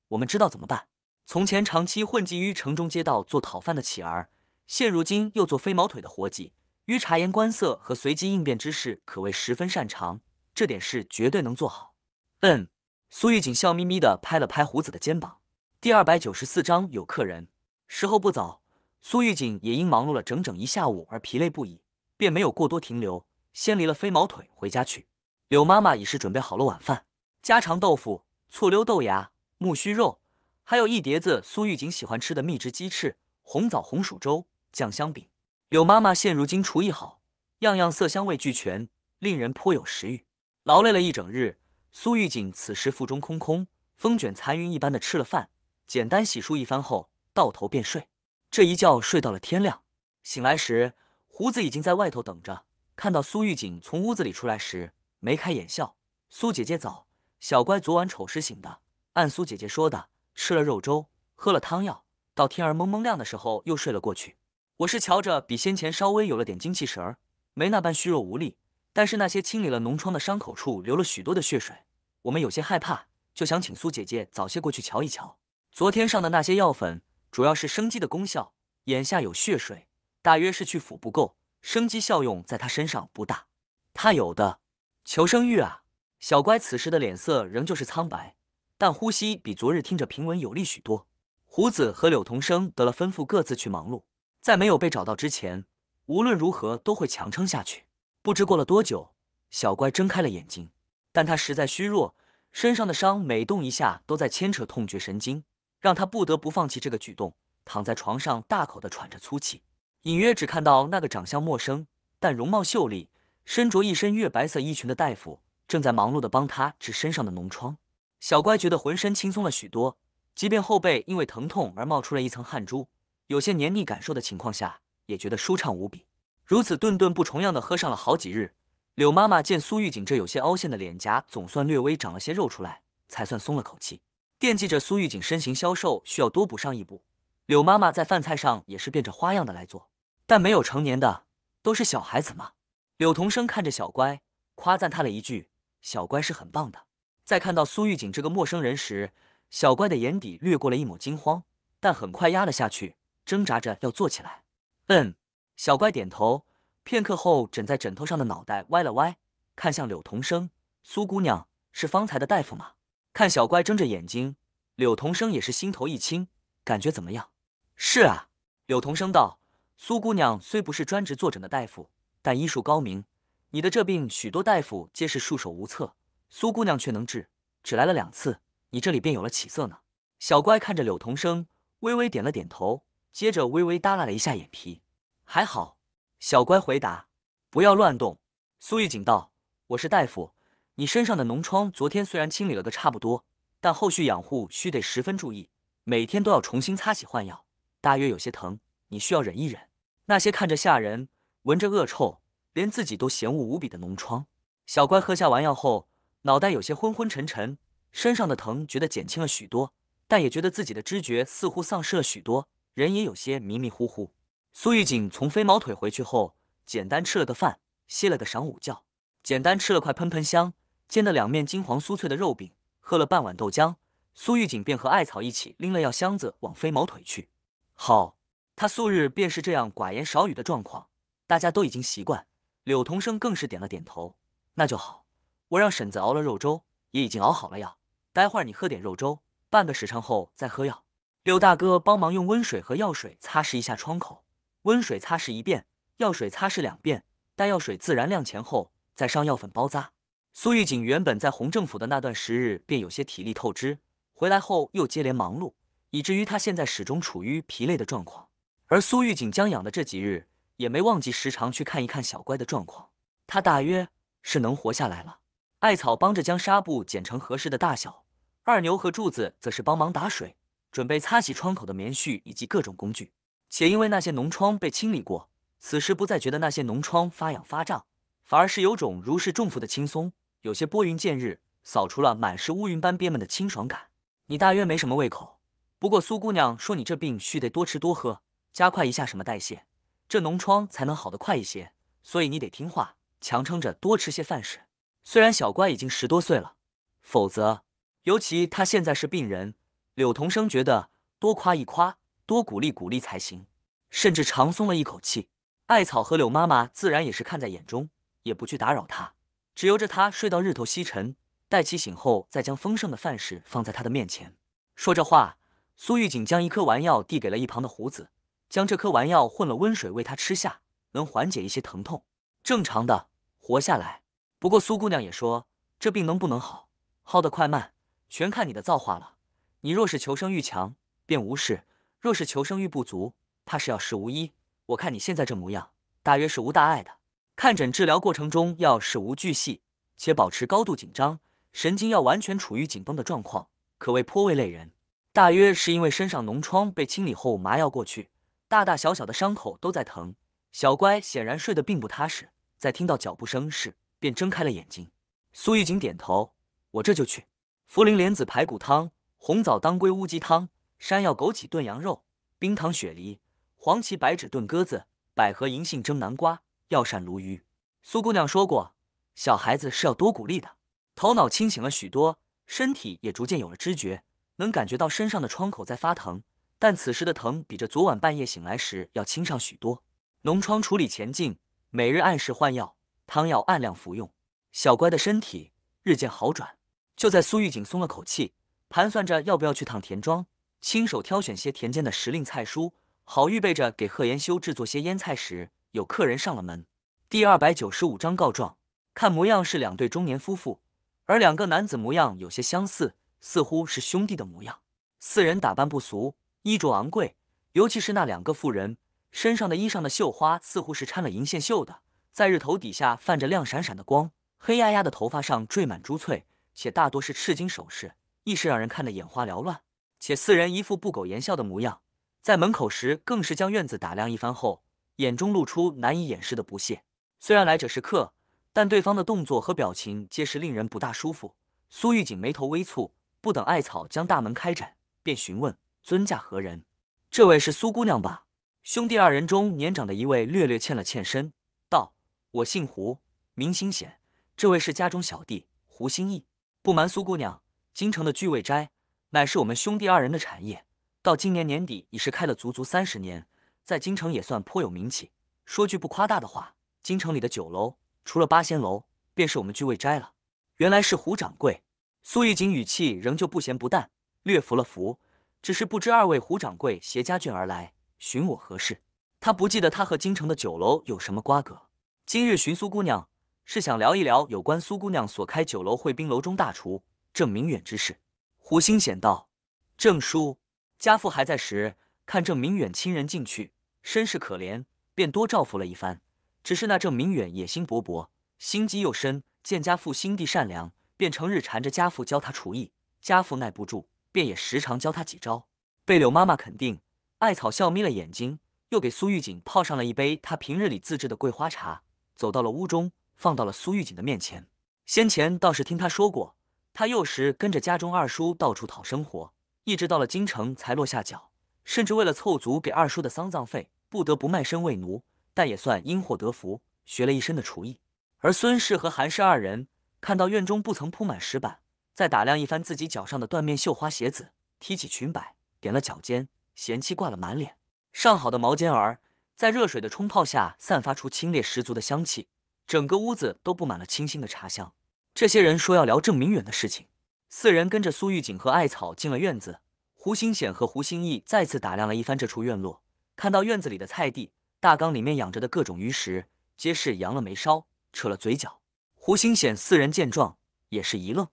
我们知道怎么办。从前长期混迹于城中街道做讨饭的乞儿。现如今又做飞毛腿的活计，于察言观色和随机应变之事可谓十分擅长，这点事绝对能做好。嗯，苏玉锦笑眯眯的拍了拍胡子的肩膀。第二百九十四章有客人。时候不早，苏玉锦也因忙碌了整整一下午而疲累不已，便没有过多停留，先离了飞毛腿回家去。柳妈妈已是准备好了晚饭：家常豆腐、醋溜豆芽、木须肉，还有一碟子苏玉锦喜欢吃的蜜汁鸡翅、红枣红薯粥。酱香饼，柳妈妈现如今厨艺好，样样色香味俱全，令人颇有食欲。劳累了一整日，苏玉锦此时腹中空空，风卷残云一般的吃了饭，简单洗漱一番后，倒头便睡。这一觉睡到了天亮，醒来时，胡子已经在外头等着。看到苏玉锦从屋子里出来时，眉开眼笑：“苏姐姐早，小乖昨晚丑时醒的，按苏姐姐说的，吃了肉粥，喝了汤药，到天儿蒙蒙亮的时候又睡了过去。”我是瞧着比先前稍微有了点精气神儿，没那般虚弱无力。但是那些清理了脓疮的伤口处流了许多的血水，我们有些害怕，就想请苏姐姐早些过去瞧一瞧。昨天上的那些药粉主要是生肌的功效，眼下有血水，大约是去腐不够，生肌效用在他身上不大。他有的求生欲啊！小乖此时的脸色仍旧是苍白，但呼吸比昨日听着平稳有力许多。胡子和柳同生得了吩咐，各自去忙碌。在没有被找到之前，无论如何都会强撑下去。不知过了多久，小乖睁开了眼睛，但他实在虚弱，身上的伤每动一下都在牵扯痛觉神经，让他不得不放弃这个举动，躺在床上大口的喘着粗气，隐约只看到那个长相陌生但容貌秀丽、身着一身月白色衣裙的大夫正在忙碌的帮他治身上的脓疮。小乖觉得浑身轻松了许多，即便后背因为疼痛而冒出了一层汗珠。有些黏腻感受的情况下，也觉得舒畅无比。如此顿顿不重样的喝上了好几日，柳妈妈见苏玉锦这有些凹陷的脸颊总算略微长了些肉出来，才算松了口气。惦记着苏玉锦身形消瘦，需要多补上一步，柳妈妈在饭菜上也是变着花样的来做，但没有成年的，都是小孩子嘛。柳同生看着小乖，夸赞他了一句：“小乖是很棒的。”在看到苏玉锦这个陌生人时，小乖的眼底掠过了一抹惊慌，但很快压了下去。挣扎着要坐起来，嗯，小乖点头。片刻后，枕在枕头上的脑袋歪了歪，看向柳同生。苏姑娘是方才的大夫吗？看小乖睁着眼睛，柳同生也是心头一轻。感觉怎么样？是啊，柳同生道：“苏姑娘虽不是专职坐诊的大夫，但医术高明。你的这病，许多大夫皆是束手无策，苏姑娘却能治。只来了两次，你这里便有了起色呢。”小乖看着柳同生，微微点了点头。接着微微耷拉了一下眼皮，还好，小乖回答：“不要乱动。”苏玉警道：“我是大夫，你身上的脓疮昨天虽然清理了个差不多，但后续养护需得十分注意，每天都要重新擦洗换药，大约有些疼，你需要忍一忍。”那些看着吓人、闻着恶臭、连自己都嫌恶无比的脓疮，小乖喝下完药后，脑袋有些昏昏沉沉，身上的疼觉得减轻了许多，但也觉得自己的知觉似乎丧失了许多。人也有些迷迷糊糊。苏玉锦从飞毛腿回去后，简单吃了个饭，歇了个晌午觉。简单吃了块喷喷香、煎的两面金黄酥脆的肉饼，喝了半碗豆浆。苏玉锦便和艾草一起拎了药箱子往飞毛腿去。好，他素日便是这样寡言少语的状况，大家都已经习惯。柳同生更是点了点头：“那就好，我让婶子熬了肉粥，也已经熬好了药。待会儿你喝点肉粥，半个时辰后再喝药。”柳大哥帮忙用温水和药水擦拭一下窗口，温水擦拭一遍，药水擦拭两遍，待药水自然晾前后再上药粉包扎。苏玉锦原本在红政府的那段时日便有些体力透支，回来后又接连忙碌，以至于他现在始终处于疲累的状况。而苏玉锦将养的这几日，也没忘记时常去看一看小乖的状况，他大约是能活下来了。艾草帮着将纱布剪成合适的大小，二牛和柱子则是帮忙打水。准备擦洗窗口的棉絮以及各种工具，且因为那些脓疮被清理过，此时不再觉得那些脓疮发痒发胀，反而是有种如释重负的轻松，有些拨云见日，扫除了满是乌云般憋闷的清爽感。你大约没什么胃口，不过苏姑娘说你这病需得多吃多喝，加快一下什么代谢，这脓疮才能好得快一些，所以你得听话，强撑着多吃些饭食。虽然小乖已经十多岁了，否则，尤其他现在是病人。柳同生觉得多夸一夸，多鼓励鼓励才行，甚至长松了一口气。艾草和柳妈妈自然也是看在眼中，也不去打扰他，只由着他睡到日头西沉，待其醒后再将丰盛的饭食放在他的面前。说着话，苏玉锦将一颗丸药递给了一旁的胡子，将这颗丸药混了温水喂他吃下，能缓解一些疼痛，正常的活下来。不过苏姑娘也说，这病能不能好，好的快慢，全看你的造化了。你若是求生欲强，便无事；若是求生欲不足，怕是要事无一。我看你现在这模样，大约是无大碍的。看诊治疗过程中要事无巨细，且保持高度紧张，神经要完全处于紧绷的状况，可谓颇为累人。大约是因为身上脓疮被清理后，麻药过去，大大小小的伤口都在疼。小乖显然睡得并不踏实，在听到脚步声时便睁开了眼睛。苏玉锦点头，我这就去。茯苓莲子排骨汤。红枣当归乌鸡汤，山药枸杞炖羊肉，冰糖雪梨，黄芪白芷炖鸽子，百合银杏蒸南瓜，药膳鲈鱼。苏姑娘说过，小孩子是要多鼓励的。头脑清醒了许多，身体也逐渐有了知觉，能感觉到身上的疮口在发疼，但此时的疼比着昨晚半夜醒来时要轻上许多。脓疮处理前进，每日按时换药，汤药按量服用。小乖的身体日渐好转，就在苏玉锦松了口气。盘算着要不要去趟田庄，亲手挑选些田间的时令菜蔬，好预备着给贺延修制作些腌菜时，有客人上了门。第二百九十五章告状。看模样是两对中年夫妇，而两个男子模样有些相似，似乎是兄弟的模样。四人打扮不俗，衣着昂贵，尤其是那两个妇人身上的衣裳的绣花，似乎是掺了银线绣的，在日头底下泛着亮闪闪的光。黑压压的头发上缀满珠翠，且大多是赤金首饰。亦是让人看得眼花缭乱，且四人一副不苟言笑的模样，在门口时更是将院子打量一番后，眼中露出难以掩饰的不屑。虽然来者是客，但对方的动作和表情皆是令人不大舒服。苏玉锦眉头微蹙，不等艾草将大门开展，便询问：“尊驾何人？”“这位是苏姑娘吧？”兄弟二人中年长的一位略略欠了欠身，道：“我姓胡，名兴显。这位是家中小弟胡兴义。不瞒苏姑娘。”京城的聚味斋乃是我们兄弟二人的产业，到今年年底已是开了足足三十年，在京城也算颇有名气。说句不夸大的话，京城里的酒楼除了八仙楼，便是我们聚味斋了。原来是胡掌柜，苏玉锦语气仍旧不咸不淡，略服了服，只是不知二位胡掌柜携家眷而来，寻我何事？他不记得他和京城的酒楼有什么瓜葛，今日寻苏姑娘是想聊一聊有关苏姑娘所开酒楼会宾楼中大厨。郑明远之事，胡兴显道：“郑叔，家父还在时，看郑明远亲人进去，身世可怜，便多照拂了一番。只是那郑明远野心勃勃，心机又深，见家父心地善良，便成日缠着家父教他厨艺。家父耐不住，便也时常教他几招。被柳妈妈肯定，艾草笑眯了眼睛，又给苏玉锦泡上了一杯他平日里自制的桂花茶，走到了屋中，放到了苏玉锦的面前。先前倒是听他说过。”他幼时跟着家中二叔到处讨生活，一直到了京城才落下脚，甚至为了凑足给二叔的丧葬费，不得不卖身为奴，但也算因祸得福，学了一身的厨艺。而孙氏和韩氏二人看到院中不曾铺满石板，再打量一番自己脚上的缎面绣花鞋子，提起裙摆，点了脚尖，嫌弃挂了满脸。上好的毛尖儿在热水的冲泡下，散发出清冽十足的香气，整个屋子都布满了清新的茶香。这些人说要聊郑明远的事情，四人跟着苏玉锦和艾草进了院子。胡兴显和胡兴义再次打量了一番这处院落，看到院子里的菜地、大缸里面养着的各种鱼食，皆是扬了眉梢，扯了嘴角。胡兴显四人见状也是一愣。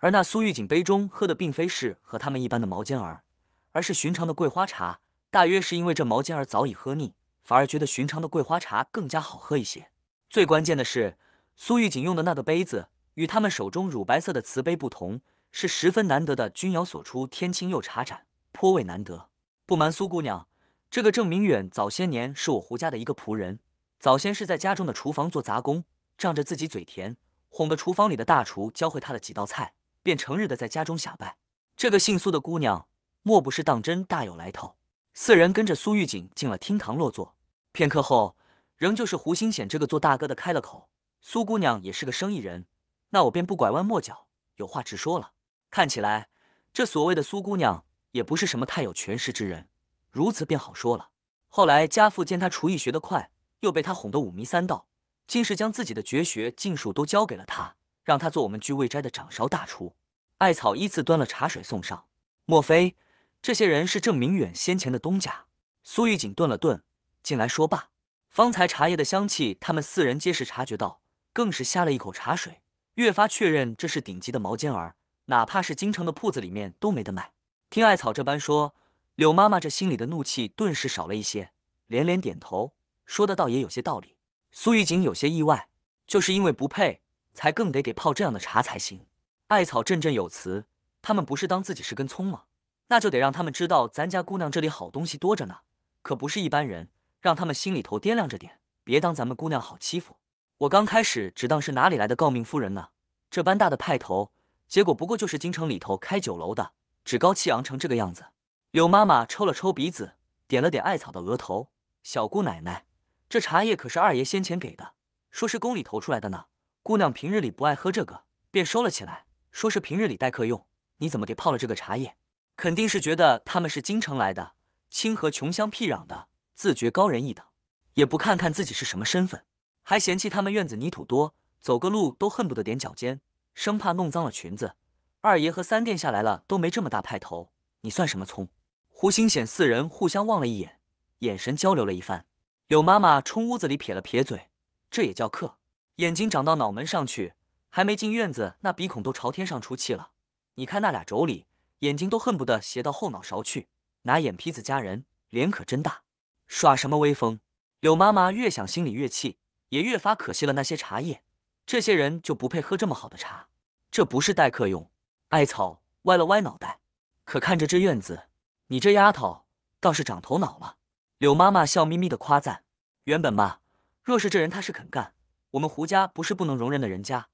而那苏玉锦杯中喝的并非是和他们一般的毛尖儿，而是寻常的桂花茶。大约是因为这毛尖儿早已喝腻，反而觉得寻常的桂花茶更加好喝一些。最关键的是，苏玉锦用的那个杯子。与他们手中乳白色的瓷杯不同，是十分难得的钧窑所出天青釉茶盏，颇为难得。不瞒苏姑娘，这个郑明远早些年是我胡家的一个仆人，早先是在家中的厨房做杂工，仗着自己嘴甜，哄得厨房里的大厨教会他的几道菜，便成日的在家中瞎拜。这个姓苏的姑娘，莫不是当真大有来头？四人跟着苏玉锦进了厅堂落座，片刻后，仍旧是胡兴显这个做大哥的开了口。苏姑娘也是个生意人。那我便不拐弯抹角，有话直说了。看起来这所谓的苏姑娘也不是什么太有权势之人，如此便好说了。后来家父见她厨艺学得快，又被她哄得五迷三道，竟是将自己的绝学尽数都教给了她，让她做我们聚味斋的掌勺大厨。艾草依次端了茶水送上。莫非这些人是郑明远先前的东家？苏玉锦顿了顿，进来说罢。方才茶叶的香气，他们四人皆是察觉到，更是下了一口茶水。越发确认这是顶级的毛尖儿，哪怕是京城的铺子里面都没得买。听艾草这般说，柳妈妈这心里的怒气顿时少了一些，连连点头，说的倒也有些道理。苏玉锦有些意外，就是因为不配，才更得给泡这样的茶才行。艾草振振有词：“他们不是当自己是根葱吗？那就得让他们知道，咱家姑娘这里好东西多着呢，可不是一般人。让他们心里头掂量着点，别当咱们姑娘好欺负。”我刚开始只当是哪里来的诰命夫人呢，这般大的派头，结果不过就是京城里头开酒楼的，趾高气昂成这个样子。柳妈妈抽了抽鼻子，点了点艾草的额头。小姑奶奶，这茶叶可是二爷先前给的，说是宫里投出来的呢。姑娘平日里不爱喝这个，便收了起来，说是平日里待客用。你怎么给泡了这个茶叶？肯定是觉得他们是京城来的，清河穷乡僻壤的，自觉高人一等，也不看看自己是什么身份。还嫌弃他们院子泥土多，走个路都恨不得踮脚尖，生怕弄脏了裙子。二爷和三殿下来了都没这么大派头，你算什么葱？胡兴显四人互相望了一眼，眼神交流了一番。柳妈妈冲屋子里撇了撇嘴：“这也叫客？眼睛长到脑门上去，还没进院子，那鼻孔都朝天上出气了。你看那俩妯娌，眼睛都恨不得斜到后脑勺去，拿眼皮子夹人，脸可真大，耍什么威风？”柳妈妈越想心里越气。也越发可惜了那些茶叶，这些人就不配喝这么好的茶，这不是待客用。艾草歪了歪脑袋，可看着这院子，你这丫头倒是长头脑了。柳妈妈笑眯眯的夸赞。原本嘛，若是这人他是肯干，我们胡家不是不能容忍的人家，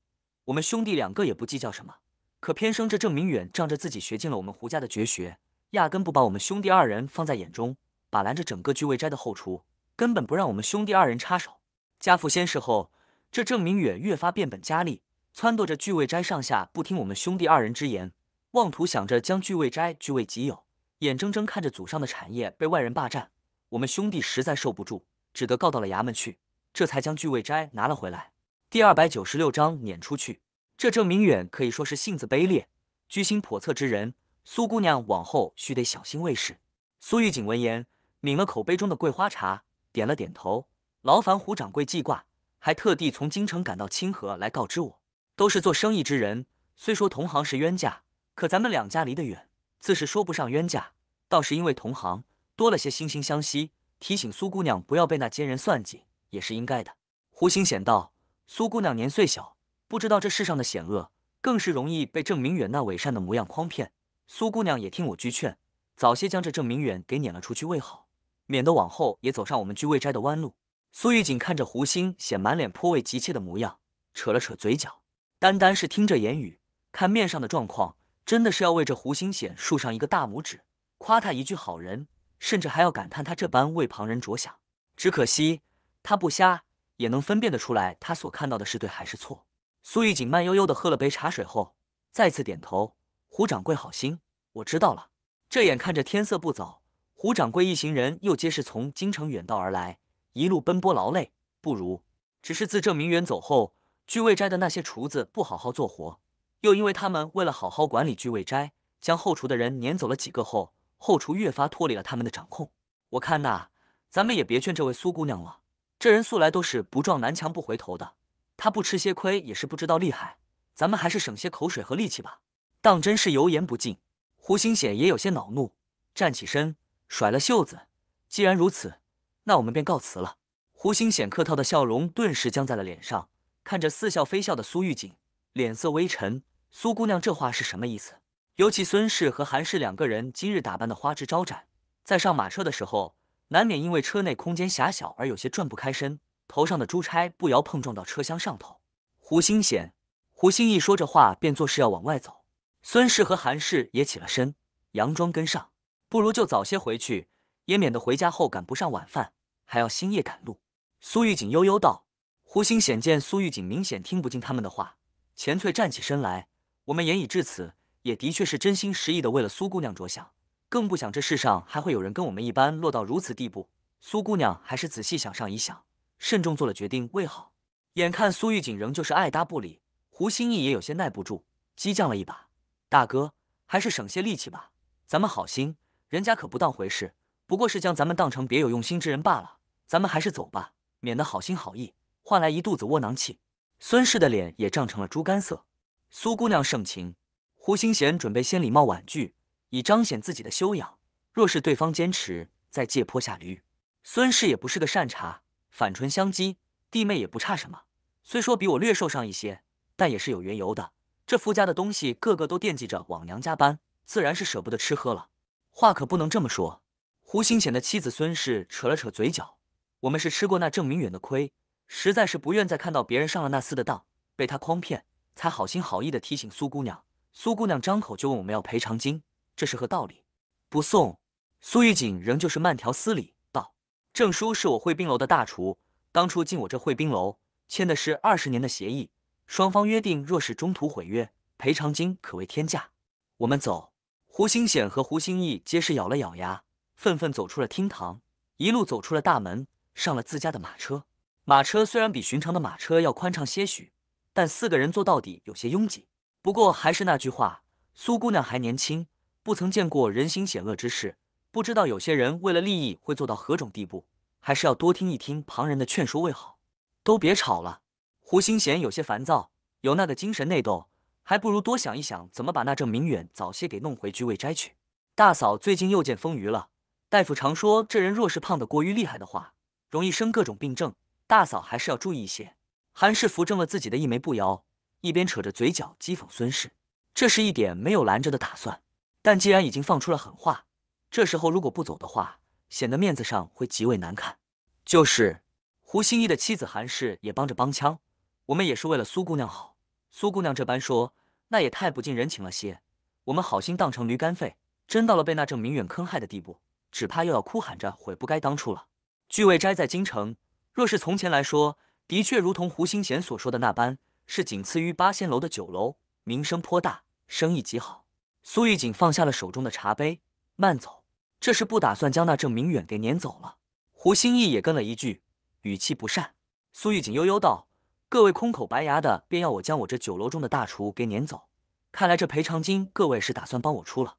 我们兄弟两个也不计较什么。可偏生这郑明远仗着自己学尽了我们胡家的绝学，压根不把我们兄弟二人放在眼中，把拦着整个聚味斋的后厨，根本不让我们兄弟二人插手。家父仙逝后，这郑明远越发变本加厉，撺掇着聚味斋上下不听我们兄弟二人之言，妄图想着将聚味斋据为己有，眼睁睁看着祖上的产业被外人霸占。我们兄弟实在受不住，只得告到了衙门去，这才将聚味斋拿了回来。第二百九十六章撵出去。这郑明远可以说是性子卑劣、居心叵测之人。苏姑娘往后须得小心卫士。苏玉锦闻言，抿了口杯中的桂花茶，点了点头。劳烦胡掌柜记挂，还特地从京城赶到清河来告知我。都是做生意之人，虽说同行是冤家，可咱们两家离得远，自是说不上冤家。倒是因为同行多了些惺惺相惜，提醒苏姑娘不要被那奸人算计，也是应该的。胡兴显道：“苏姑娘年岁小，不知道这世上的险恶，更是容易被郑明远那伪善的模样诓骗。苏姑娘也听我句劝，早些将这郑明远给撵了出去为好，免得往后也走上我们居未斋的弯路。”苏玉锦看着胡星显满脸颇为急切的模样，扯了扯嘴角。单单是听着言语，看面上的状况，真的是要为这胡星显竖上一个大拇指，夸他一句好人，甚至还要感叹他这般为旁人着想。只可惜他不瞎，也能分辨得出来，他所看到的是对还是错。苏玉锦慢悠悠的喝了杯茶水后，再次点头：“胡掌柜好心，我知道了。”这眼看着天色不早，胡掌柜一行人又皆是从京城远道而来。一路奔波劳累，不如只是自郑明远走后，聚味斋的那些厨子不好好做活，又因为他们为了好好管理聚味斋，将后厨的人撵走了几个后，后厨越发脱离了他们的掌控。我看呐，咱们也别劝这位苏姑娘了，这人素来都是不撞南墙不回头的，她不吃些亏也是不知道厉害。咱们还是省些口水和力气吧。当真是油盐不进。胡兴显也有些恼怒，站起身，甩了袖子。既然如此。那我们便告辞了。胡兴显客套的笑容顿时僵在了脸上，看着似笑非笑的苏玉锦，脸色微沉。苏姑娘这话是什么意思？尤其孙氏和韩氏两个人今日打扮的花枝招展，在上马车的时候，难免因为车内空间狭小而有些转不开身，头上的珠钗不摇碰撞到车厢上头。胡兴显、胡兴一说着话，便作势要往外走。孙氏和韩氏也起了身，佯装跟上。不如就早些回去。也免得回家后赶不上晚饭，还要星夜赶路。苏玉锦悠悠道：“胡兴显见苏玉锦明显听不进他们的话，钱翠站起身来：‘我们言已至此，也的确是真心实意的为了苏姑娘着想，更不想这世上还会有人跟我们一般落到如此地步。苏姑娘还是仔细想上一想，慎重做了决定为好。’眼看苏玉锦仍旧是爱搭不理，胡兴义也有些耐不住，激将了一把：‘大哥，还是省些力气吧，咱们好心，人家可不当回事。’”不过是将咱们当成别有用心之人罢了，咱们还是走吧，免得好心好意换来一肚子窝囊气。孙氏的脸也涨成了猪肝色。苏姑娘盛情，胡兴贤准备先礼貌婉拒，以彰显自己的修养。若是对方坚持，再借坡下驴。孙氏也不是个善茬，反唇相讥。弟妹也不差什么，虽说比我略瘦上一些，但也是有缘由的。这夫家的东西，个个都惦记着往娘家搬，自然是舍不得吃喝了。话可不能这么说。胡兴显的妻子孙氏扯了扯嘴角：“我们是吃过那郑明远的亏，实在是不愿再看到别人上了那厮的当，被他诓骗，才好心好意的提醒苏姑娘。苏姑娘张口就问我们要赔偿金，这是何道理？”不送。苏玉锦仍旧是慢条斯理道：“郑叔是我汇宾楼的大厨，当初进我这汇宾楼签的是二十年的协议，双方约定若是中途毁约，赔偿金可谓天价。”我们走。胡兴显和胡兴义皆是咬了咬牙。愤愤走出了厅堂，一路走出了大门，上了自家的马车。马车虽然比寻常的马车要宽敞些许，但四个人坐到底有些拥挤。不过还是那句话，苏姑娘还年轻，不曾见过人心险恶之事，不知道有些人为了利益会做到何种地步，还是要多听一听旁人的劝说为好。都别吵了，胡兴贤有些烦躁，有那个精神内斗，还不如多想一想怎么把那郑明远早些给弄回居委斋去。大嫂最近又见风雨了。大夫常说，这人若是胖得过于厉害的话，容易生各种病症。大嫂还是要注意一些。韩氏扶正了自己的一枚步摇，一边扯着嘴角讥讽孙氏，这是一点没有拦着的打算。但既然已经放出了狠话，这时候如果不走的话，显得面子上会极为难看。就是胡心怡的妻子韩氏也帮着帮腔：“我们也是为了苏姑娘好。苏姑娘这般说，那也太不近人情了些。我们好心当成驴肝肺，真到了被那郑明远坑害的地步。”只怕又要哭喊着悔不该当初了。聚味斋在京城，若是从前来说，的确如同胡兴贤所说的那般，是仅次于八仙楼的酒楼，名声颇大，生意极好。苏玉锦放下了手中的茶杯，慢走。这是不打算将那郑明远给撵走了。胡兴义也跟了一句，语气不善。苏玉锦悠悠道：“各位空口白牙的，便要我将我这酒楼中的大厨给撵走，看来这赔偿金，各位是打算帮我出了。”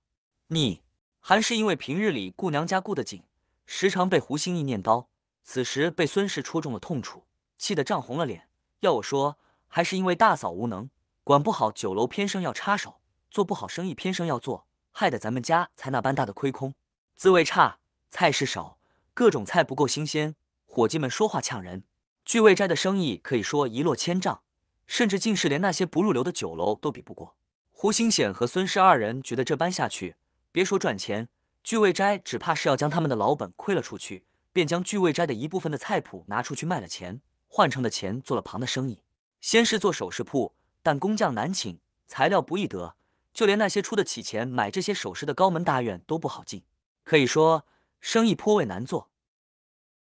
你。还是因为平日里顾娘家顾得紧，时常被胡兴一念叨。此时被孙氏戳中了痛处，气得涨红了脸。要我说，还是因为大嫂无能，管不好酒楼，偏生要插手；做不好生意，偏生要做，害得咱们家才那般大的亏空。滋味差，菜是少，各种菜不够新鲜，伙计们说话呛人。聚味斋的生意可以说一落千丈，甚至竟是连那些不入流的酒楼都比不过。胡兴显和孙氏二人觉得这般下去。别说赚钱，聚味斋只怕是要将他们的老本亏了出去，便将聚味斋的一部分的菜谱拿出去卖了钱，换成的钱做了旁的生意。先是做首饰铺，但工匠难请，材料不易得，就连那些出得起钱买这些首饰的高门大院都不好进，可以说生意颇为难做。